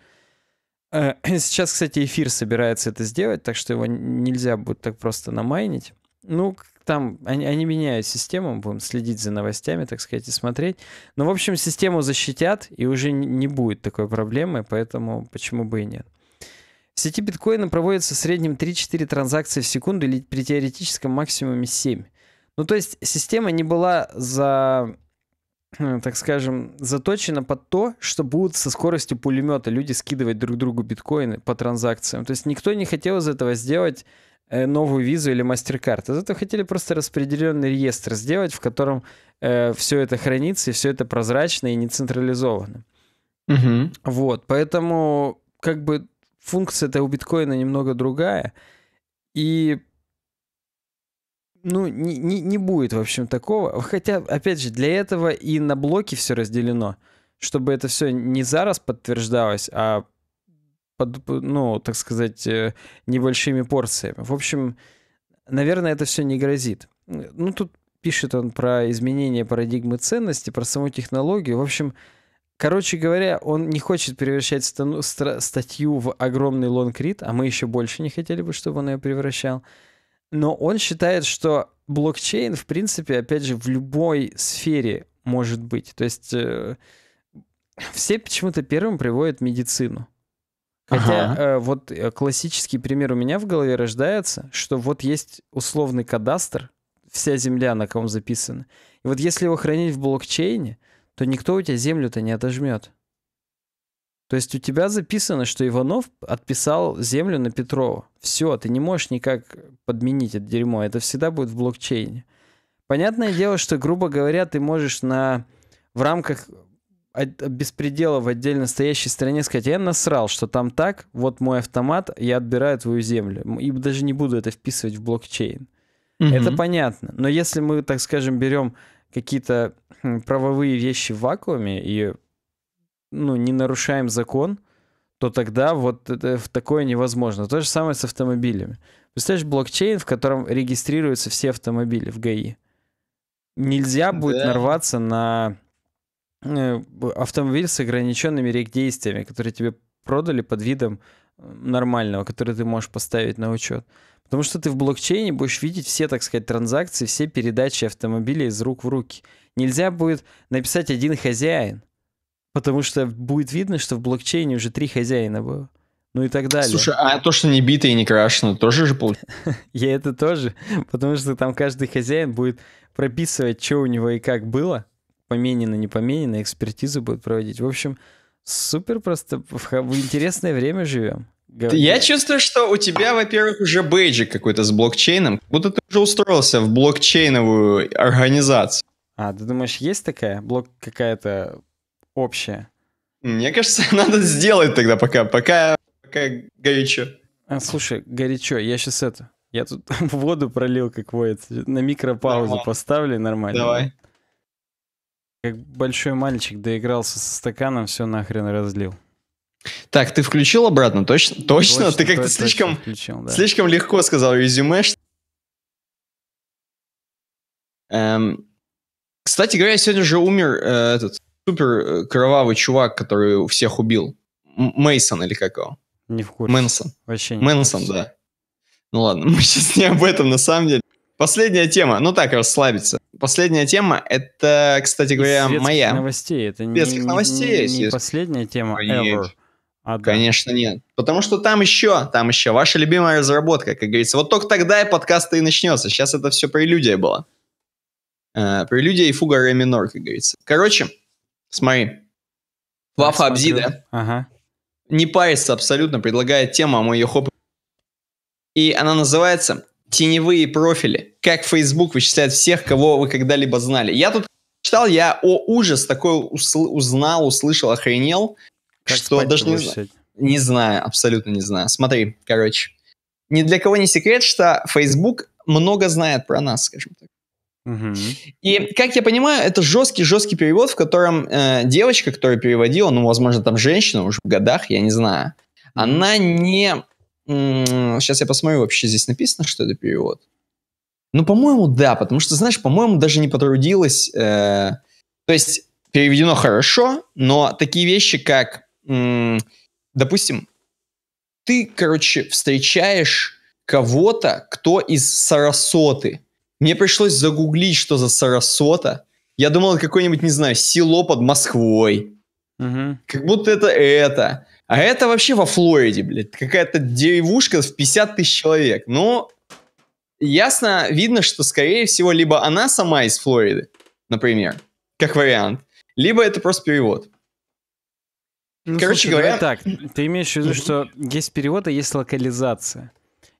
Э, сейчас, кстати, эфир собирается это сделать, так что его нельзя будет так просто намайнить. Ну, там они, они меняют систему, будем следить за новостями, так сказать, и смотреть. Но, в общем, систему защитят, и уже не будет такой проблемы, поэтому почему бы и нет. В сети биткоина проводится в среднем 3-4 транзакции в секунду или при теоретическом максимуме 7. Ну, то есть система не была за э, так скажем, заточена под то, что будут со скоростью пулемета люди скидывать друг другу биткоины по транзакциям. То есть никто не хотел из этого сделать Э, новую визу или MasterCard, а зато хотели просто распределенный реестр сделать, в котором э, все это хранится, и все это прозрачно и не централизовано. Угу. Вот, поэтому как бы функция-то у биткоина немного другая, и ну, не, не, не будет, в общем, такого. Хотя, опять же, для этого и на блоки все разделено, чтобы это все не зараз подтверждалось, а под, ну, так сказать, э, небольшими порциями. В общем, наверное, это все не грозит. Ну, тут пишет он про изменение парадигмы ценности, про саму технологию. В общем, короче говоря, он не хочет превращать стану, стра, статью в огромный лонгрид, а мы еще больше не хотели бы, чтобы он ее превращал. Но он считает, что блокчейн, в принципе, опять же, в любой сфере может быть. То есть э, все почему-то первым приводят медицину. Хотя ага. э, вот э, классический пример у меня в голове рождается, что вот есть условный кадастр, вся земля на ком записана. И вот если его хранить в блокчейне, то никто у тебя землю-то не отожмет. То есть у тебя записано, что Иванов отписал землю на Петрова. Все, ты не можешь никак подменить это дерьмо. Это всегда будет в блокчейне. Понятное дело, что, грубо говоря, ты можешь на... в рамках беспредела в отдельно стоящей стране сказать, я насрал, что там так, вот мой автомат, я отбираю твою землю. И даже не буду это вписывать в блокчейн. Угу. Это понятно. Но если мы, так скажем, берем какие-то хм, правовые вещи в вакууме и ну, не нарушаем закон, то тогда вот это, такое невозможно. То же самое с автомобилями. Представляешь, блокчейн, в котором регистрируются все автомобили в ГАИ. Нельзя будет да. нарваться на Э, автомобиль с ограниченными рейк-действиями, которые тебе продали под видом э, нормального, который ты можешь поставить на учет. Потому что ты в блокчейне будешь видеть все, так сказать, транзакции, все передачи автомобилей из рук в руки. Нельзя будет написать один хозяин, потому что будет видно, что в блокчейне уже три хозяина было. Ну и так далее. Слушай, а то, что не бито и не крашено, тоже же получается? Я это тоже, потому что там каждый хозяин будет прописывать, что у него и как было, поменено, не поменено, экспертизы будут проводить. В общем, супер просто в интересное время живем. Я чувствую, что у тебя, во-первых, уже бейджик какой-то с блокчейном. Будто ты уже устроился в блокчейновую организацию. А, ты думаешь, есть такая блок какая-то общая? Мне кажется, надо сделать тогда пока, пока, пока горячо. А, слушай, горячо, я сейчас это... Я тут воду пролил, как водится. На микропаузу Давай. поставлю нормально. Давай. Как большой мальчик доигрался со стаканом, все нахрен разлил. Так, ты включил обратно, точно? Точно? точно ты как-то слишком, включил, да. слишком легко сказал резюме. Что... Эм... Кстати говоря, сегодня же умер э, этот супер э, кровавый чувак, который всех убил. Мейсон или как его? Не в курсе. Мэнсон. Вообще не Мэнсон, да. Ну ладно, мы сейчас не об этом на самом деле. Последняя тема. Ну так, расслабиться последняя тема, это, кстати говоря, Из моя. новостей. Это светских не, новостей. Не, не последняя тема ever. А, да. Конечно нет. Потому что там еще, там еще ваша любимая разработка, как говорится. Вот только тогда и подкаст и начнется. Сейчас это все прелюдия была. Э, прелюдия и фуга ре минор, как говорится. Короче, смотри. Вафа Абзида ага. не парится абсолютно, предлагает тему, а мы ее хоп. И она называется теневые профили. Как Facebook вычисляет всех, кого вы когда-либо знали. Я тут читал, я о ужас такой усл- узнал, услышал, охренел, как что даже не знаю. Не знаю, абсолютно не знаю. Смотри, короче. Ни для кого не секрет, что Facebook много знает про нас, скажем так. И, как я понимаю, это жесткий-жесткий перевод, в котором э, девочка, которая переводила, ну, возможно, там женщина уже в годах, я не знаю, она не Сейчас я посмотрю, вообще здесь написано, что это перевод. Ну, по-моему, да, потому что, знаешь, по-моему, даже не потрудилась. Э, то есть переведено хорошо, но такие вещи, как, м, допустим, ты, короче, встречаешь кого-то, кто из Сарасоты. Мне пришлось загуглить, что за Сарасота. Я думал, какое-нибудь, не знаю, село под Москвой. Угу. Как будто это это. А это вообще во Флориде, блядь, какая-то девушка в 50 тысяч человек. Но ну, ясно видно, что, скорее всего, либо она сама из Флориды, например, как вариант, либо это просто перевод. Ну, Короче слушай, говоря... так, ты имеешь в виду, что есть перевод, а есть локализация.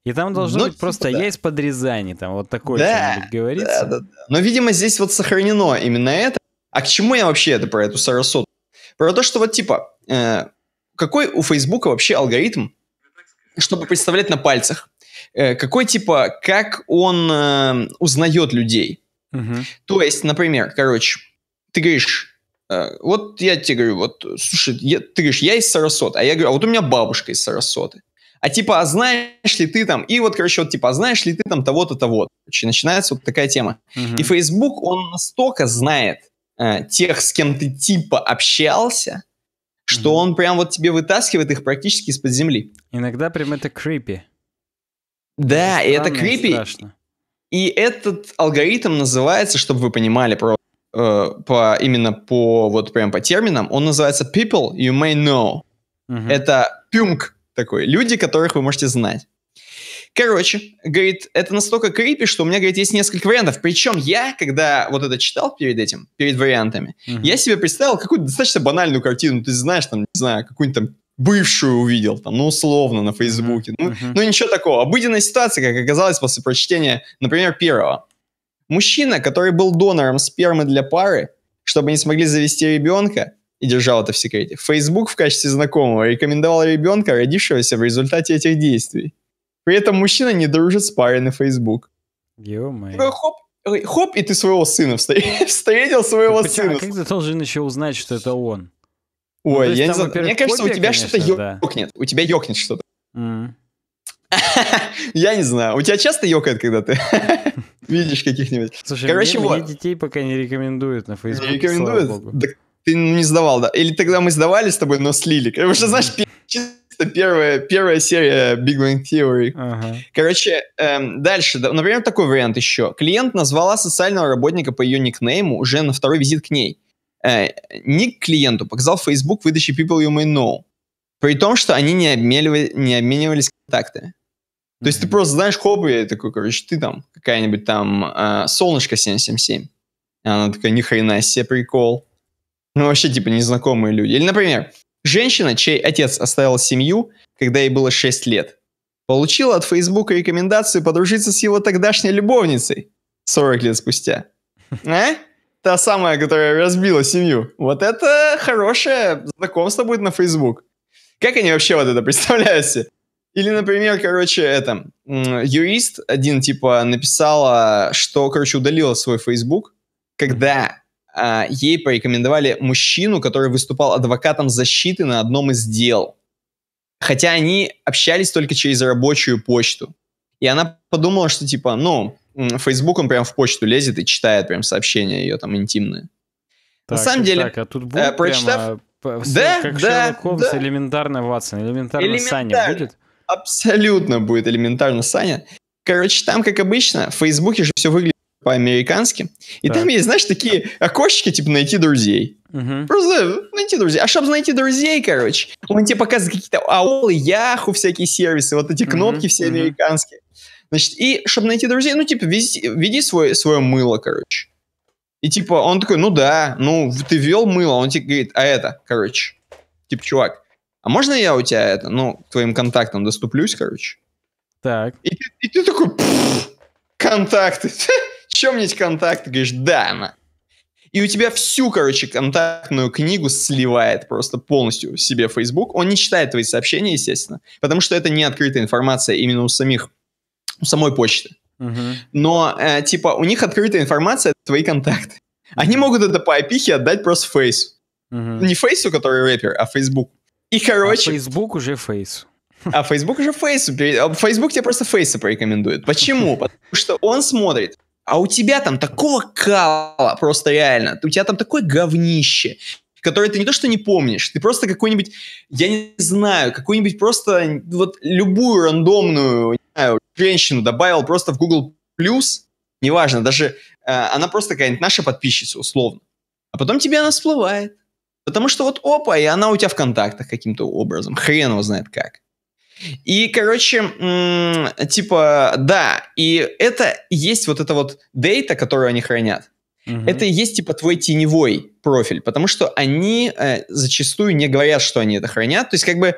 И там должно ну, быть типа просто да. «я из-под Рязани», там вот такое да, говорится. Да, да, да. Но, видимо, здесь вот сохранено именно это. А к чему я вообще это про эту Сарасоту? Про то, что вот типа э, какой у Фейсбука вообще алгоритм, чтобы представлять на пальцах? Э, какой типа, как он э, узнает людей? Угу. То есть, например, короче, ты говоришь, э, вот я тебе говорю, вот, слушай, я, ты говоришь, я из Сарасоты, а я говорю, а вот у меня бабушка из Сарасоты. А типа, а знаешь ли ты там, и вот, короче, вот типа, а знаешь ли ты там того-то, того-то. Начинается вот такая тема. Угу. И Facebook, он настолько знает э, тех, с кем ты типа общался, что mm он прям вот тебе вытаскивает их практически из-под земли. Иногда прям это крипи. Да, это, и это крипи. Страшно. И этот алгоритм называется, чтобы вы понимали про э, по именно по вот прям по терминам, он называется people you may know. Угу. Uh Это пюмк такой, люди, которых вы можете знать. Короче, говорит, это настолько крипи, что у меня, говорит, есть несколько вариантов. Причем я, когда вот это читал перед этим, перед вариантами, угу. я себе представил какую-то достаточно банальную картину. Ты знаешь, там, не знаю, какую-нибудь там бывшую увидел, там, ну, условно, на Фейсбуке. uh Ну, ну, ничего такого. Обыденная ситуация, как оказалось после прочтения, например, первого. Мужчина, который был донором спермы для пары, чтобы они смогли завести ребенка, и держал это в секрете, Facebook в качестве знакомого рекомендовал ребенка, родившегося в результате этих действий. При этом мужчина не дружит с парой на Facebook. Ё-моё. Хоп, э, хоп, и ты своего сына встретил своего Почему? А сына. А как ты должен еще узнать, что это он? Ну, Ой, ну, я не знаю. Мне кажется, копия, у тебя что-то ёкнет. У тебя ёкнет что-то. Mm. Я не знаю. У тебя часто ёкает, когда ты видишь каких-нибудь? Слушай, Короче, мне, вот. мне детей пока не рекомендуют на Facebook. Не рекомендуют? Да, ты не сдавал, да. Или тогда мы сдавали с тобой, но слили. Потому что, знаешь, это первая, первая серия Big Bang Theory. Ага. Короче, эм, дальше, например, такой вариант еще. Клиент назвала социального работника по ее никнейму уже на второй визит к ней. Э, ник клиенту показал Facebook выдачи People You May Know. При том, что они не, обменивали, не обменивались контактами. То есть ты просто знаешь, хобби, и такой, короче, ты там какая-нибудь там э, солнышко 777. И она такая, ни хрена себе прикол. Ну, вообще, типа, незнакомые люди. Или, например, Женщина, чей отец оставил семью, когда ей было 6 лет, получила от Фейсбука рекомендацию подружиться с его тогдашней любовницей 40 лет спустя. А? Та самая, которая разбила семью. Вот это хорошее знакомство будет на Facebook. Как они вообще вот это представляют себе? Или, например, короче, это, юрист один, типа, написала, что, короче, удалила свой Facebook, когда а, ей порекомендовали мужчину, который выступал адвокатом защиты на одном из дел. Хотя они общались только через рабочую почту. И она подумала, что типа, ну, Facebook он прям в почту лезет и читает прям сообщения ее там интимные. Так, на самом деле, так, а тут будет э, прочитав... прямо, да, как да, Шерлок Холмс, да. элементарно Ватсон, элементарно, элементарно Саня будет? Абсолютно будет элементарно Саня. Короче, там, как обычно, в Фейсбуке же все выглядит по-американски. И так. там есть, знаешь, такие окошечки, типа, найти друзей. Угу. Просто э, найти друзей. А чтобы найти друзей, короче, он тебе показывает какие-то аолы, яху, всякие сервисы, вот эти кнопки все американские. Значит, и чтобы найти друзей, ну, типа, веди, веди свой, свое мыло, короче. И типа, он такой, ну да, ну, ты вел мыло, он тебе говорит, а это, короче, типа, чувак, а можно я у тебя это, ну, твоим контактам доступлюсь, короче? Так. И, и ты такой, контакты. эти контакты, говоришь, да, она. И у тебя всю, короче, контактную книгу сливает просто полностью себе Facebook. Он не читает твои сообщения, естественно, потому что это не открытая информация именно у самих, у самой почты. Угу. Но, э, типа, у них открытая информация — твои контакты. Они могут это по опихе отдать просто Face, Угу. Не фейсу, который рэпер, а Facebook. И, короче... А Facebook уже Face. А Facebook уже Face. А Facebook тебе просто Face порекомендует. Почему? Потому что он смотрит а у тебя там такого кала просто реально, у тебя там такое говнище, которое ты не то что не помнишь, ты просто какой-нибудь, я не знаю, какую-нибудь просто вот любую рандомную знаю, женщину добавил просто в Google+, плюс, неважно, даже э, она просто какая-нибудь наша подписчица, условно. А потом тебе она всплывает. Потому что вот опа, и она у тебя в контактах каким-то образом. Хрен его знает как. И, короче, типа, да, и это есть вот это вот дейта, которую они хранят. Угу. Это и есть типа твой теневой профиль, потому что они э, зачастую не говорят, что они это хранят. То есть как бы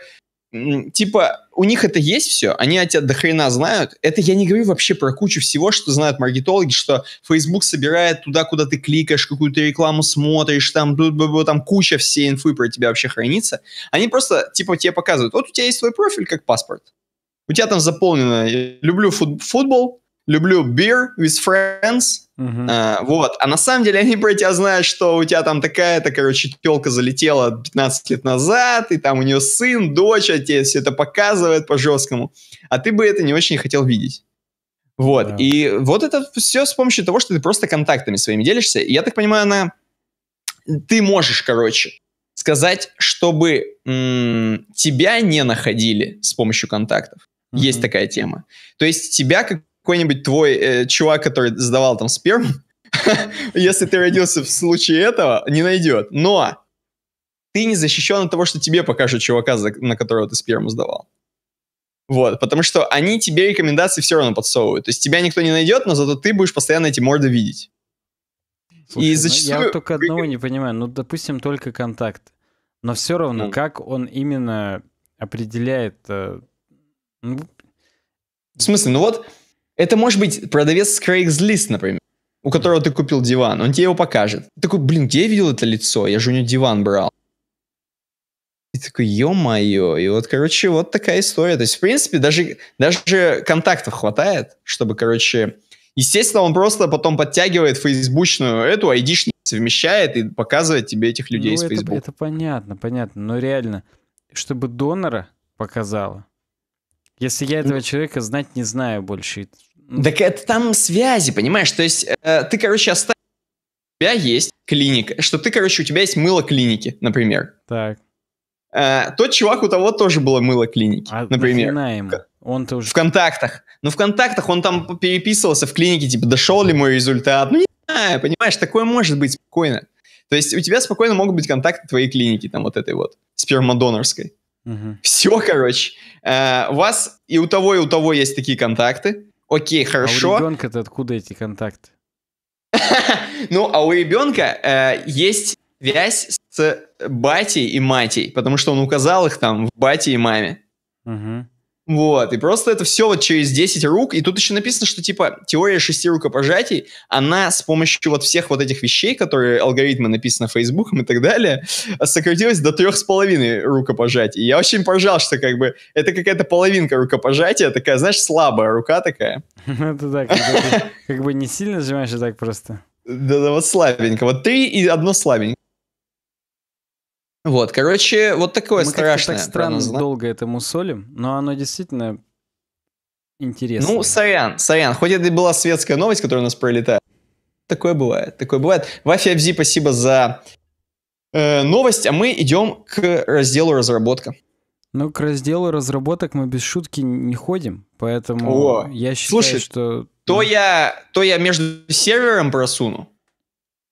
типа, у них это есть все, они о тебе до хрена знают. Это я не говорю вообще про кучу всего, что знают маркетологи, что Facebook собирает туда, куда ты кликаешь, какую-то рекламу смотришь, там, там куча всей инфы про тебя вообще хранится. Они просто, типа, тебе показывают, вот у тебя есть твой профиль как паспорт. У тебя там заполнено «люблю футбол», люблю beer with friends. Uh-huh. А, вот. А на самом деле они про тебя знают, что у тебя там такая-то, короче, телка залетела 15 лет назад, и там у нее сын, дочь, а отец, все это показывает по-жесткому. А ты бы это не очень хотел видеть. Вот. Да. И вот это все с помощью того, что ты просто контактами своими делишься. И я так понимаю, она... Ты можешь, короче, сказать, чтобы м- тебя не находили с помощью контактов. Mm-hmm. Есть такая тема. То есть тебя как какой-нибудь твой э, чувак, который сдавал там сперму, если ты родился в случае этого, не найдет. Но ты не защищен от того, что тебе покажут чувака, на которого ты сперму сдавал. Вот, потому что они тебе рекомендации все равно подсовывают. То есть тебя никто не найдет, но зато ты будешь постоянно эти морды видеть. Слушай, и зачастую... ну, я только одного не понимаю. Ну, допустим, только контакт. Но все равно, ну. как он именно определяет... Э, ну... В смысле, ну вот это может быть продавец с Craigslist, например, у которого ты купил диван. Он тебе его покажет. Ты такой, блин, где я видел это лицо? Я же у него диван брал. И такой, ё-моё. И вот, короче, вот такая история. То есть, в принципе, даже, даже контактов хватает, чтобы, короче... Естественно, он просто потом подтягивает фейсбучную эту айдишную, совмещает и показывает тебе этих людей ну, из это, Facebook. Это понятно, понятно. Но реально, чтобы донора показало, если я этого человека знать не знаю больше. Ну, так это там связи, понимаешь? То есть э, ты, короче, оставил... У тебя есть клиника, что ты, короче, у тебя есть мыло клиники, например. Так. Э, тот чувак у того тоже было мыло клиники, а например. Ему? Он тоже... В контактах. Ну, в контактах он там переписывался в клинике, типа, дошел ли мой результат. Ну, не знаю, понимаешь, такое может быть спокойно. То есть у тебя спокойно могут быть контакты твоей клиники, там вот этой вот, спермодонорской. Угу. Все, короче. Э, у вас и у того, и у того есть такие контакты. Окей, хорошо. А у ребенка-то откуда эти контакты? Ну, а у ребенка э, есть связь с батей и матей, потому что он указал их там в бате и маме. Угу. Вот, и просто это все вот через 10 рук, и тут еще написано, что, типа, теория шести рукопожатий, она с помощью вот всех вот этих вещей, которые алгоритмы написаны Фейсбуком и так далее, сократилась до трех с половиной рукопожатий. я очень поржал, что как бы это какая-то половинка рукопожатия, такая, знаешь, слабая рука такая. Ну, это да, как бы не сильно сжимаешь, а так просто. Да, да, вот слабенько. Вот три и одно слабенько. Вот, короче, вот такое Мы страшное. Мы так странно проназна... долго этому солим, но оно действительно интересно. Ну, сорян, сорян. Хоть это и была светская новость, которая у нас пролетает. Такое бывает, такое бывает. Вафи Абзи, спасибо за э, новость, а мы идем к разделу разработка. Ну, к разделу разработок мы без шутки не ходим, поэтому О, я считаю, слушай, что... То я, то я между сервером просуну,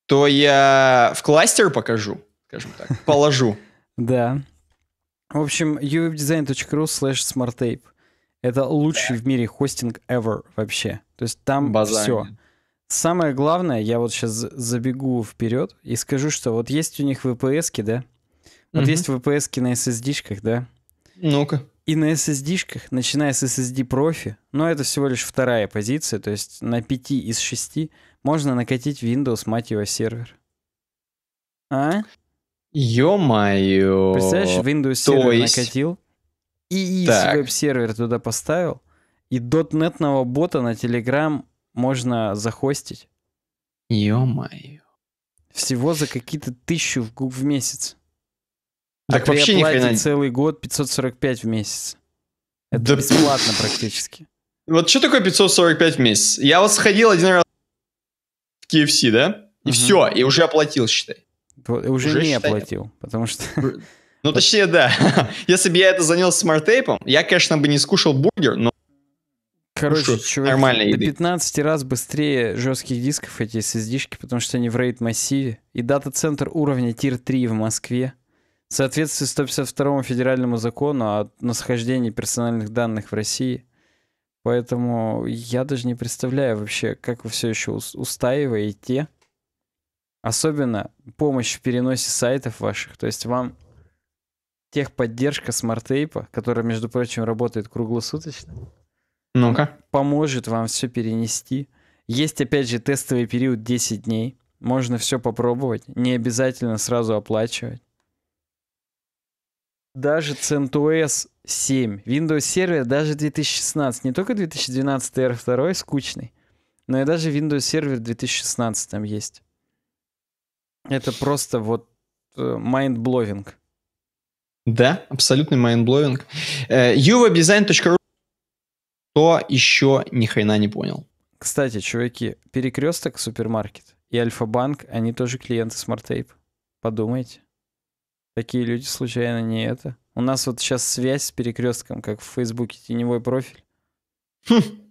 то я в кластер покажу, скажем так. Положу. Да. В общем, uvdesignru slash smarttape. Это лучший в мире хостинг ever вообще. То есть там Базами. все. Самое главное, я вот сейчас забегу вперед и скажу, что вот есть у них VPS, да? Вот угу. есть VPS на SSD-шках, да? Ну-ка. И на SSD-шках, начиная с SSD профи, но это всего лишь вторая позиция, то есть на 5 из 6 можно накатить Windows, мать его, сервер. А? Ё-моё. Представляешь, Windows сервер есть... накатил и веб-сервер туда поставил, и дотнетного бота на Telegram можно захостить. Ё-моё. Всего за какие-то тысячу в, в месяц. А так а вообще ни хрена... целый год 545 в месяц. Это да... бесплатно практически. Вот что такое 545 в месяц? Я вот сходил один раз в KFC, да? И угу. все, и уже оплатил, считай. Уже, уже не считай... оплатил, потому что... Ну, точнее, да. Если бы я это занялся смарт-тейпом, я, конечно, бы не скушал бургер, но Короче, чувак, нормальной до 15 раз быстрее жестких дисков эти SSD-шки, потому что они в RAID-массиве. И дата-центр уровня Тир-3 в Москве. В соответствии 152 федеральному закону о насхождении персональных данных в России. Поэтому я даже не представляю вообще, как вы все еще устаиваете Особенно помощь в переносе сайтов ваших. То есть вам техподдержка смарт-тейпа, которая, между прочим, работает круглосуточно, ну-ка. поможет вам все перенести. Есть, опять же, тестовый период 10 дней. Можно все попробовать. Не обязательно сразу оплачивать. Даже CentOS 7. Windows Server даже 2016. Не только 2012 R2 а скучный, но и даже Windows Server 2016 там есть. Это просто вот майндбловинг. Э, да, абсолютный майндбловинг. Э, uvadesign.ru кто еще ни хрена не понял. Кстати, чуваки, перекресток, супермаркет и Альфа-банк, они тоже клиенты Smart Tape. Подумайте. Такие люди случайно не это. У нас вот сейчас связь с перекрестком, как в Фейсбуке, теневой профиль. Хм.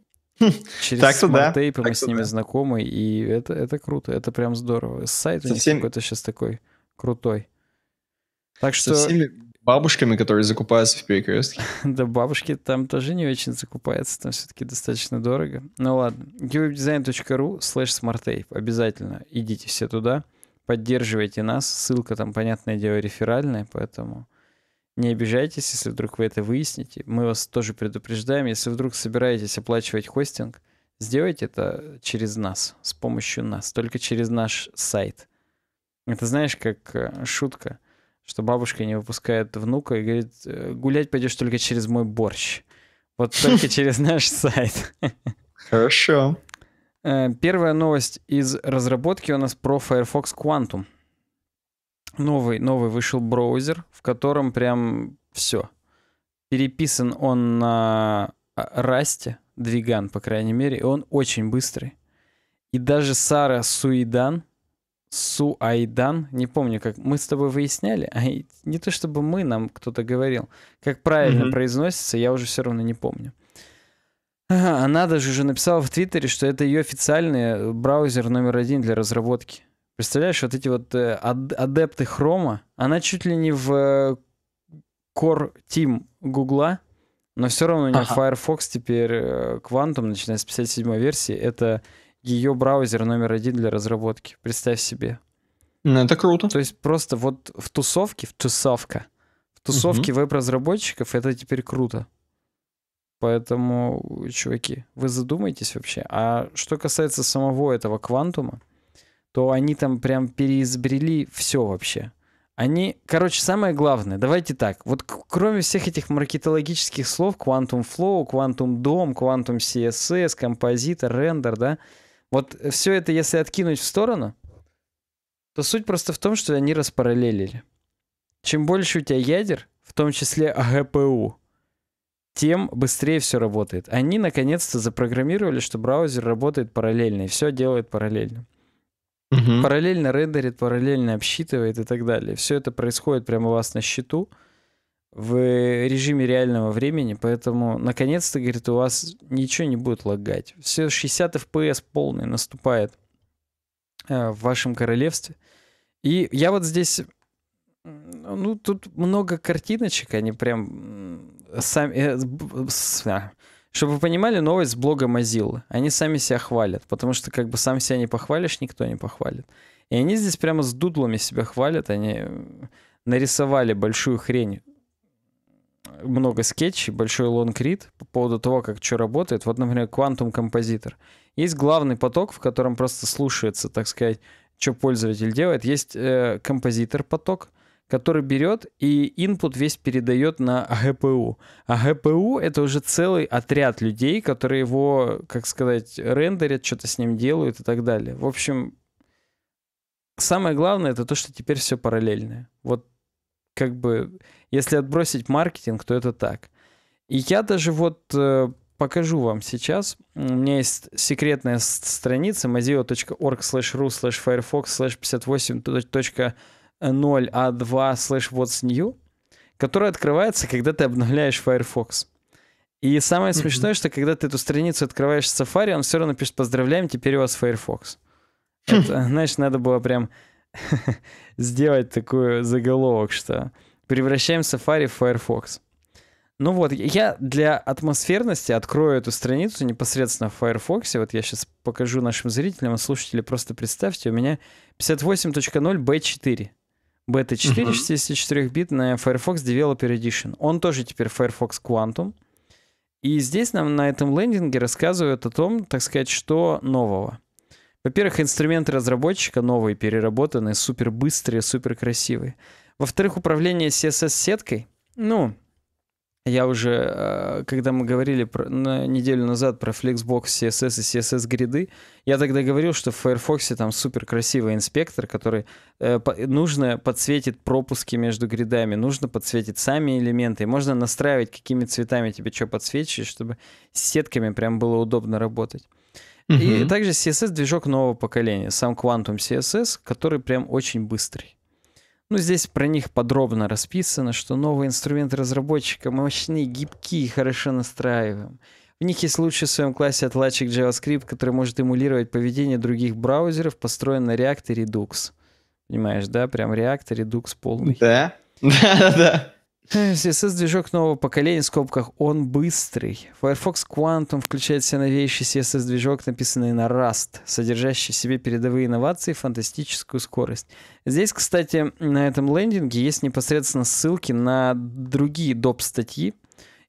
Через так смарт-тейпы да. мы с ними знакомы, и это, это круто, это прям здорово. Сайт у них какой-то сейчас такой крутой. Так что... бабушками, которые закупаются в перекрестке. да бабушки там тоже не очень закупаются, там все-таки достаточно дорого. Ну ладно, gewebdesign.ru slash smarttape, обязательно идите все туда, поддерживайте нас, ссылка там, понятное дело, реферальная, поэтому... Не обижайтесь, если вдруг вы это выясните. Мы вас тоже предупреждаем. Если вдруг собираетесь оплачивать хостинг, сделайте это через нас, с помощью нас, только через наш сайт. Это знаешь, как э, шутка, что бабушка не выпускает внука и говорит, «Э, гулять пойдешь только через мой борщ. Вот только через наш сайт. Хорошо. Э, первая новость из разработки у нас про Firefox Quantum новый, новый вышел браузер, в котором прям все. Переписан он на Расте, двиган, по крайней мере, и он очень быстрый. И даже Сара Суидан, Суайдан, не помню, как мы с тобой выясняли, а не то чтобы мы, нам кто-то говорил, как правильно mm-hmm. произносится, я уже все равно не помню. она даже уже написала в Твиттере, что это ее официальный э, браузер номер один для разработки. Представляешь, вот эти вот э, адепты хрома, она чуть ли не в э, Core Team Гугла, но все равно у нее ага. Firefox теперь э, Quantum, начиная с 57 версии, это ее браузер номер один для разработки. Представь себе. Ну, это круто. То есть просто вот в тусовке, в тусовка, в тусовке угу. веб-разработчиков это теперь круто. Поэтому, чуваки, вы задумайтесь вообще. А что касается самого этого квантума, то они там прям переизобрели все вообще. Они, короче, самое главное, давайте так, вот кроме всех этих маркетологических слов, Quantum Flow, Quantum DOM, Quantum CSS, композитор, рендер, да, вот все это, если откинуть в сторону, то суть просто в том, что они распараллелили. Чем больше у тебя ядер, в том числе АГПУ, тем быстрее все работает. Они наконец-то запрограммировали, что браузер работает параллельно и все делает параллельно. Угу. Параллельно рендерит, параллельно обсчитывает и так далее. Все это происходит прямо у вас на счету в режиме реального времени, поэтому наконец-то, говорит, у вас ничего не будет лагать. Все 60 FPS полный наступает э, в вашем королевстве. И я вот здесь... Ну, тут много картиночек, они прям... Сами, э, а, чтобы вы понимали, новость с блога Mozilla. Они сами себя хвалят, потому что как бы сам себя не похвалишь, никто не похвалит. И они здесь прямо с дудлами себя хвалят. Они э, нарисовали большую хрень, много скетчей, большой лонгрид по поводу того, как что работает. Вот, например, Quantum Compositor. Есть главный поток, в котором просто слушается, так сказать, что пользователь делает. Есть э, композитор поток — который берет и input весь передает на АГПУ. АГПУ — это уже целый отряд людей, которые его, как сказать, рендерят, что-то с ним делают и так далее. В общем, самое главное — это то, что теперь все параллельное. Вот как бы, если отбросить маркетинг, то это так. И я даже вот э, покажу вам сейчас. У меня есть секретная страница mozilla.org slash ru slash firefox slash 58 0.a2 slash what's new, которая открывается, когда ты обновляешь Firefox. И самое смешное, mm-hmm. что когда ты эту страницу открываешь в Safari, он все равно пишет «Поздравляем, теперь у вас Firefox». Это, знаешь, надо было прям сделать такой заголовок, что «Превращаем Safari в Firefox». Ну вот, я для атмосферности открою эту страницу непосредственно в Firefox. Вот я сейчас покажу нашим зрителям и слушателям. Просто представьте, у меня 58.0 B4. Beta 4 uh-huh. 64-битная Firefox Developer Edition. Он тоже теперь Firefox Quantum. И здесь нам на этом лендинге рассказывают о том, так сказать, что нового. Во-первых, инструменты разработчика новые, переработанные, супер быстрые, супер красивые. Во-вторых, управление CSS-сеткой. Ну, я уже, э, когда мы говорили про, на неделю назад про Flexbox, CSS и CSS гриды, я тогда говорил, что в Firefox там супер красивый инспектор, который э, по, нужно подсветит пропуски между гридами, нужно подсветить сами элементы, можно настраивать, какими цветами тебе что подсвечивать, чтобы с сетками прям было удобно работать. Угу. И также CSS движок нового поколения, сам Quantum CSS, который прям очень быстрый. Ну, здесь про них подробно расписано, что новые инструменты разработчика мощные, гибкие хорошо настраиваем. В них есть лучший в своем классе отладчик JavaScript, который может эмулировать поведение других браузеров, построен на React и Redux. Понимаешь, да? Прям React и Redux полный. Да, да, да. CSS движок нового поколения, в скобках, он быстрый. Firefox Quantum включает все новейший CSS движок, написанный на Rust, содержащий в себе передовые инновации и фантастическую скорость. Здесь, кстати, на этом лендинге есть непосредственно ссылки на другие доп. статьи.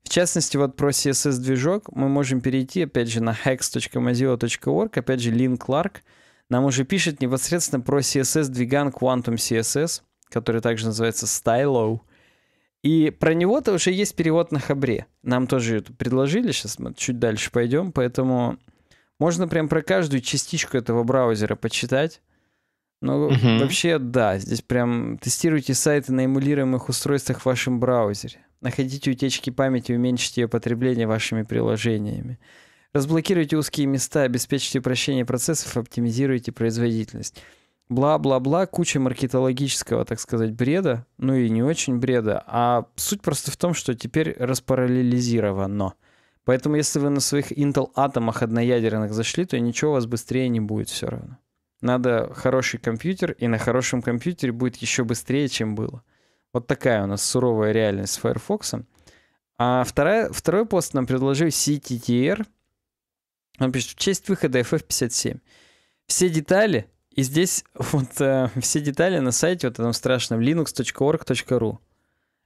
В частности, вот про CSS движок мы можем перейти, опять же, на hex.mozilla.org, опять же, Лин Кларк нам уже пишет непосредственно про CSS двиган Quantum CSS, который также называется Stylo. И про него-то уже есть перевод на хабре. Нам тоже это предложили, сейчас мы чуть дальше пойдем, поэтому можно прям про каждую частичку этого браузера почитать. Ну, угу. вообще, да, здесь прям тестируйте сайты на эмулируемых устройствах в вашем браузере. Находите утечки памяти, уменьшите ее потребление вашими приложениями. Разблокируйте узкие места, обеспечьте упрощение процессов, оптимизируйте производительность бла-бла-бла, куча маркетологического, так сказать, бреда, ну и не очень бреда, а суть просто в том, что теперь распараллелизировано. Поэтому если вы на своих Intel-атомах одноядерных зашли, то ничего у вас быстрее не будет все равно. Надо хороший компьютер, и на хорошем компьютере будет еще быстрее, чем было. Вот такая у нас суровая реальность с Firefox. А вторая, второй пост нам предложил CTTR. Он пишет, в честь выхода FF57. Все детали и здесь вот э, все детали на сайте вот этом страшном linux.org.ru.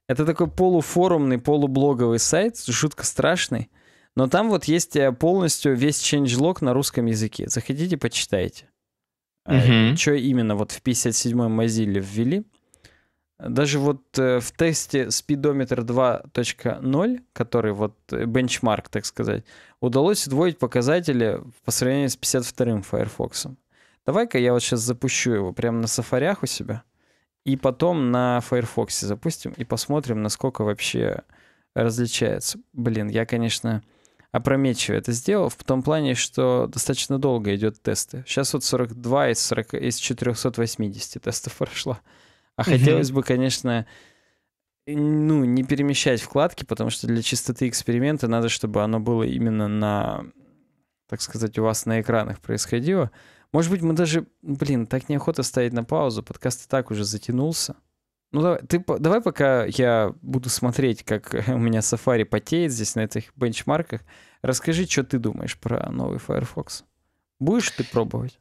Это такой полуфорумный, полублоговый сайт, жутко страшный. Но там вот есть э, полностью весь changelog на русском языке. Заходите, почитайте. Mm-hmm. Что именно вот в 57-м Mozilla ввели. Даже вот э, в тесте спидометр 2.0, который вот э, бенчмарк, так сказать, удалось удвоить показатели по сравнению с 52-м Firefox. Давай-ка я вот сейчас запущу его прямо на сафарях у себя. И потом на Firefox запустим и посмотрим, насколько вообще различается. Блин, я, конечно, опрометчиво это сделал, в том плане, что достаточно долго идет тесты. Сейчас вот 42 из, 40, из 480 тестов прошло. А угу. хотелось бы, конечно, ну, не перемещать вкладки, потому что для чистоты эксперимента надо, чтобы оно было именно на, так сказать, у вас на экранах происходило. Может быть, мы даже... Блин, так неохота ставить на паузу. Подкаст и так уже затянулся. Ну, давай, ты, давай пока я буду смотреть, как у меня Safari потеет здесь на этих бенчмарках. Расскажи, что ты думаешь про новый Firefox. Будешь ты пробовать?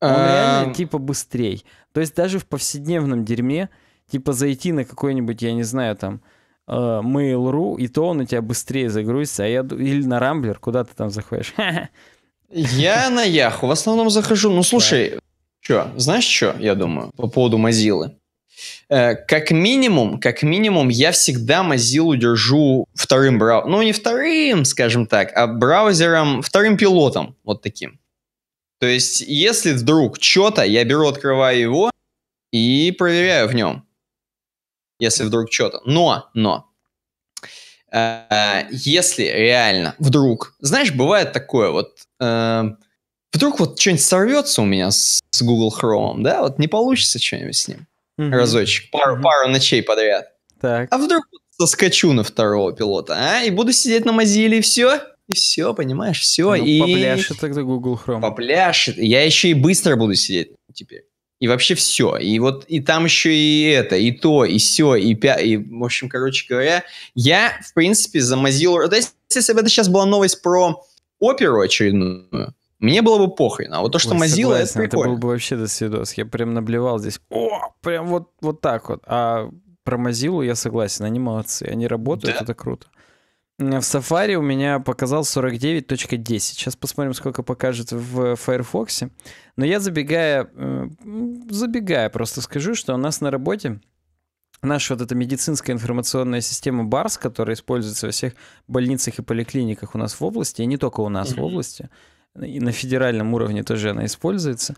Он эм. реально, типа, быстрей. То есть даже в повседневном дерьме, типа, зайти на какой-нибудь, я не знаю, там, э, Mail.ru, и то он у тебя быстрее загрузится, а я... или на Рамблер, куда ты там заходишь. Я на Яху в основном захожу. Ну, слушай, да. что, знаешь, что я думаю по поводу Мазилы? Э, как минимум, как минимум, я всегда Mozilla держу вторым браузером, ну не вторым, скажем так, а браузером, вторым пилотом, вот таким. То есть, если вдруг что-то, я беру, открываю его и проверяю в нем. Если вдруг что-то. Но, но, э, если реально вдруг, знаешь, бывает такое, вот э, вдруг вот что-нибудь сорвется у меня с, с Google Chrome, да, вот не получится что-нибудь с ним mm-hmm. разочек, пару, mm-hmm. пару ночей подряд. Так. А вдруг соскочу на второго пилота, а, и буду сидеть на Mozilla и все? И все, понимаешь, все. А ну, и... Попляшет тогда Google Chrome. Попляшет. Я еще и быстро буду сидеть теперь. И вообще все. И вот и там еще и это, и то, и все, и пя... И, в общем короче говоря, я, в принципе, замазил. То есть, если бы это сейчас была новость про оперу очередную, мне было бы похрен. А вот то, что Ой, Mozilla, согласен, это прикольно. Это был бы вообще досвидос. Я прям наблевал здесь. О, прям вот, вот так вот. А про Mozilla я согласен, они молодцы. Они работают, да. это круто. В Safari у меня показал 49.10. Сейчас посмотрим, сколько покажет в Firefox. Но я забегая, забегая, просто скажу, что у нас на работе наша вот эта медицинская информационная система БАРС, которая используется во всех больницах и поликлиниках у нас в области, и не только у нас mm в области, и на федеральном уровне тоже она используется.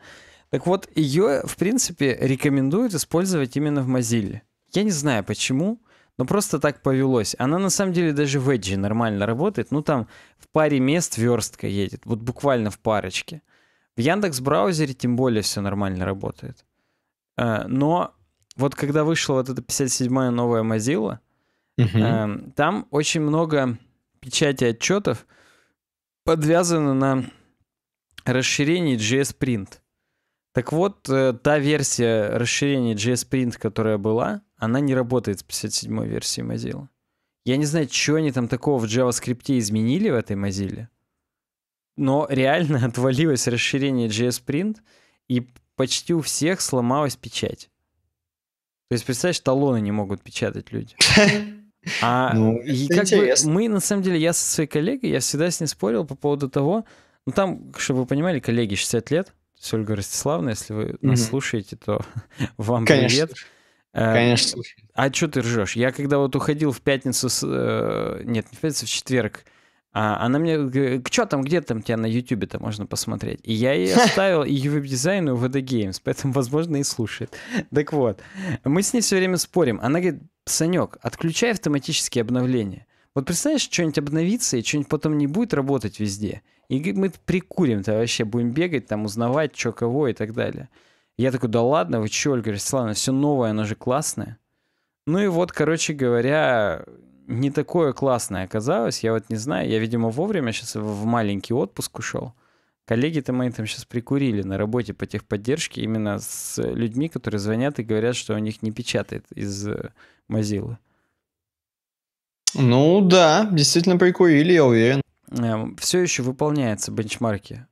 Так вот, ее, в принципе, рекомендуют использовать именно в Mozilla. Я не знаю почему, но просто так повелось. Она на самом деле даже в Edge нормально работает. Ну там в паре мест верстка едет, вот буквально в парочке. В Яндекс браузере тем более все нормально работает. Э, но вот когда вышла вот эта 57-я новая Mozilla, угу. э, там очень много печати отчетов подвязано на расширение JS Print. Так вот, э, та версия расширения JS Print, которая была, она не работает с 57-й версией Mozilla. Я не знаю, что они там такого в JavaScript изменили в этой Mozilla, но реально отвалилось расширение JS Print, и почти у всех сломалась печать. То есть, представляешь, талоны не могут печатать люди. А ну, как бы мы, на самом деле, я со своей коллегой, я всегда с ней спорил по поводу того, ну там, чтобы вы понимали, коллеги 60 лет, с Ольгой Ростиславной, если вы нас mm слушаете, то вам Конечно. привет. Э, Конечно. А, а что ты ржешь? Я когда вот уходил в пятницу, с, э, нет, не в пятницу, в четверг, а она мне говорит, что там, где там тебя на ютубе то можно посмотреть? И я ей оставил и веб-дизайн, и VD Games, поэтому, возможно, и слушает. Так вот, мы с ней все время спорим. Она говорит, Санек, отключай автоматические обновления. Вот представляешь, что-нибудь обновится, и что-нибудь потом не будет работать везде. И мы прикурим-то вообще, будем бегать, там, узнавать, что кого и так далее. Я такой, да ладно, вы чё, Ольга Ростиславовна, все новое, оно же классное. Ну и вот, короче говоря, не такое классное оказалось. Я вот не знаю. Я, видимо, вовремя сейчас в маленький отпуск ушел. Коллеги-то мои там сейчас прикурили на работе по техподдержке именно с людьми, которые звонят и говорят, что у них не печатает из э, Mozilla. Ну да, действительно прикурили, я уверен. Эм, Все еще выполняются бенчмарки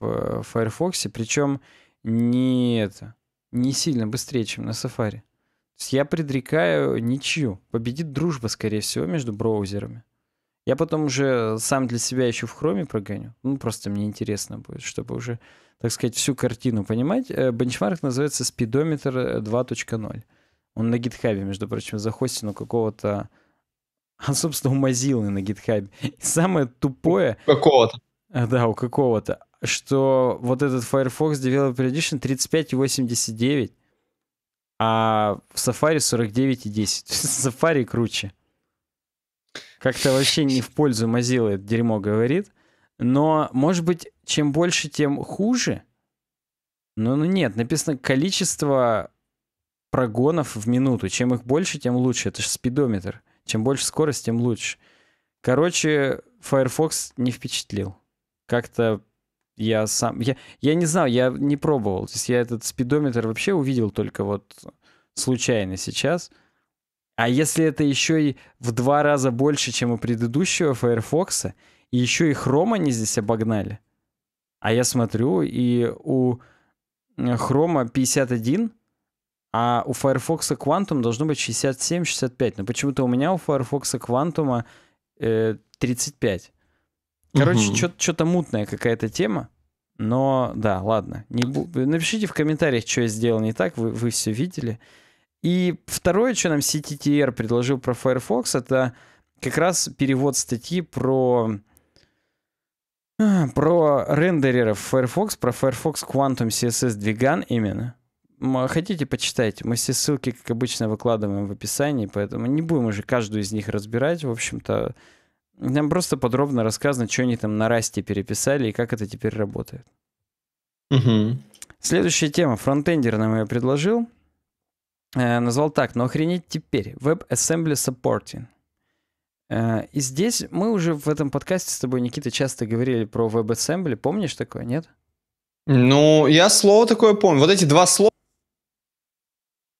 в э, Firefox, причем не это, не сильно быстрее, чем на Safari. Я предрекаю ничью. Победит дружба, скорее всего, между браузерами. Я потом уже сам для себя еще в хроме прогоню. Ну, просто мне интересно будет, чтобы уже, так сказать, всю картину понимать. Э, бенчмарк называется спидометр 2.0. Э, Он на гитхабе, между прочим, захостен у какого-то... А, собственно, у Mozilla на гитхабе. И самое тупое... У Какого-то. Э, да, у какого-то. Что вот этот Firefox Developer Edition 3589 а в Safari 49,10. Safari круче. Как-то вообще не в пользу Mozilla это дерьмо говорит. Но, может быть, чем больше, тем хуже. Ну, ну нет, написано количество прогонов в минуту. Чем их больше, тем лучше. Это же спидометр. Чем больше скорость, тем лучше. Короче, Firefox не впечатлил. Как-то я сам... Я, я не знал, я не пробовал. То есть я этот спидометр вообще увидел только вот случайно сейчас. А если это еще и в два раза больше, чем у предыдущего Firefox, и еще и Chrome они здесь обогнали. А я смотрю, и у э, Chrome 51, а у Firefox Quantum должно быть 67-65. Но почему-то у меня у Firefox Quantum 35. Э, Короче, угу. что-то мутная какая-то тема. Но да, ладно. Не бу... Напишите в комментариях, что я сделал не так, вы, вы все видели. И второе, что нам CTTR предложил про Firefox, это как раз перевод статьи про про рендереров Firefox, про Firefox Quantum CSS Двиган именно. А хотите, почитать? Мы все ссылки, как обычно, выкладываем в описании, поэтому не будем уже каждую из них разбирать. В общем-то, нам просто подробно рассказано, что они там на расте переписали и как это теперь работает. Угу. Следующая тема. Фронтендер нам ее предложил. Э, назвал так, но охренеть теперь. WebAssembly Supporting. Э, и здесь мы уже в этом подкасте с тобой, Никита, часто говорили про WebAssembly. Помнишь такое, нет? Ну, я слово такое помню. Вот эти два слова.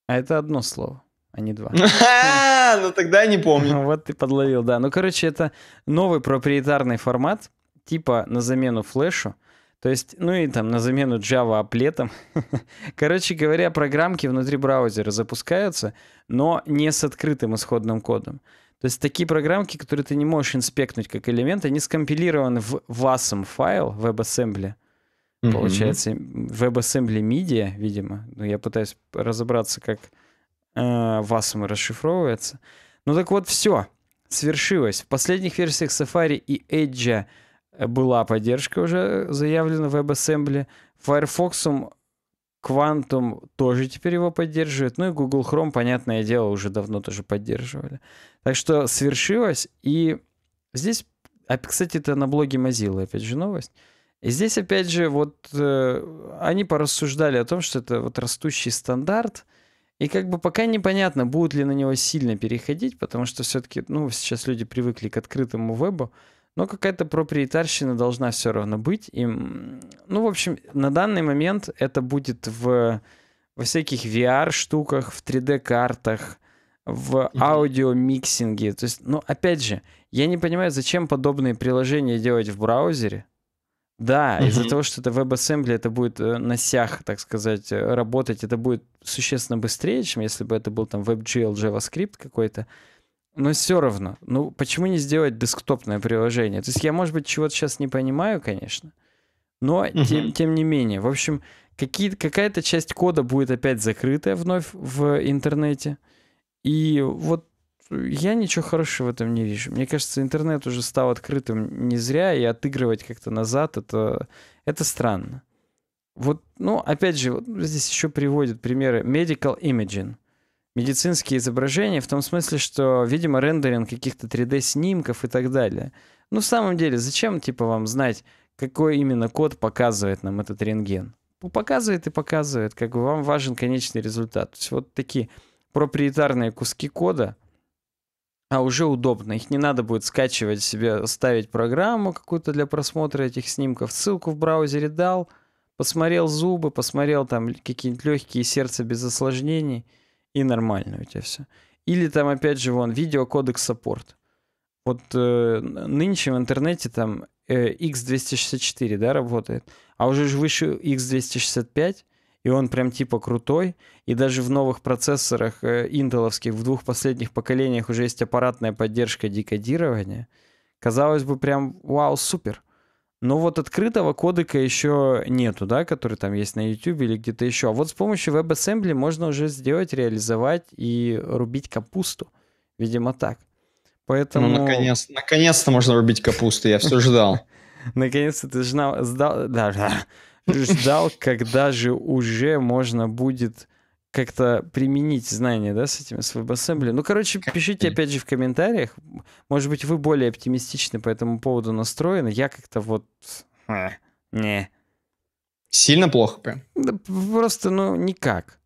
А это одно слово а не два. Ну тогда не помню. Ну, вот ты подловил, да. Ну, короче, это новый проприетарный формат, типа на замену флешу. То есть, ну и там на замену Java аплетом. Короче говоря, программки внутри браузера запускаются, но не с открытым исходным кодом. То есть такие программки, которые ты не можешь инспектнуть как элемент, они скомпилированы в WASM файл, WebAssembly. Получается, WebAssembly Media, видимо. Ну, я пытаюсь разобраться, как Э, васом расшифровывается. Ну так вот, все свершилось. В последних версиях Safari и Edge э, была поддержка уже заявлена в WebAssembly. Firefox Quantum тоже теперь его поддерживает. Ну и Google Chrome, понятное дело, уже давно тоже поддерживали. Так что свершилось. И здесь, а, кстати, это на блоге Mozilla, опять же, новость. И здесь, опять же, вот э, они порассуждали о том, что это вот растущий стандарт — и как бы пока непонятно, будут ли на него сильно переходить, потому что все-таки, ну, сейчас люди привыкли к открытому вебу, но какая-то проприетарщина должна все равно быть. И, ну, в общем, на данный момент это будет в, во всяких VR-штуках, в 3D-картах, в аудиомиксинге. То есть, ну, опять же, я не понимаю, зачем подобные приложения делать в браузере, да, mm из-за того, что это WebAssembly, это будет э, на сях, так сказать, э, работать, это будет существенно быстрее, чем если бы это был там WebGL, JavaScript какой-то. Но все равно, ну почему не сделать десктопное приложение? То есть я, может быть, чего-то сейчас не понимаю, конечно, но mm тем, тем не менее, в общем, какие, какая-то часть кода будет опять закрытая вновь в интернете. И вот я ничего хорошего в этом не вижу. Мне кажется, интернет уже стал открытым не зря, и отыгрывать как-то назад это, это странно. Вот, ну, опять же, вот здесь еще приводят примеры medical imaging. Медицинские изображения в том смысле, что, видимо, рендеринг каких-то 3D-снимков и так далее. Ну, в самом деле, зачем, типа, вам знать, какой именно код показывает нам этот рентген? Ну, показывает и показывает, как бы вам важен конечный результат. То есть вот такие проприетарные куски кода — а уже удобно, их не надо будет скачивать себе, ставить программу какую-то для просмотра этих снимков, ссылку в браузере дал, посмотрел зубы, посмотрел там какие-нибудь легкие сердца без осложнений, и нормально у тебя все. Или там опять же вон видеокодекс саппорт. Вот э, нынче в интернете там э, X264, да, работает, а уже же выше X265, и он прям типа крутой. И даже в новых процессорах э, интеловских, в двух последних поколениях уже есть аппаратная поддержка декодирования. Казалось бы, прям вау, супер. Но вот открытого кодека еще нету, да, который там есть на YouTube или где-то еще. А вот с помощью WebAssembly можно уже сделать, реализовать и рубить капусту. Видимо, так. Ну, Поэтому... Ну, наконец, наконец-то можно рубить капусту, я все ждал. Наконец-то ты ждал... Да, ждал, когда же уже можно будет как-то применить знания, да, с этим, с WebAssembly. Ну, короче, пишите, опять же, в комментариях. Может быть, вы более оптимистичны по этому поводу настроены. Я как-то вот... Хм. Не. Сильно плохо прям? Да просто, ну, никак.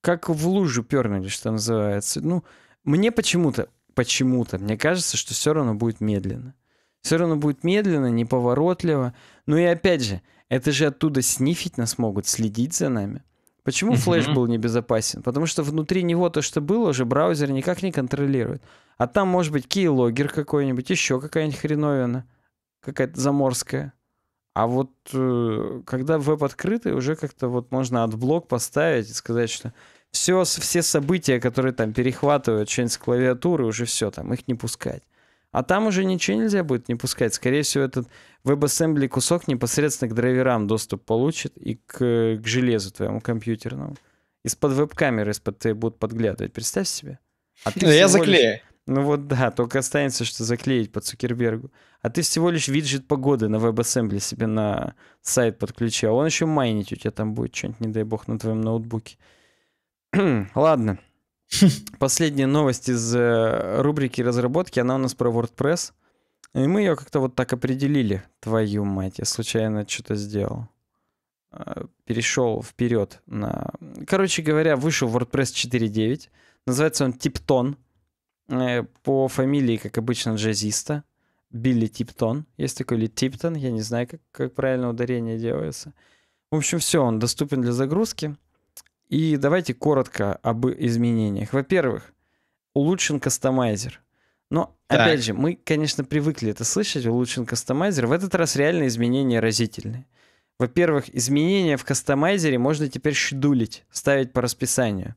Как в лужу пернули, что называется. Ну, мне почему-то, почему-то, мне кажется, что все равно будет медленно. Все равно будет медленно, неповоротливо. Ну и опять же, это же оттуда снифить нас могут, следить за нами. Почему uh-huh. флеш был небезопасен? Потому что внутри него то, что было, уже браузер никак не контролирует. А там может быть кейлогер какой-нибудь, еще какая-нибудь хреновина, какая-то заморская. А вот э, когда веб открытый, уже как-то вот можно отблок поставить и сказать, что все, все события, которые там перехватывают что-нибудь с клавиатуры, уже все, там их не пускать. А там уже ничего нельзя будет не пускать. Скорее всего, этот WebAssembly кусок непосредственно к драйверам доступ получит и к, к железу твоему компьютерному. Из-под веб-камеры из-под тебя будут подглядывать. Представь себе. А ты Но ну, я заклею. Лишь... Ну вот да, только останется, что заклеить по Цукербергу. А ты всего лишь виджет погоды на WebAssembly себе на сайт подключи, а он еще майнить у тебя там будет что-нибудь, не дай бог, на твоем ноутбуке. Ладно. Последняя новость из э, рубрики разработки, она у нас про WordPress. И мы ее как-то вот так определили. Твою мать, я случайно что-то сделал. А, Перешел вперед на... Короче говоря, вышел WordPress 4.9. Называется он Типтон. Э, по фамилии, как обычно, джазиста. Билли Типтон. Есть такой или Типтон, я не знаю, как, как правильно ударение делается. В общем, все, он доступен для загрузки. И давайте коротко об изменениях. Во-первых, улучшен кастомайзер. Но, так. опять же, мы, конечно, привыкли это слышать, улучшен кастомайзер. В этот раз реально изменения разительные. Во-первых, изменения в кастомайзере можно теперь шедулить, ставить по расписанию.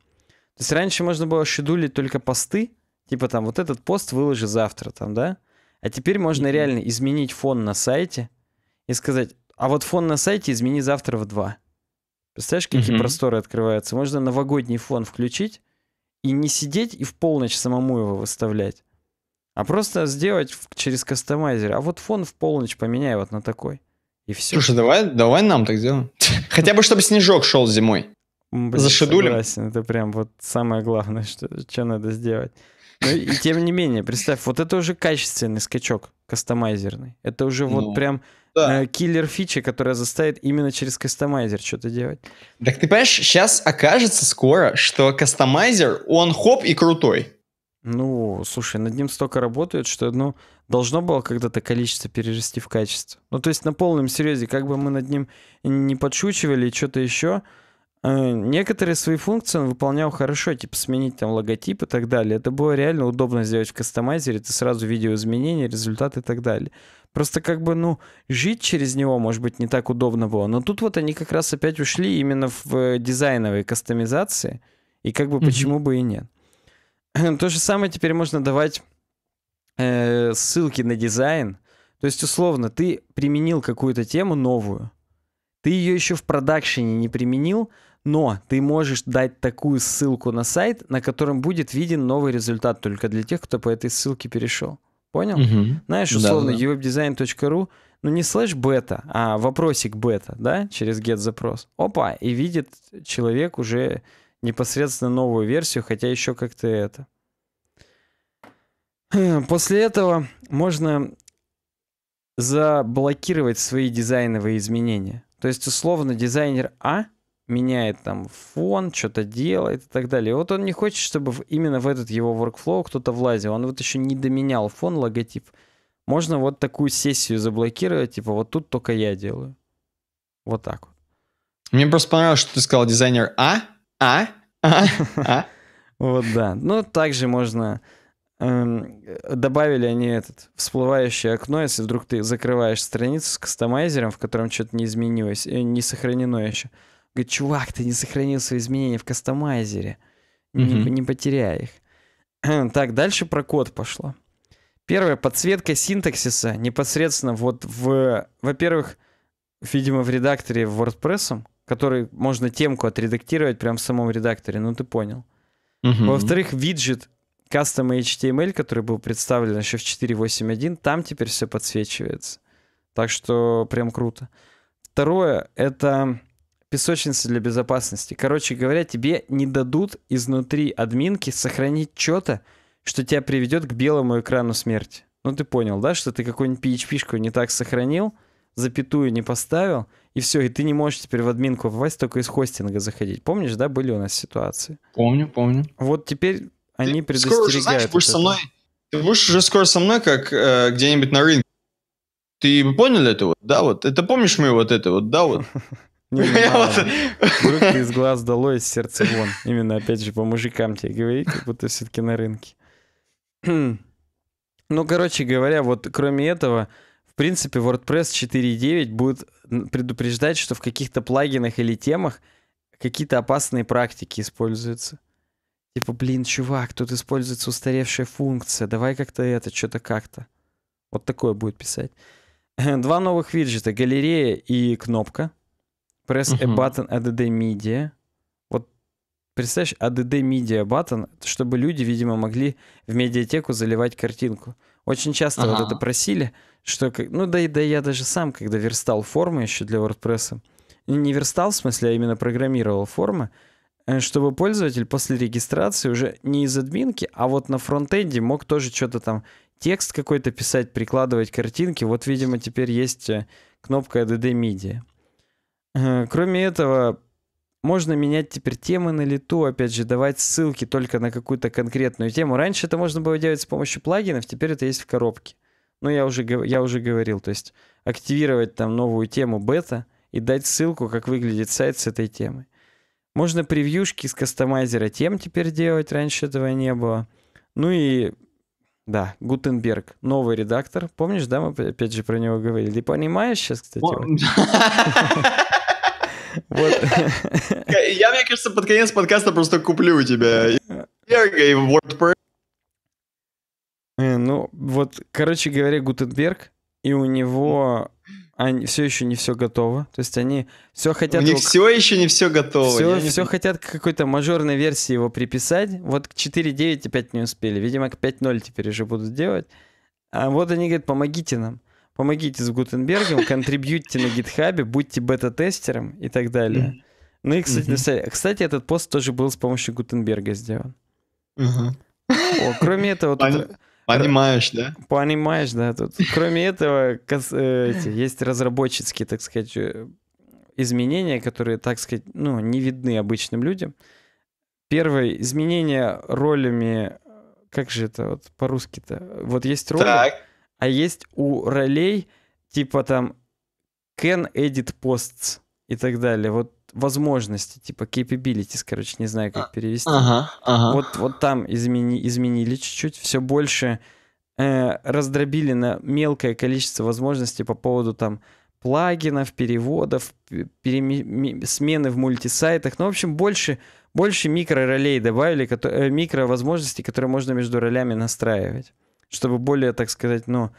То есть раньше можно было шедулить только посты, типа там вот этот пост выложи завтра, там, да? А теперь можно mm-hmm. реально изменить фон на сайте и сказать, а вот фон на сайте измени завтра в два. Представляешь, какие угу. просторы открываются? Можно новогодний фон включить и не сидеть и в полночь самому его выставлять, а просто сделать через кастомайзер. А вот фон в полночь поменяй вот на такой. И все. Слушай, давай, давай нам так сделаем. Хотя бы, чтобы снежок шел зимой. Блин, Согласен, это прям вот самое главное, что, что надо сделать. Ну и тем не менее, представь, вот это уже качественный скачок, кастомайзерный. Это уже ну. вот прям да. Э, киллер фичи, которая заставит именно через кастомайзер что-то делать. Так ты понимаешь, сейчас окажется скоро, что кастомайзер, он хоп и крутой. Ну, слушай, над ним столько работают, что, ну, должно было когда-то количество перерасти в качество. Ну, то есть на полном серьезе, как бы мы над ним не подшучивали и что-то еще, э, некоторые свои функции он выполнял хорошо, типа сменить там логотип и так далее. Это было реально удобно сделать в кастомайзере, ты сразу видел изменения, результаты и так далее. Просто как бы, ну, жить через него, может быть, не так удобно было. Но тут вот они как раз опять ушли именно в э, дизайновые кастомизации. И как бы mm-hmm. почему бы и нет. То же самое теперь можно давать э, ссылки на дизайн. То есть, условно, ты применил какую-то тему новую. Ты ее еще в продакшене не применил, но ты можешь дать такую ссылку на сайт, на котором будет виден новый результат только для тех, кто по этой ссылке перешел. Понял? Угу. Знаешь, условно, да, да. uwebdesign.ru, ну не слэш бета, а вопросик бета, да, через get запрос. Опа, и видит человек уже непосредственно новую версию, хотя еще как-то это. После этого можно заблокировать свои дизайновые изменения. То есть, условно, дизайнер А — меняет там фон, что-то делает и так далее. вот он не хочет, чтобы именно в этот его workflow кто-то влазил. Он вот еще не доменял фон, логотип. Можно вот такую сессию заблокировать, типа вот тут только я делаю. Вот так вот. Мне просто понравилось, что ты сказал дизайнер А, А, А, А. Вот да. Ну, также можно... Эм, добавили они этот всплывающее окно, если вдруг ты закрываешь страницу с кастомайзером, в котором что-то не изменилось, э, не сохранено еще. Говорит, чувак, ты не сохранил свои изменения в кастомайзере. Mm-hmm. Не, потеряй их. Так, дальше про код пошло. Первое, подсветка синтаксиса непосредственно вот в... Во-первых, видимо, в редакторе WordPress, который можно темку отредактировать прямо в самом редакторе, ну ты понял. mm Во-вторых, виджет кастом HTML, который был представлен еще в 4.8.1, там теперь все подсвечивается. Так что прям круто. Второе, это песочница для безопасности. Короче говоря, тебе не дадут изнутри админки сохранить что-то, что тебя приведет к белому экрану смерти. Ну ты понял, да, что ты какую-нибудь PHP-шку не так сохранил, запятую не поставил, и все, и ты не можешь теперь в админку попасть, только из хостинга заходить. Помнишь, да, были у нас ситуации? Помню, помню. Вот теперь они ты предостерегают. Скоро уже, знаешь, будешь со мной, ты будешь уже скоро со мной, как э, где-нибудь на рынке. Ты понял это вот, да, вот? Это помнишь мы вот это вот, да, вот? Не Руки из глаз дало, из сердца вон. Именно, опять же, по мужикам тебе говорит, как будто все-таки на рынке. Ну, короче говоря, вот кроме этого, в принципе, WordPress 4.9 будет предупреждать, что в каких-то плагинах или темах какие-то опасные практики используются. Типа, блин, чувак, тут используется устаревшая функция, давай как-то это, что-то как-то. Вот такое будет писать. Два новых виджета, галерея и кнопка. Press uh-huh. a button ADD media. Вот представляешь, ADD media button, чтобы люди, видимо, могли в медиатеку заливать картинку. Очень часто uh-huh. вот это просили, что... Ну да, и да я даже сам, когда верстал формы еще для WordPress, ну, не верстал в смысле, а именно программировал формы, э, чтобы пользователь после регистрации уже не из админки, а вот на фронтенде мог тоже что-то там текст какой-то писать, прикладывать картинки. Вот, видимо, теперь есть э, кнопка ADD Media. Э, кроме этого, можно менять теперь темы на лету, опять же, давать ссылки только на какую-то конкретную тему. Раньше это можно было делать с помощью плагинов, теперь это есть в коробке. Но ну, я уже, я уже говорил, то есть активировать там новую тему бета и дать ссылку, как выглядит сайт с этой темой. Можно превьюшки с кастомайзера тем теперь делать, раньше этого не было. Ну и да, Гутенберг, новый редактор. Помнишь, да, мы опять же про него говорили. Ты понимаешь сейчас, кстати? Вот. Я, мне кажется, под конец подкаста просто куплю у тебя. И WordPress. Ну, вот, короче говоря, Гутенберг, и у него они, все еще не все готово. То есть они все хотят... У них все еще не все готово. Все, Я все хотят к какой-то мажорной версии его приписать. Вот к 4.9 опять не успели. Видимо, к 5.0 теперь уже будут делать. А вот они говорят, помогите нам помогите с Гутенбергом, контрибьютите на гитхабе, будьте бета-тестером и так далее. Ну и, кстати, mm-hmm. кстати, этот пост тоже был с помощью Гутенберга сделан. Uh-huh. О, кроме этого... Тут... Понимаешь, да? Понимаешь, да. Тут, кроме этого, кос... Э, эти, есть разработческие, так сказать, э, изменения, которые, так сказать, ну, не видны обычным людям. Первое, изменение ролями... Э, как же это вот по-русски-то? Вот есть роли... Так а есть у ролей типа там can edit posts и так далее. Вот возможности, типа capabilities, короче, не знаю, как а, перевести. Ага, ага. Вот, вот там измени, изменили чуть-чуть, все больше э, раздробили на мелкое количество возможностей по поводу там плагинов, переводов, переми, смены в мультисайтах. Ну, в общем, больше, больше микро ролей добавили, микро э, микровозможностей, которые можно между ролями настраивать чтобы более, так сказать, ну,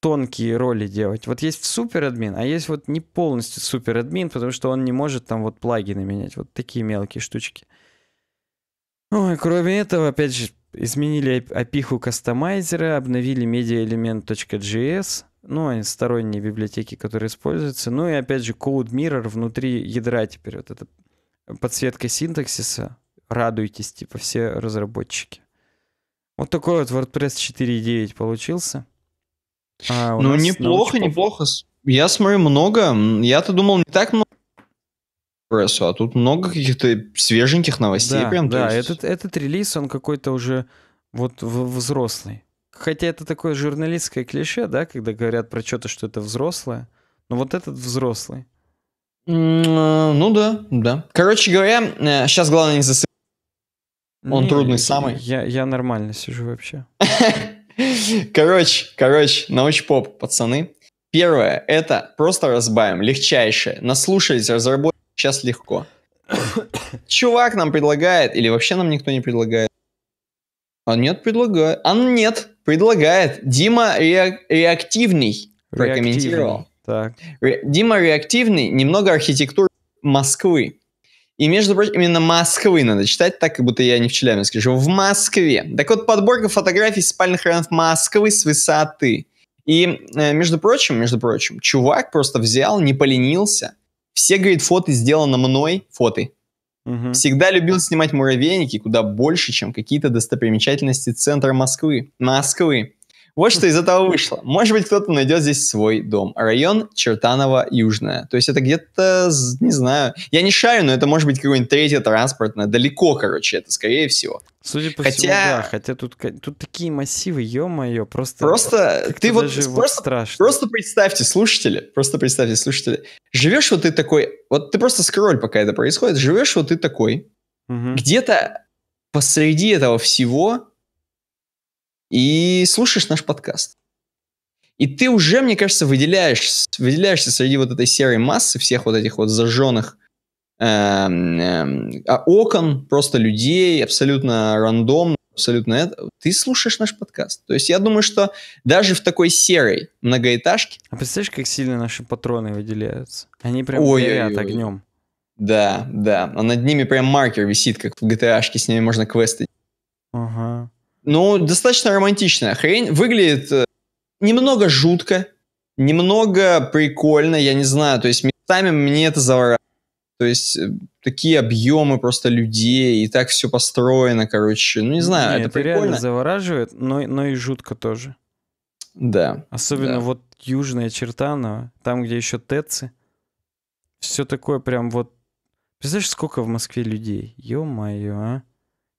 тонкие роли делать. Вот есть супер-админ, а есть вот не полностью супер-админ, потому что он не может там вот плагины менять. Вот такие мелкие штучки. Ой, кроме этого, опять же, изменили опиху кастомайзера, обновили mediaelement.js, ну, они сторонние библиотеки, которые используются. Ну и опять же, Code Mirror внутри ядра теперь вот это подсветка синтаксиса. Радуйтесь, типа, все разработчики. Вот такой вот WordPress 4.9 получился. А ну, неплохо, неплохо. Я смотрю много. Я-то думал, не так много WordPress, а тут много каких-то свеженьких новостей. Да, прям, да есть... этот, этот релиз, он какой-то уже вот взрослый. Хотя это такое журналистское клише, да, когда говорят про что-то, что это взрослое. Но вот этот взрослый. Э, ну да, да. Короче говоря, сейчас э, главное не засыпать. Он не, трудный самый. Я, я нормально сижу вообще. Короче, короче, научпоп, пацаны. Первое, это просто разбавим, легчайшее. Наслушались разработчиков, сейчас легко. Чувак нам предлагает, или вообще нам никто не предлагает. А нет, предлагает. А ну нет, предлагает. Дима ре- реактивный прокомментировал. Реактивный, так. Ре- Дима реактивный, немного архитектуры Москвы. И, между прочим, именно Москвы надо читать, так, как будто я не в Челябинске живу, в Москве. Так вот, подборка фотографий спальных районов Москвы с высоты. И, э, между прочим, между прочим, чувак просто взял, не поленился. Все, говорит, фото сделано мной, фото. Угу. Всегда любил снимать муравейники куда больше, чем какие-то достопримечательности центра Москвы. Москвы. Вот что из этого вышло. Может быть, кто-то найдет здесь свой дом. Район Чертанова Южная. То есть это где-то, не знаю, я не шарю, но это может быть какой нибудь третье транспортное. Далеко, короче, это скорее всего. Судя по хотя... всему, да, хотя тут, тут такие массивы, ё-моё, просто... Просто ты вот, просто, вот страшно. просто представьте, слушатели, просто представьте, слушатели, живешь вот ты такой, вот ты просто скроль, пока это происходит, живешь вот ты такой, угу. где-то посреди этого всего и слушаешь наш подкаст. И ты уже, мне кажется, выделяешь, выделяешься среди вот этой серой массы всех вот этих вот зажженных эм, эм, а, окон, просто людей, абсолютно рандомно, абсолютно это. Ты слушаешь наш подкаст. То есть я думаю, что даже в такой серой многоэтажке... А представляешь, как сильно наши патроны выделяются? Они прям Ой -ой горят огнем. Да, да. А над ними прям маркер висит, как в GTA-шке, с ними можно квесты ну, достаточно романтичная хрень. Выглядит э, немного жутко, немного прикольно, я не знаю. То есть местами мне это завораживает. То есть э, такие объемы просто людей, и так все построено, короче. Ну, не знаю, Нет, это, это прикольно. реально завораживает, но, но и жутко тоже. Да. Особенно да. вот южная Чертанова, там, где еще ТЭЦы. Все такое прям вот... Представляешь, сколько в Москве людей? Ё-моё, а?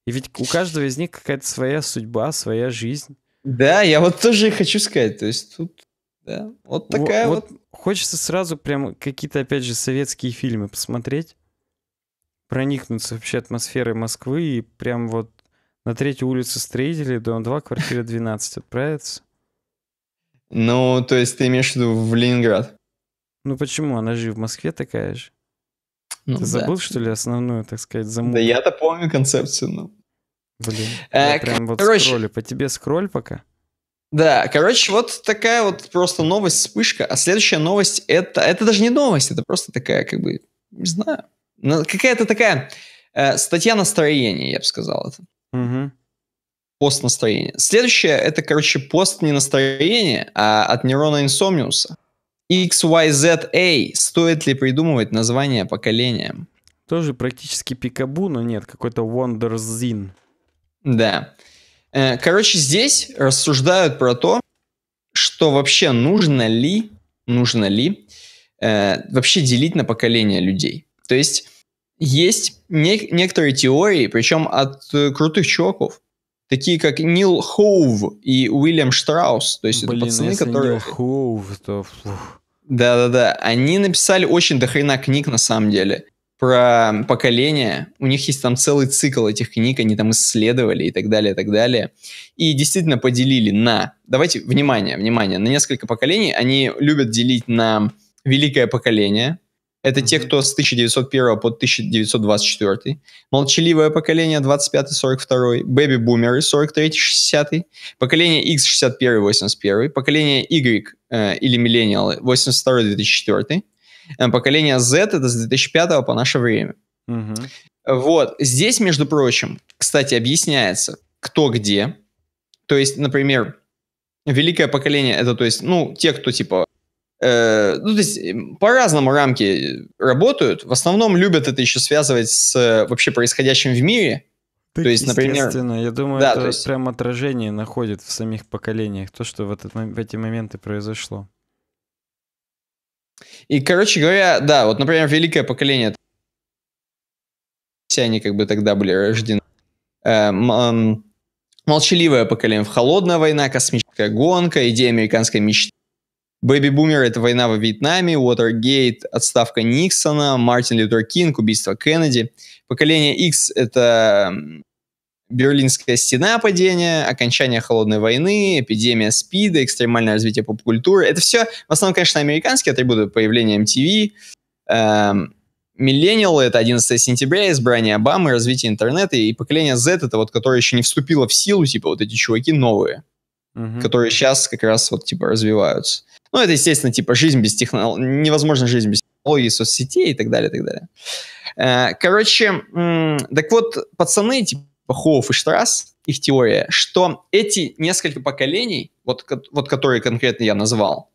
И ведь у каждого из них какая-то своя судьба, своя жизнь. Да, я вот тоже и хочу сказать. То есть тут, да, вот такая вот. вот... Хочется сразу прям какие-то, опять же, советские фильмы посмотреть, проникнуться вообще атмосферой Москвы и прям вот на третью улицу строителей, дом 2, квартира 12 отправиться. Ну, то есть ты имеешь в виду в Ленинград? Ну почему? Она же и в Москве такая же. Ну, Ты да. забыл, что ли, основную, так сказать, заму? Да я-то помню концепцию, ну. Блин, а, прям вот короче... скроллю. По тебе скроль пока. Да, короче, вот такая вот просто новость, вспышка. А следующая новость, это, это даже не новость, это просто такая, как бы, не знаю, ну, какая-то такая э, статья настроения, я бы сказал это. Угу. Пост настроения. Следующая это, короче, пост не настроения, а от Нерона Инсомниуса. XYZA. Стоит ли придумывать название поколения? Тоже практически пикабу, но нет, какой-то Wonderzin. Да. Э, короче, здесь рассуждают про то, что вообще нужно ли, нужно ли э, вообще делить на поколения людей. То есть есть не, некоторые теории, причем от э, крутых чуваков, такие как Нил Хоув и Уильям Штраус. То есть Блин, это пацаны, если которые... Нил Хоув, то... Да-да-да. Они написали очень дохрена книг, на самом деле, про поколение. У них есть там целый цикл этих книг, они там исследовали и так далее, и так далее. И действительно поделили на... Давайте, внимание, внимание, на несколько поколений. Они любят делить на великое поколение, это mm-hmm. те, кто с 1901 по 1924. Молчаливое поколение 25-42. Бэби-бумеры 43-60. Поколение X 61-81. Поколение Y э, или миллениалы 82-2004. Э, поколение Z это с 2005 по наше время. Mm-hmm. Вот. Здесь, между прочим, кстати, объясняется, кто где. То есть, например, великое поколение это, то есть, ну, те, кто типа Э, ну, то есть по-разному рамки э, работают. В основном любят это еще связывать с э, вообще происходящим в мире. Так, то есть, например, я думаю, да, это есть... прям отражение находит в самих поколениях то, что в, этот, в эти моменты произошло. И, короче говоря, да, вот, например, великое поколение, все они как бы тогда были рождены. Молчаливое поколение, холодная война, космическая гонка, идея американской мечты, Бэби-бумер — это война во Вьетнаме, Уотергейт — отставка Никсона, Мартин Лютер Кинг — убийство Кеннеди. Поколение X — это Берлинская стена падения, окончание холодной войны, эпидемия СПИДа, экстремальное развитие поп-культуры. Это все, в основном, конечно, американские атрибуты появление MTV. Эм, миллениалы — это 11 сентября, избрание Обамы, развитие интернета. И поколение Z — это вот, которое еще не вступило в силу, типа вот эти чуваки новые, угу. которые сейчас как раз вот типа развиваются. Ну, это, естественно, типа жизнь без технологий, невозможно жизнь без технологий, соцсетей и так далее, и так далее. Э, короче, так вот, пацаны, типа Хоуф и Штрасс, их теория, что эти несколько поколений, вот, вот которые конкретно я назвал,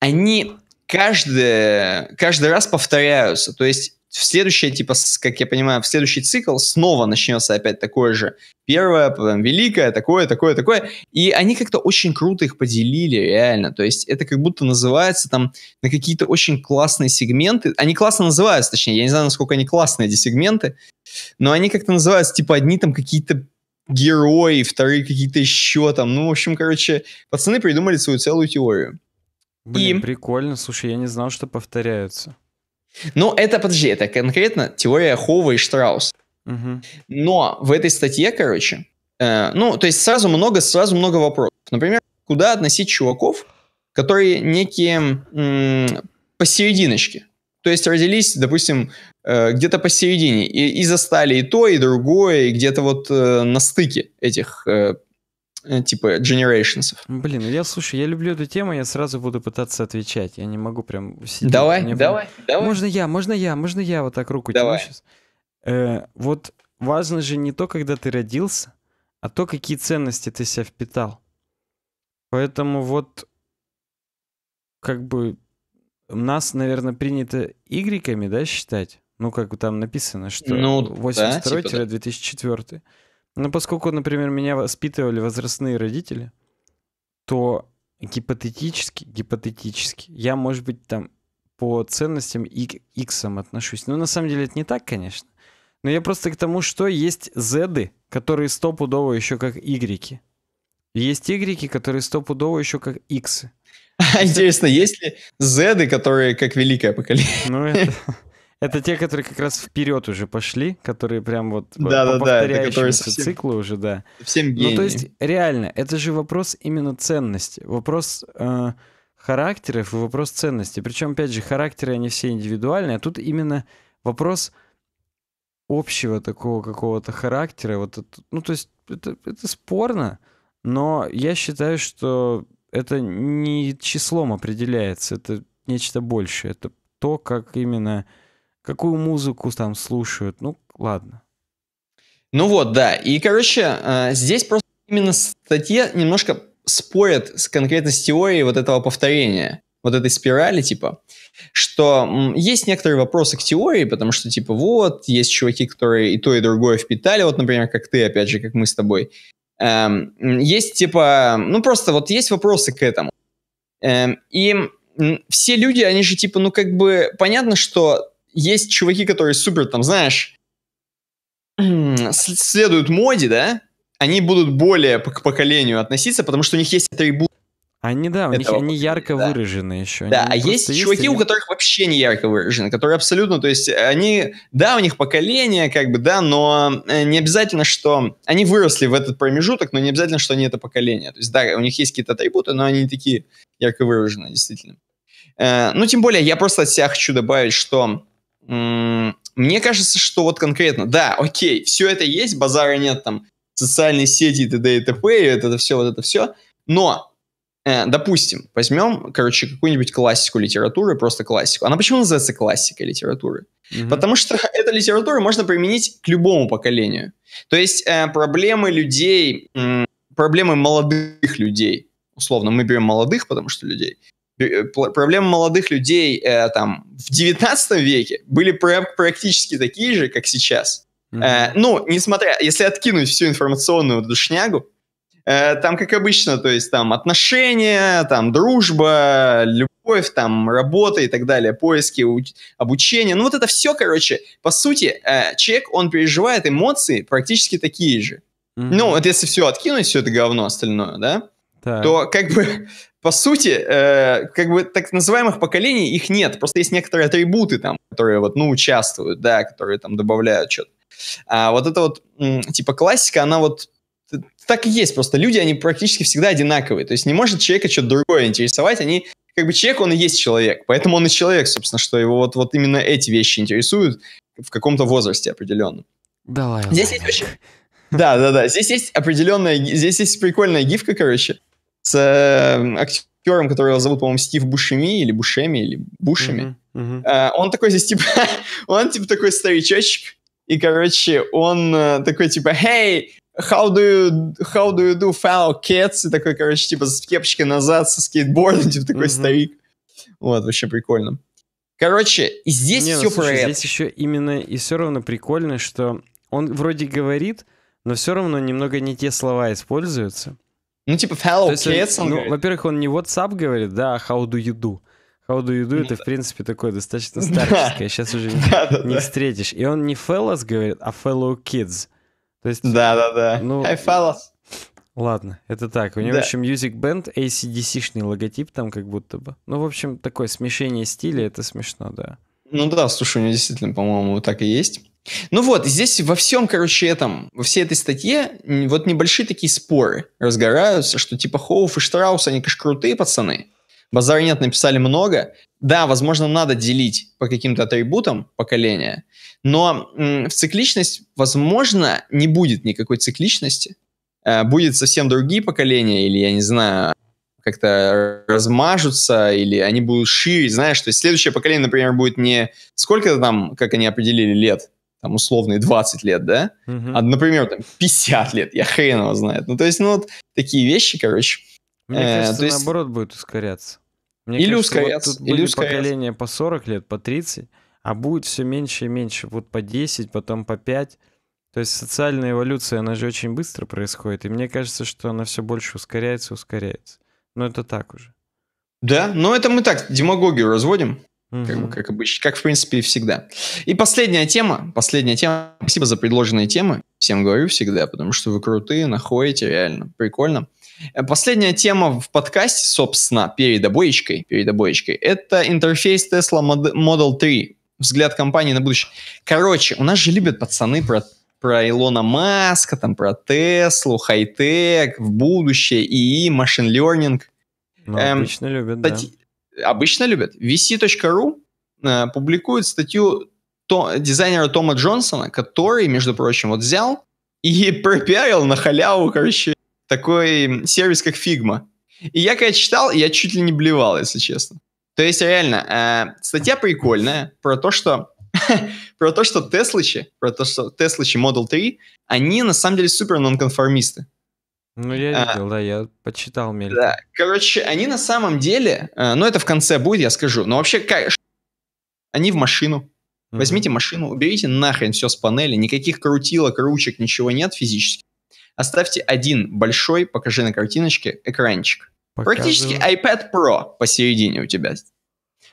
они каждый, каждый раз повторяются. То есть в следующий, типа, как я понимаю, в следующий цикл снова начнется опять такое же. Первое, потом великое, такое, такое, такое. И они как-то очень круто их поделили, реально. То есть это как будто называется там на какие-то очень классные сегменты. Они классно называются, точнее, я не знаю, насколько они классные, эти сегменты. Но они как-то называются, типа, одни там какие-то герои, вторые какие-то еще там. Ну, в общем, короче, пацаны придумали свою целую теорию. Блин, и... прикольно. Слушай, я не знал, что повторяются. Но ну, это, подожди, это конкретно теория Хова и Штраус. Угу. Но в этой статье, короче, э, ну, то есть сразу много, сразу много вопросов. Например, куда относить чуваков, которые некие м- посерединочки. То есть родились, допустим, э, где-то посередине и, и застали и то, и другое, и где-то вот э, на стыке этих э, Э, типа Generations. Блин, я слушаю, я люблю эту тему, я сразу буду пытаться отвечать. Я не могу прям сидеть. Давай, давай, давай. Можно я, можно я, можно я вот так руку давай. тяну сейчас. Э, вот важно же не то, когда ты родился, а то, какие ценности ты себя впитал. Поэтому вот как бы нас, наверное, принято игреками, да, считать? Ну, как там написано, что ну, 82-2004. Да, типа, да. Но ну, поскольку, например, меня воспитывали возрастные родители, то гипотетически, гипотетически, я, может быть, там по ценностям и иксам отношусь. Но ну, на самом деле это не так, конечно. Но я просто к тому, что есть зеды, которые стопудово еще как игреки. Есть игреки, которые стопудово еще как иксы. Интересно, есть ли зеды, которые как великое поколение? Ну, это... Это те, которые как раз вперед уже пошли, которые прям вот да, по да, повторяющемуся да, циклу уже, да. Всем гении. Ну, то есть, реально, это же вопрос именно ценности. Вопрос э, характеров и вопрос ценности. Причем, опять же, характеры, они все индивидуальные, а тут именно вопрос общего такого какого-то характера. Вот, это, ну, то есть, это, это спорно, но я считаю, что это не числом определяется, это нечто большее. Это то, как именно какую музыку там слушают. Ну, ладно. Ну вот, да. И, короче, а, здесь просто именно статья немножко спорят с конкретно с теорией вот этого повторения, вот этой спирали, типа, что есть некоторые вопросы к теории, потому что, типа, вот, есть чуваки, которые и то, и другое впитали, вот, например, как ты, опять же, как мы с тобой. Эм, есть, типа, ну, просто вот есть вопросы к этому. Эм, и все люди, они же, типа, ну, как бы, понятно, что есть чуваки, которые супер, там, знаешь, следуют моде, да, они будут более к поколению относиться, потому что у них есть атрибут. Они, да, у них они ярко да. выражены еще. Да, они а есть, есть чуваки, у которых вообще не ярко выражены, которые абсолютно, то есть они, да, у них поколение, как бы, да, но э, не обязательно, что они выросли в этот промежуток, но не обязательно, что они это поколение. То есть, да, у них есть какие-то атрибуты, но они не такие ярко выражены, действительно. Э, ну, тем более, я просто от себя хочу добавить, что мне кажется, что вот конкретно, да, окей, все это есть, базара нет там, социальные сети и т.д. и т.п. и вот это все, вот это все, но, э, допустим, возьмем, короче, какую-нибудь классику литературы, просто классику. Она почему называется классикой литературы? Угу. Потому что эту литературу можно применить к любому поколению. То есть э, проблемы людей, э, проблемы молодых людей, условно, мы берем молодых, потому что людей, проблемы молодых людей э, там в 19 веке были практически такие же, как сейчас. Mm-hmm. Э, ну, несмотря, если откинуть всю информационную душнягу, э, там, как обычно, то есть там отношения, там дружба, любовь, там работа и так далее, поиски, уч- обучение. Ну, вот это все, короче, по сути, э, человек, он переживает эмоции практически такие же. Mm-hmm. Ну, вот если все откинуть, все это говно остальное, да, так. то как бы по сути, э, как бы так называемых поколений их нет, просто есть некоторые атрибуты там, которые вот, ну, участвуют, да, которые там добавляют что-то. А вот это вот, типа, классика, она вот так и есть, просто люди, они практически всегда одинаковые, то есть не может человека что-то другое интересовать, они, как бы человек, он и есть человек, поэтому он и человек, собственно, что его вот, вот именно эти вещи интересуют в каком-то возрасте определенном. Давай. Здесь есть очень... Да, да, да. Здесь есть определенная, здесь есть прикольная гифка, короче с э, актером, которого зовут, по-моему, Стив Бушеми или Бушеми, или Бушами. Uh-huh, uh-huh. Э, он такой здесь, типа, он, типа, такой старичочек, и, короче, он э, такой, типа, «Hey, how do you, how do you do, fellow kids?» И такой, короче, типа, с кепочкой назад, со скейтбордом, типа, такой uh-huh. старик. Вот, вообще прикольно. Короче, и здесь Не, все ну, слушай, про здесь это. Здесь еще именно и все равно прикольно, что он вроде говорит, но все равно немного не те слова используются. Ну, типа, hello, kids, он, он ну, Во-первых, он не WhatsApp говорит, да, а how do you do. How do you do, это, в принципе, такое достаточно старческое, сейчас уже не встретишь. И он не fellows говорит, а fellow kids. То есть... Да-да-да. Ну, Hi, fellas. Ладно, это так. У него да. еще Music Band, ACDC-шный логотип там как будто бы. Ну, в общем, такое смешение стиля, это смешно, да. Ну да, слушай, у него действительно, по-моему, так и есть. Ну вот, здесь во всем, короче, этом, во всей этой статье вот небольшие такие споры разгораются, что типа Хоуф и Штраус, они, конечно, крутые пацаны. Базар нет, написали много. Да, возможно, надо делить по каким-то атрибутам поколения, но в цикличность, возможно, не будет никакой цикличности. Э, будет совсем другие поколения, или, я не знаю, как-то размажутся, или они будут шире, знаешь, то есть следующее поколение, например, будет не сколько там, как они определили, лет, там, условные 20 лет, да, угу. а, например, там, 50 лет, я хрен его знает. Ну, то есть, ну, вот такие вещи, короче. Мне э, кажется, то есть... наоборот будет ускоряться. Мне или кажется, ускоряться, вот тут или ускоряться. поколение по 40 лет, по 30, а будет все меньше и меньше, вот по 10, потом по 5. То есть социальная эволюция, она же очень быстро происходит, и мне кажется, что она все больше ускоряется, ускоряется. Но это так уже. Да, но это мы так, демагогию разводим. Угу. Как, бы, как обычно, как в принципе и всегда. И последняя тема, последняя тема. Спасибо за предложенные темы. Всем говорю всегда, потому что вы крутые, находите реально прикольно. Э, последняя тема в подкасте, собственно, перед обоечкой, перед обоечкой, это интерфейс Tesla Model 3. Взгляд компании на будущее. Короче, у нас же любят пацаны про про Илона Маска, там про Теслу, хай-тек, в будущее, и машин лернинг. Ну, эм, обычно любят, стать... да обычно любят. VC.ru э, публикует статью то, дизайнера Тома Джонсона, который, между прочим, вот взял и пропиарил на халяву, короче, такой сервис, как Figma. И я когда читал, я чуть ли не блевал, если честно. То есть, реально, э, статья прикольная про то, что про то, что Теслычи, про то, что Теслычи Model 3, они на самом деле супер нонконформисты. Ну, я а. видел, а, да, я почитал, мельком. Да, короче, они на самом деле, э, ну, это в конце будет, я скажу, но вообще, как, они в машину. Mm-hmm. Возьмите машину, уберите нахрен все с панели, никаких крутилок, ручек, ничего нет физически. Оставьте один большой, покажи на картиночке, экранчик. Показываю. Практически iPad Pro посередине у тебя.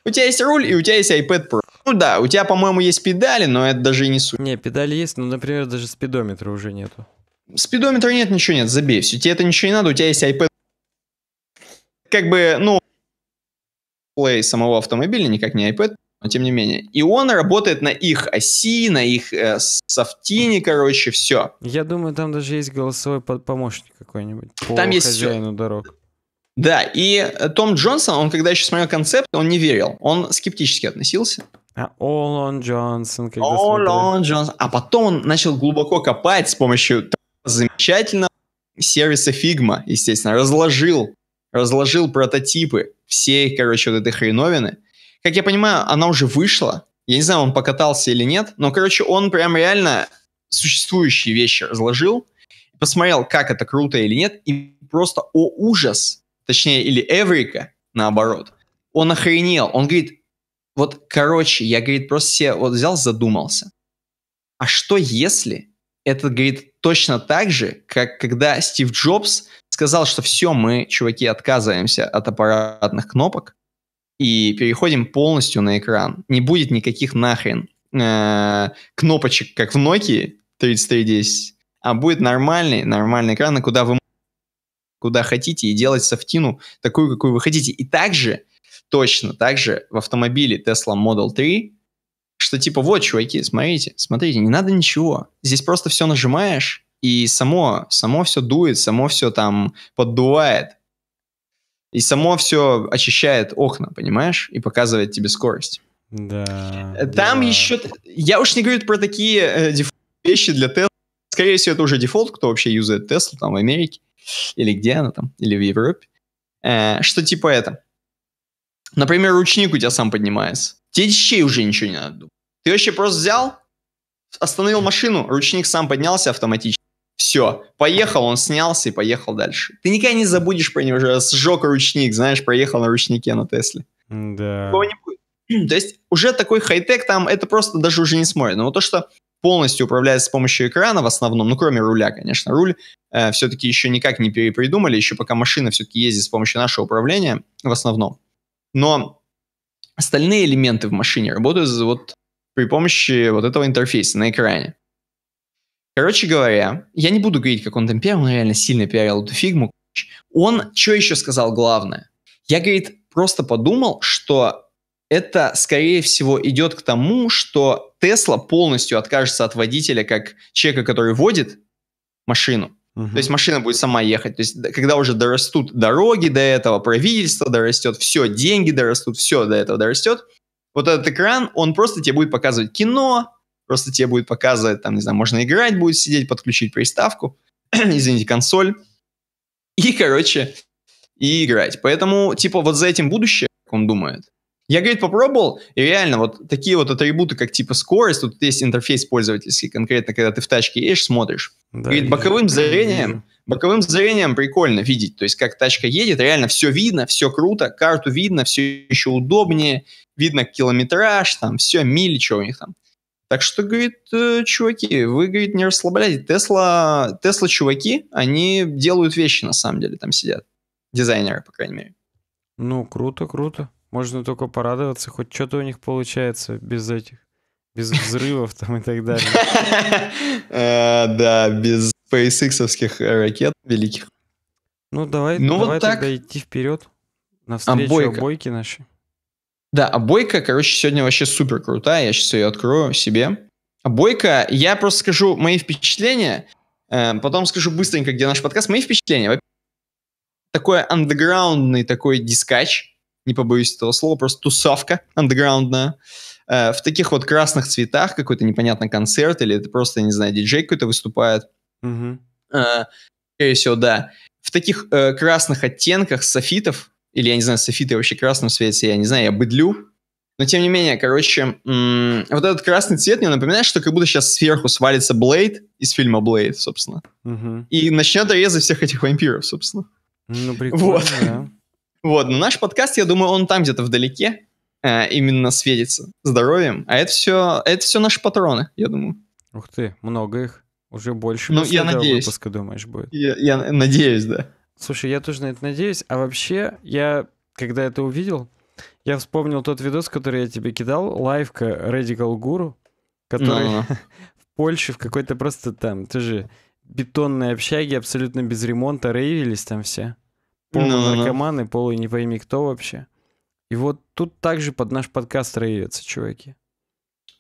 У тебя есть руль и у тебя есть iPad Pro. Ну да, у тебя, по-моему, есть педали, но это даже и не суть. Не, педали есть, но, например, даже спидометра уже нету. Спидометра нет, ничего нет, забей. Все, тебе это ничего не надо, у тебя есть iPad. Как бы, ну, плей самого автомобиля, никак не iPad, но тем не менее. И он работает на их оси, на их э, софтине, короче, все. Я думаю, там даже есть голосовой помощник какой-нибудь по там есть все. дорог. Да, и э, Том Джонсон, он когда еще смотрел концепт, он не верил, он скептически относился. А Олон Джонсон, когда Олон Джонсон. А потом он начал глубоко копать с помощью Замечательно. сервиса Figma, естественно, разложил, разложил прототипы всей, короче, вот этой хреновины. Как я понимаю, она уже вышла. Я не знаю, он покатался или нет, но, короче, он прям реально существующие вещи разложил, посмотрел, как это круто или нет, и просто о ужас, точнее, или эврика, наоборот. Он охренел, он говорит, вот, короче, я, говорит, просто себе вот взял, задумался. А что если этот, говорит, точно так же, как когда Стив Джобс сказал, что все, мы, чуваки, отказываемся от аппаратных кнопок и переходим полностью на экран. Не будет никаких нахрен э, кнопочек, как в Nokia 3310, а будет нормальный, нормальный экран, на куда вы куда хотите и делать софтину такую, какую вы хотите. И также, точно так же в автомобиле Tesla Model 3 что типа вот, чуваки, смотрите, смотрите, не надо ничего. Здесь просто все нажимаешь, и само, само все дует, само все там поддувает. И само все очищает окна, понимаешь? И показывает тебе скорость. Да. Э, там да. еще... Я уж не говорю про такие э, деф... вещи для Tesla. Скорее всего, это уже дефолт, кто вообще юзает Tesla там в Америке. Или где она там, или в Европе. Э, что типа это? Например, ручник у тебя сам поднимается. Тебе щей уже ничего не надо. Ты вообще просто взял, остановил машину, ручник сам поднялся автоматически. Все, поехал, он снялся и поехал дальше. Ты никогда не забудешь про него, уже сжег ручник, знаешь, проехал на ручнике на Тесле. Да. Такого не будет. То есть уже такой хай-тек там, это просто даже уже не смотрит. Но вот то, что полностью управляется с помощью экрана в основном, ну кроме руля, конечно, руль э, все-таки еще никак не перепридумали, еще пока машина все-таки ездит с помощью нашего управления в основном. Но остальные элементы в машине работают вот при помощи вот этого интерфейса на экране. Короче говоря, я не буду говорить, как он там пиарил, он реально сильно пиарил эту фигму. Он что еще сказал главное? Я, говорит, просто подумал, что это, скорее всего, идет к тому, что Тесла полностью откажется от водителя как человека, который водит машину, Угу. То есть машина будет сама ехать. То есть когда уже дорастут дороги до этого, правительство дорастет, все, деньги дорастут, все до этого дорастет, вот этот экран, он просто тебе будет показывать кино, просто тебе будет показывать, там, не знаю, можно играть будет, сидеть, подключить приставку, извините, консоль, и, короче, и играть. Поэтому, типа, вот за этим будущее, как он думает, я, говорит, попробовал, и реально вот такие вот атрибуты, как типа скорость, тут есть интерфейс пользовательский, конкретно когда ты в тачке едешь, смотришь. Да, говорит, боковым зрением, боковым зрением прикольно видеть, то есть как тачка едет, реально все видно, все круто, карту видно, все еще удобнее, видно километраж, там все, мили, что у них там. Так что, говорит, э, чуваки, вы, говорит, не расслабляйтесь. Тесла, Тесла чуваки, они делают вещи на самом деле, там сидят. Дизайнеры, по крайней мере. Ну, круто, круто. Можно только порадоваться, хоть что-то у них получается без этих, без взрывов там и так далее. Э, да, без SpaceX ракет великих. Ну, давай, ну, тогда идти вперед. А, Навстречу обойка. обойки наши. Да, обойка, а короче, сегодня вообще супер крутая. Я сейчас ее открою себе. Обойка, а я просто скажу мои впечатления, э, потом скажу быстренько, где наш подкаст. Мои впечатления. Такой андеграундный такой дискач, не побоюсь этого слова, просто тусовка андеграундная, э, в таких вот красных цветах, какой-то непонятно концерт, или это просто, не знаю, диджей какой-то выступает. Угу. Э, всего, да. В таких э, красных оттенках софитов, или я не знаю, софиты вообще красном светится, я не знаю, я быдлю, но тем не менее, короче, м- вот этот красный цвет мне напоминает, что как будто сейчас сверху свалится Блейд из фильма Блейд, собственно. Угу. И начнет резать всех этих вампиров, собственно. Ну, прикольно, вот. да. Вот, но наш подкаст, я думаю, он там где-то вдалеке э, именно светится здоровьем. А это все, это все наши патроны, я думаю. Ух ты, много их. Уже больше ну, я надеюсь. выпуска, думаешь, будет. Я, я надеюсь, да. Слушай, я тоже на это надеюсь. А вообще, я, когда это увидел, я вспомнил тот видос, который я тебе кидал, лайвка Radical Guru, который no. в Польше в какой-то просто там, ты же бетонной общаге, абсолютно без ремонта, рейвились там все полунаркоманы, полу не пойми кто вообще. И вот тут также под наш подкаст роятся, чуваки.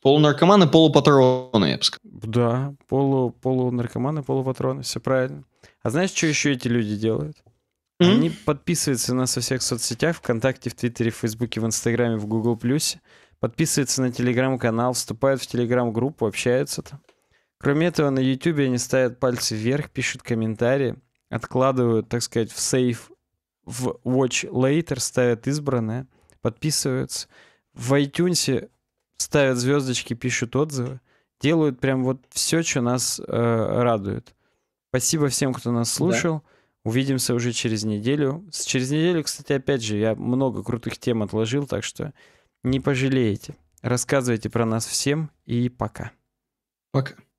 Полунаркоманы, полупатроны, я бы сказал. Да, полу, полунаркоманы, полупатроны, все правильно. А знаешь, что еще эти люди делают? Mm-hmm. Они подписываются на нас во всех соцсетях, ВКонтакте, в Твиттере, в Фейсбуке, в Инстаграме, в Гугл Плюсе. Подписываются на Телеграм-канал, вступают в Телеграм-группу, общаются там. Кроме этого, на Ютубе они ставят пальцы вверх, пишут комментарии, откладывают, так сказать, в сейф в Watch Later ставят избранное, подписываются. В iTunes ставят звездочки, пишут отзывы. Делают прям вот все, что нас э, радует. Спасибо всем, кто нас слушал. Да. Увидимся уже через неделю. Через неделю, кстати, опять же, я много крутых тем отложил, так что не пожалеете. Рассказывайте про нас всем и пока. Пока.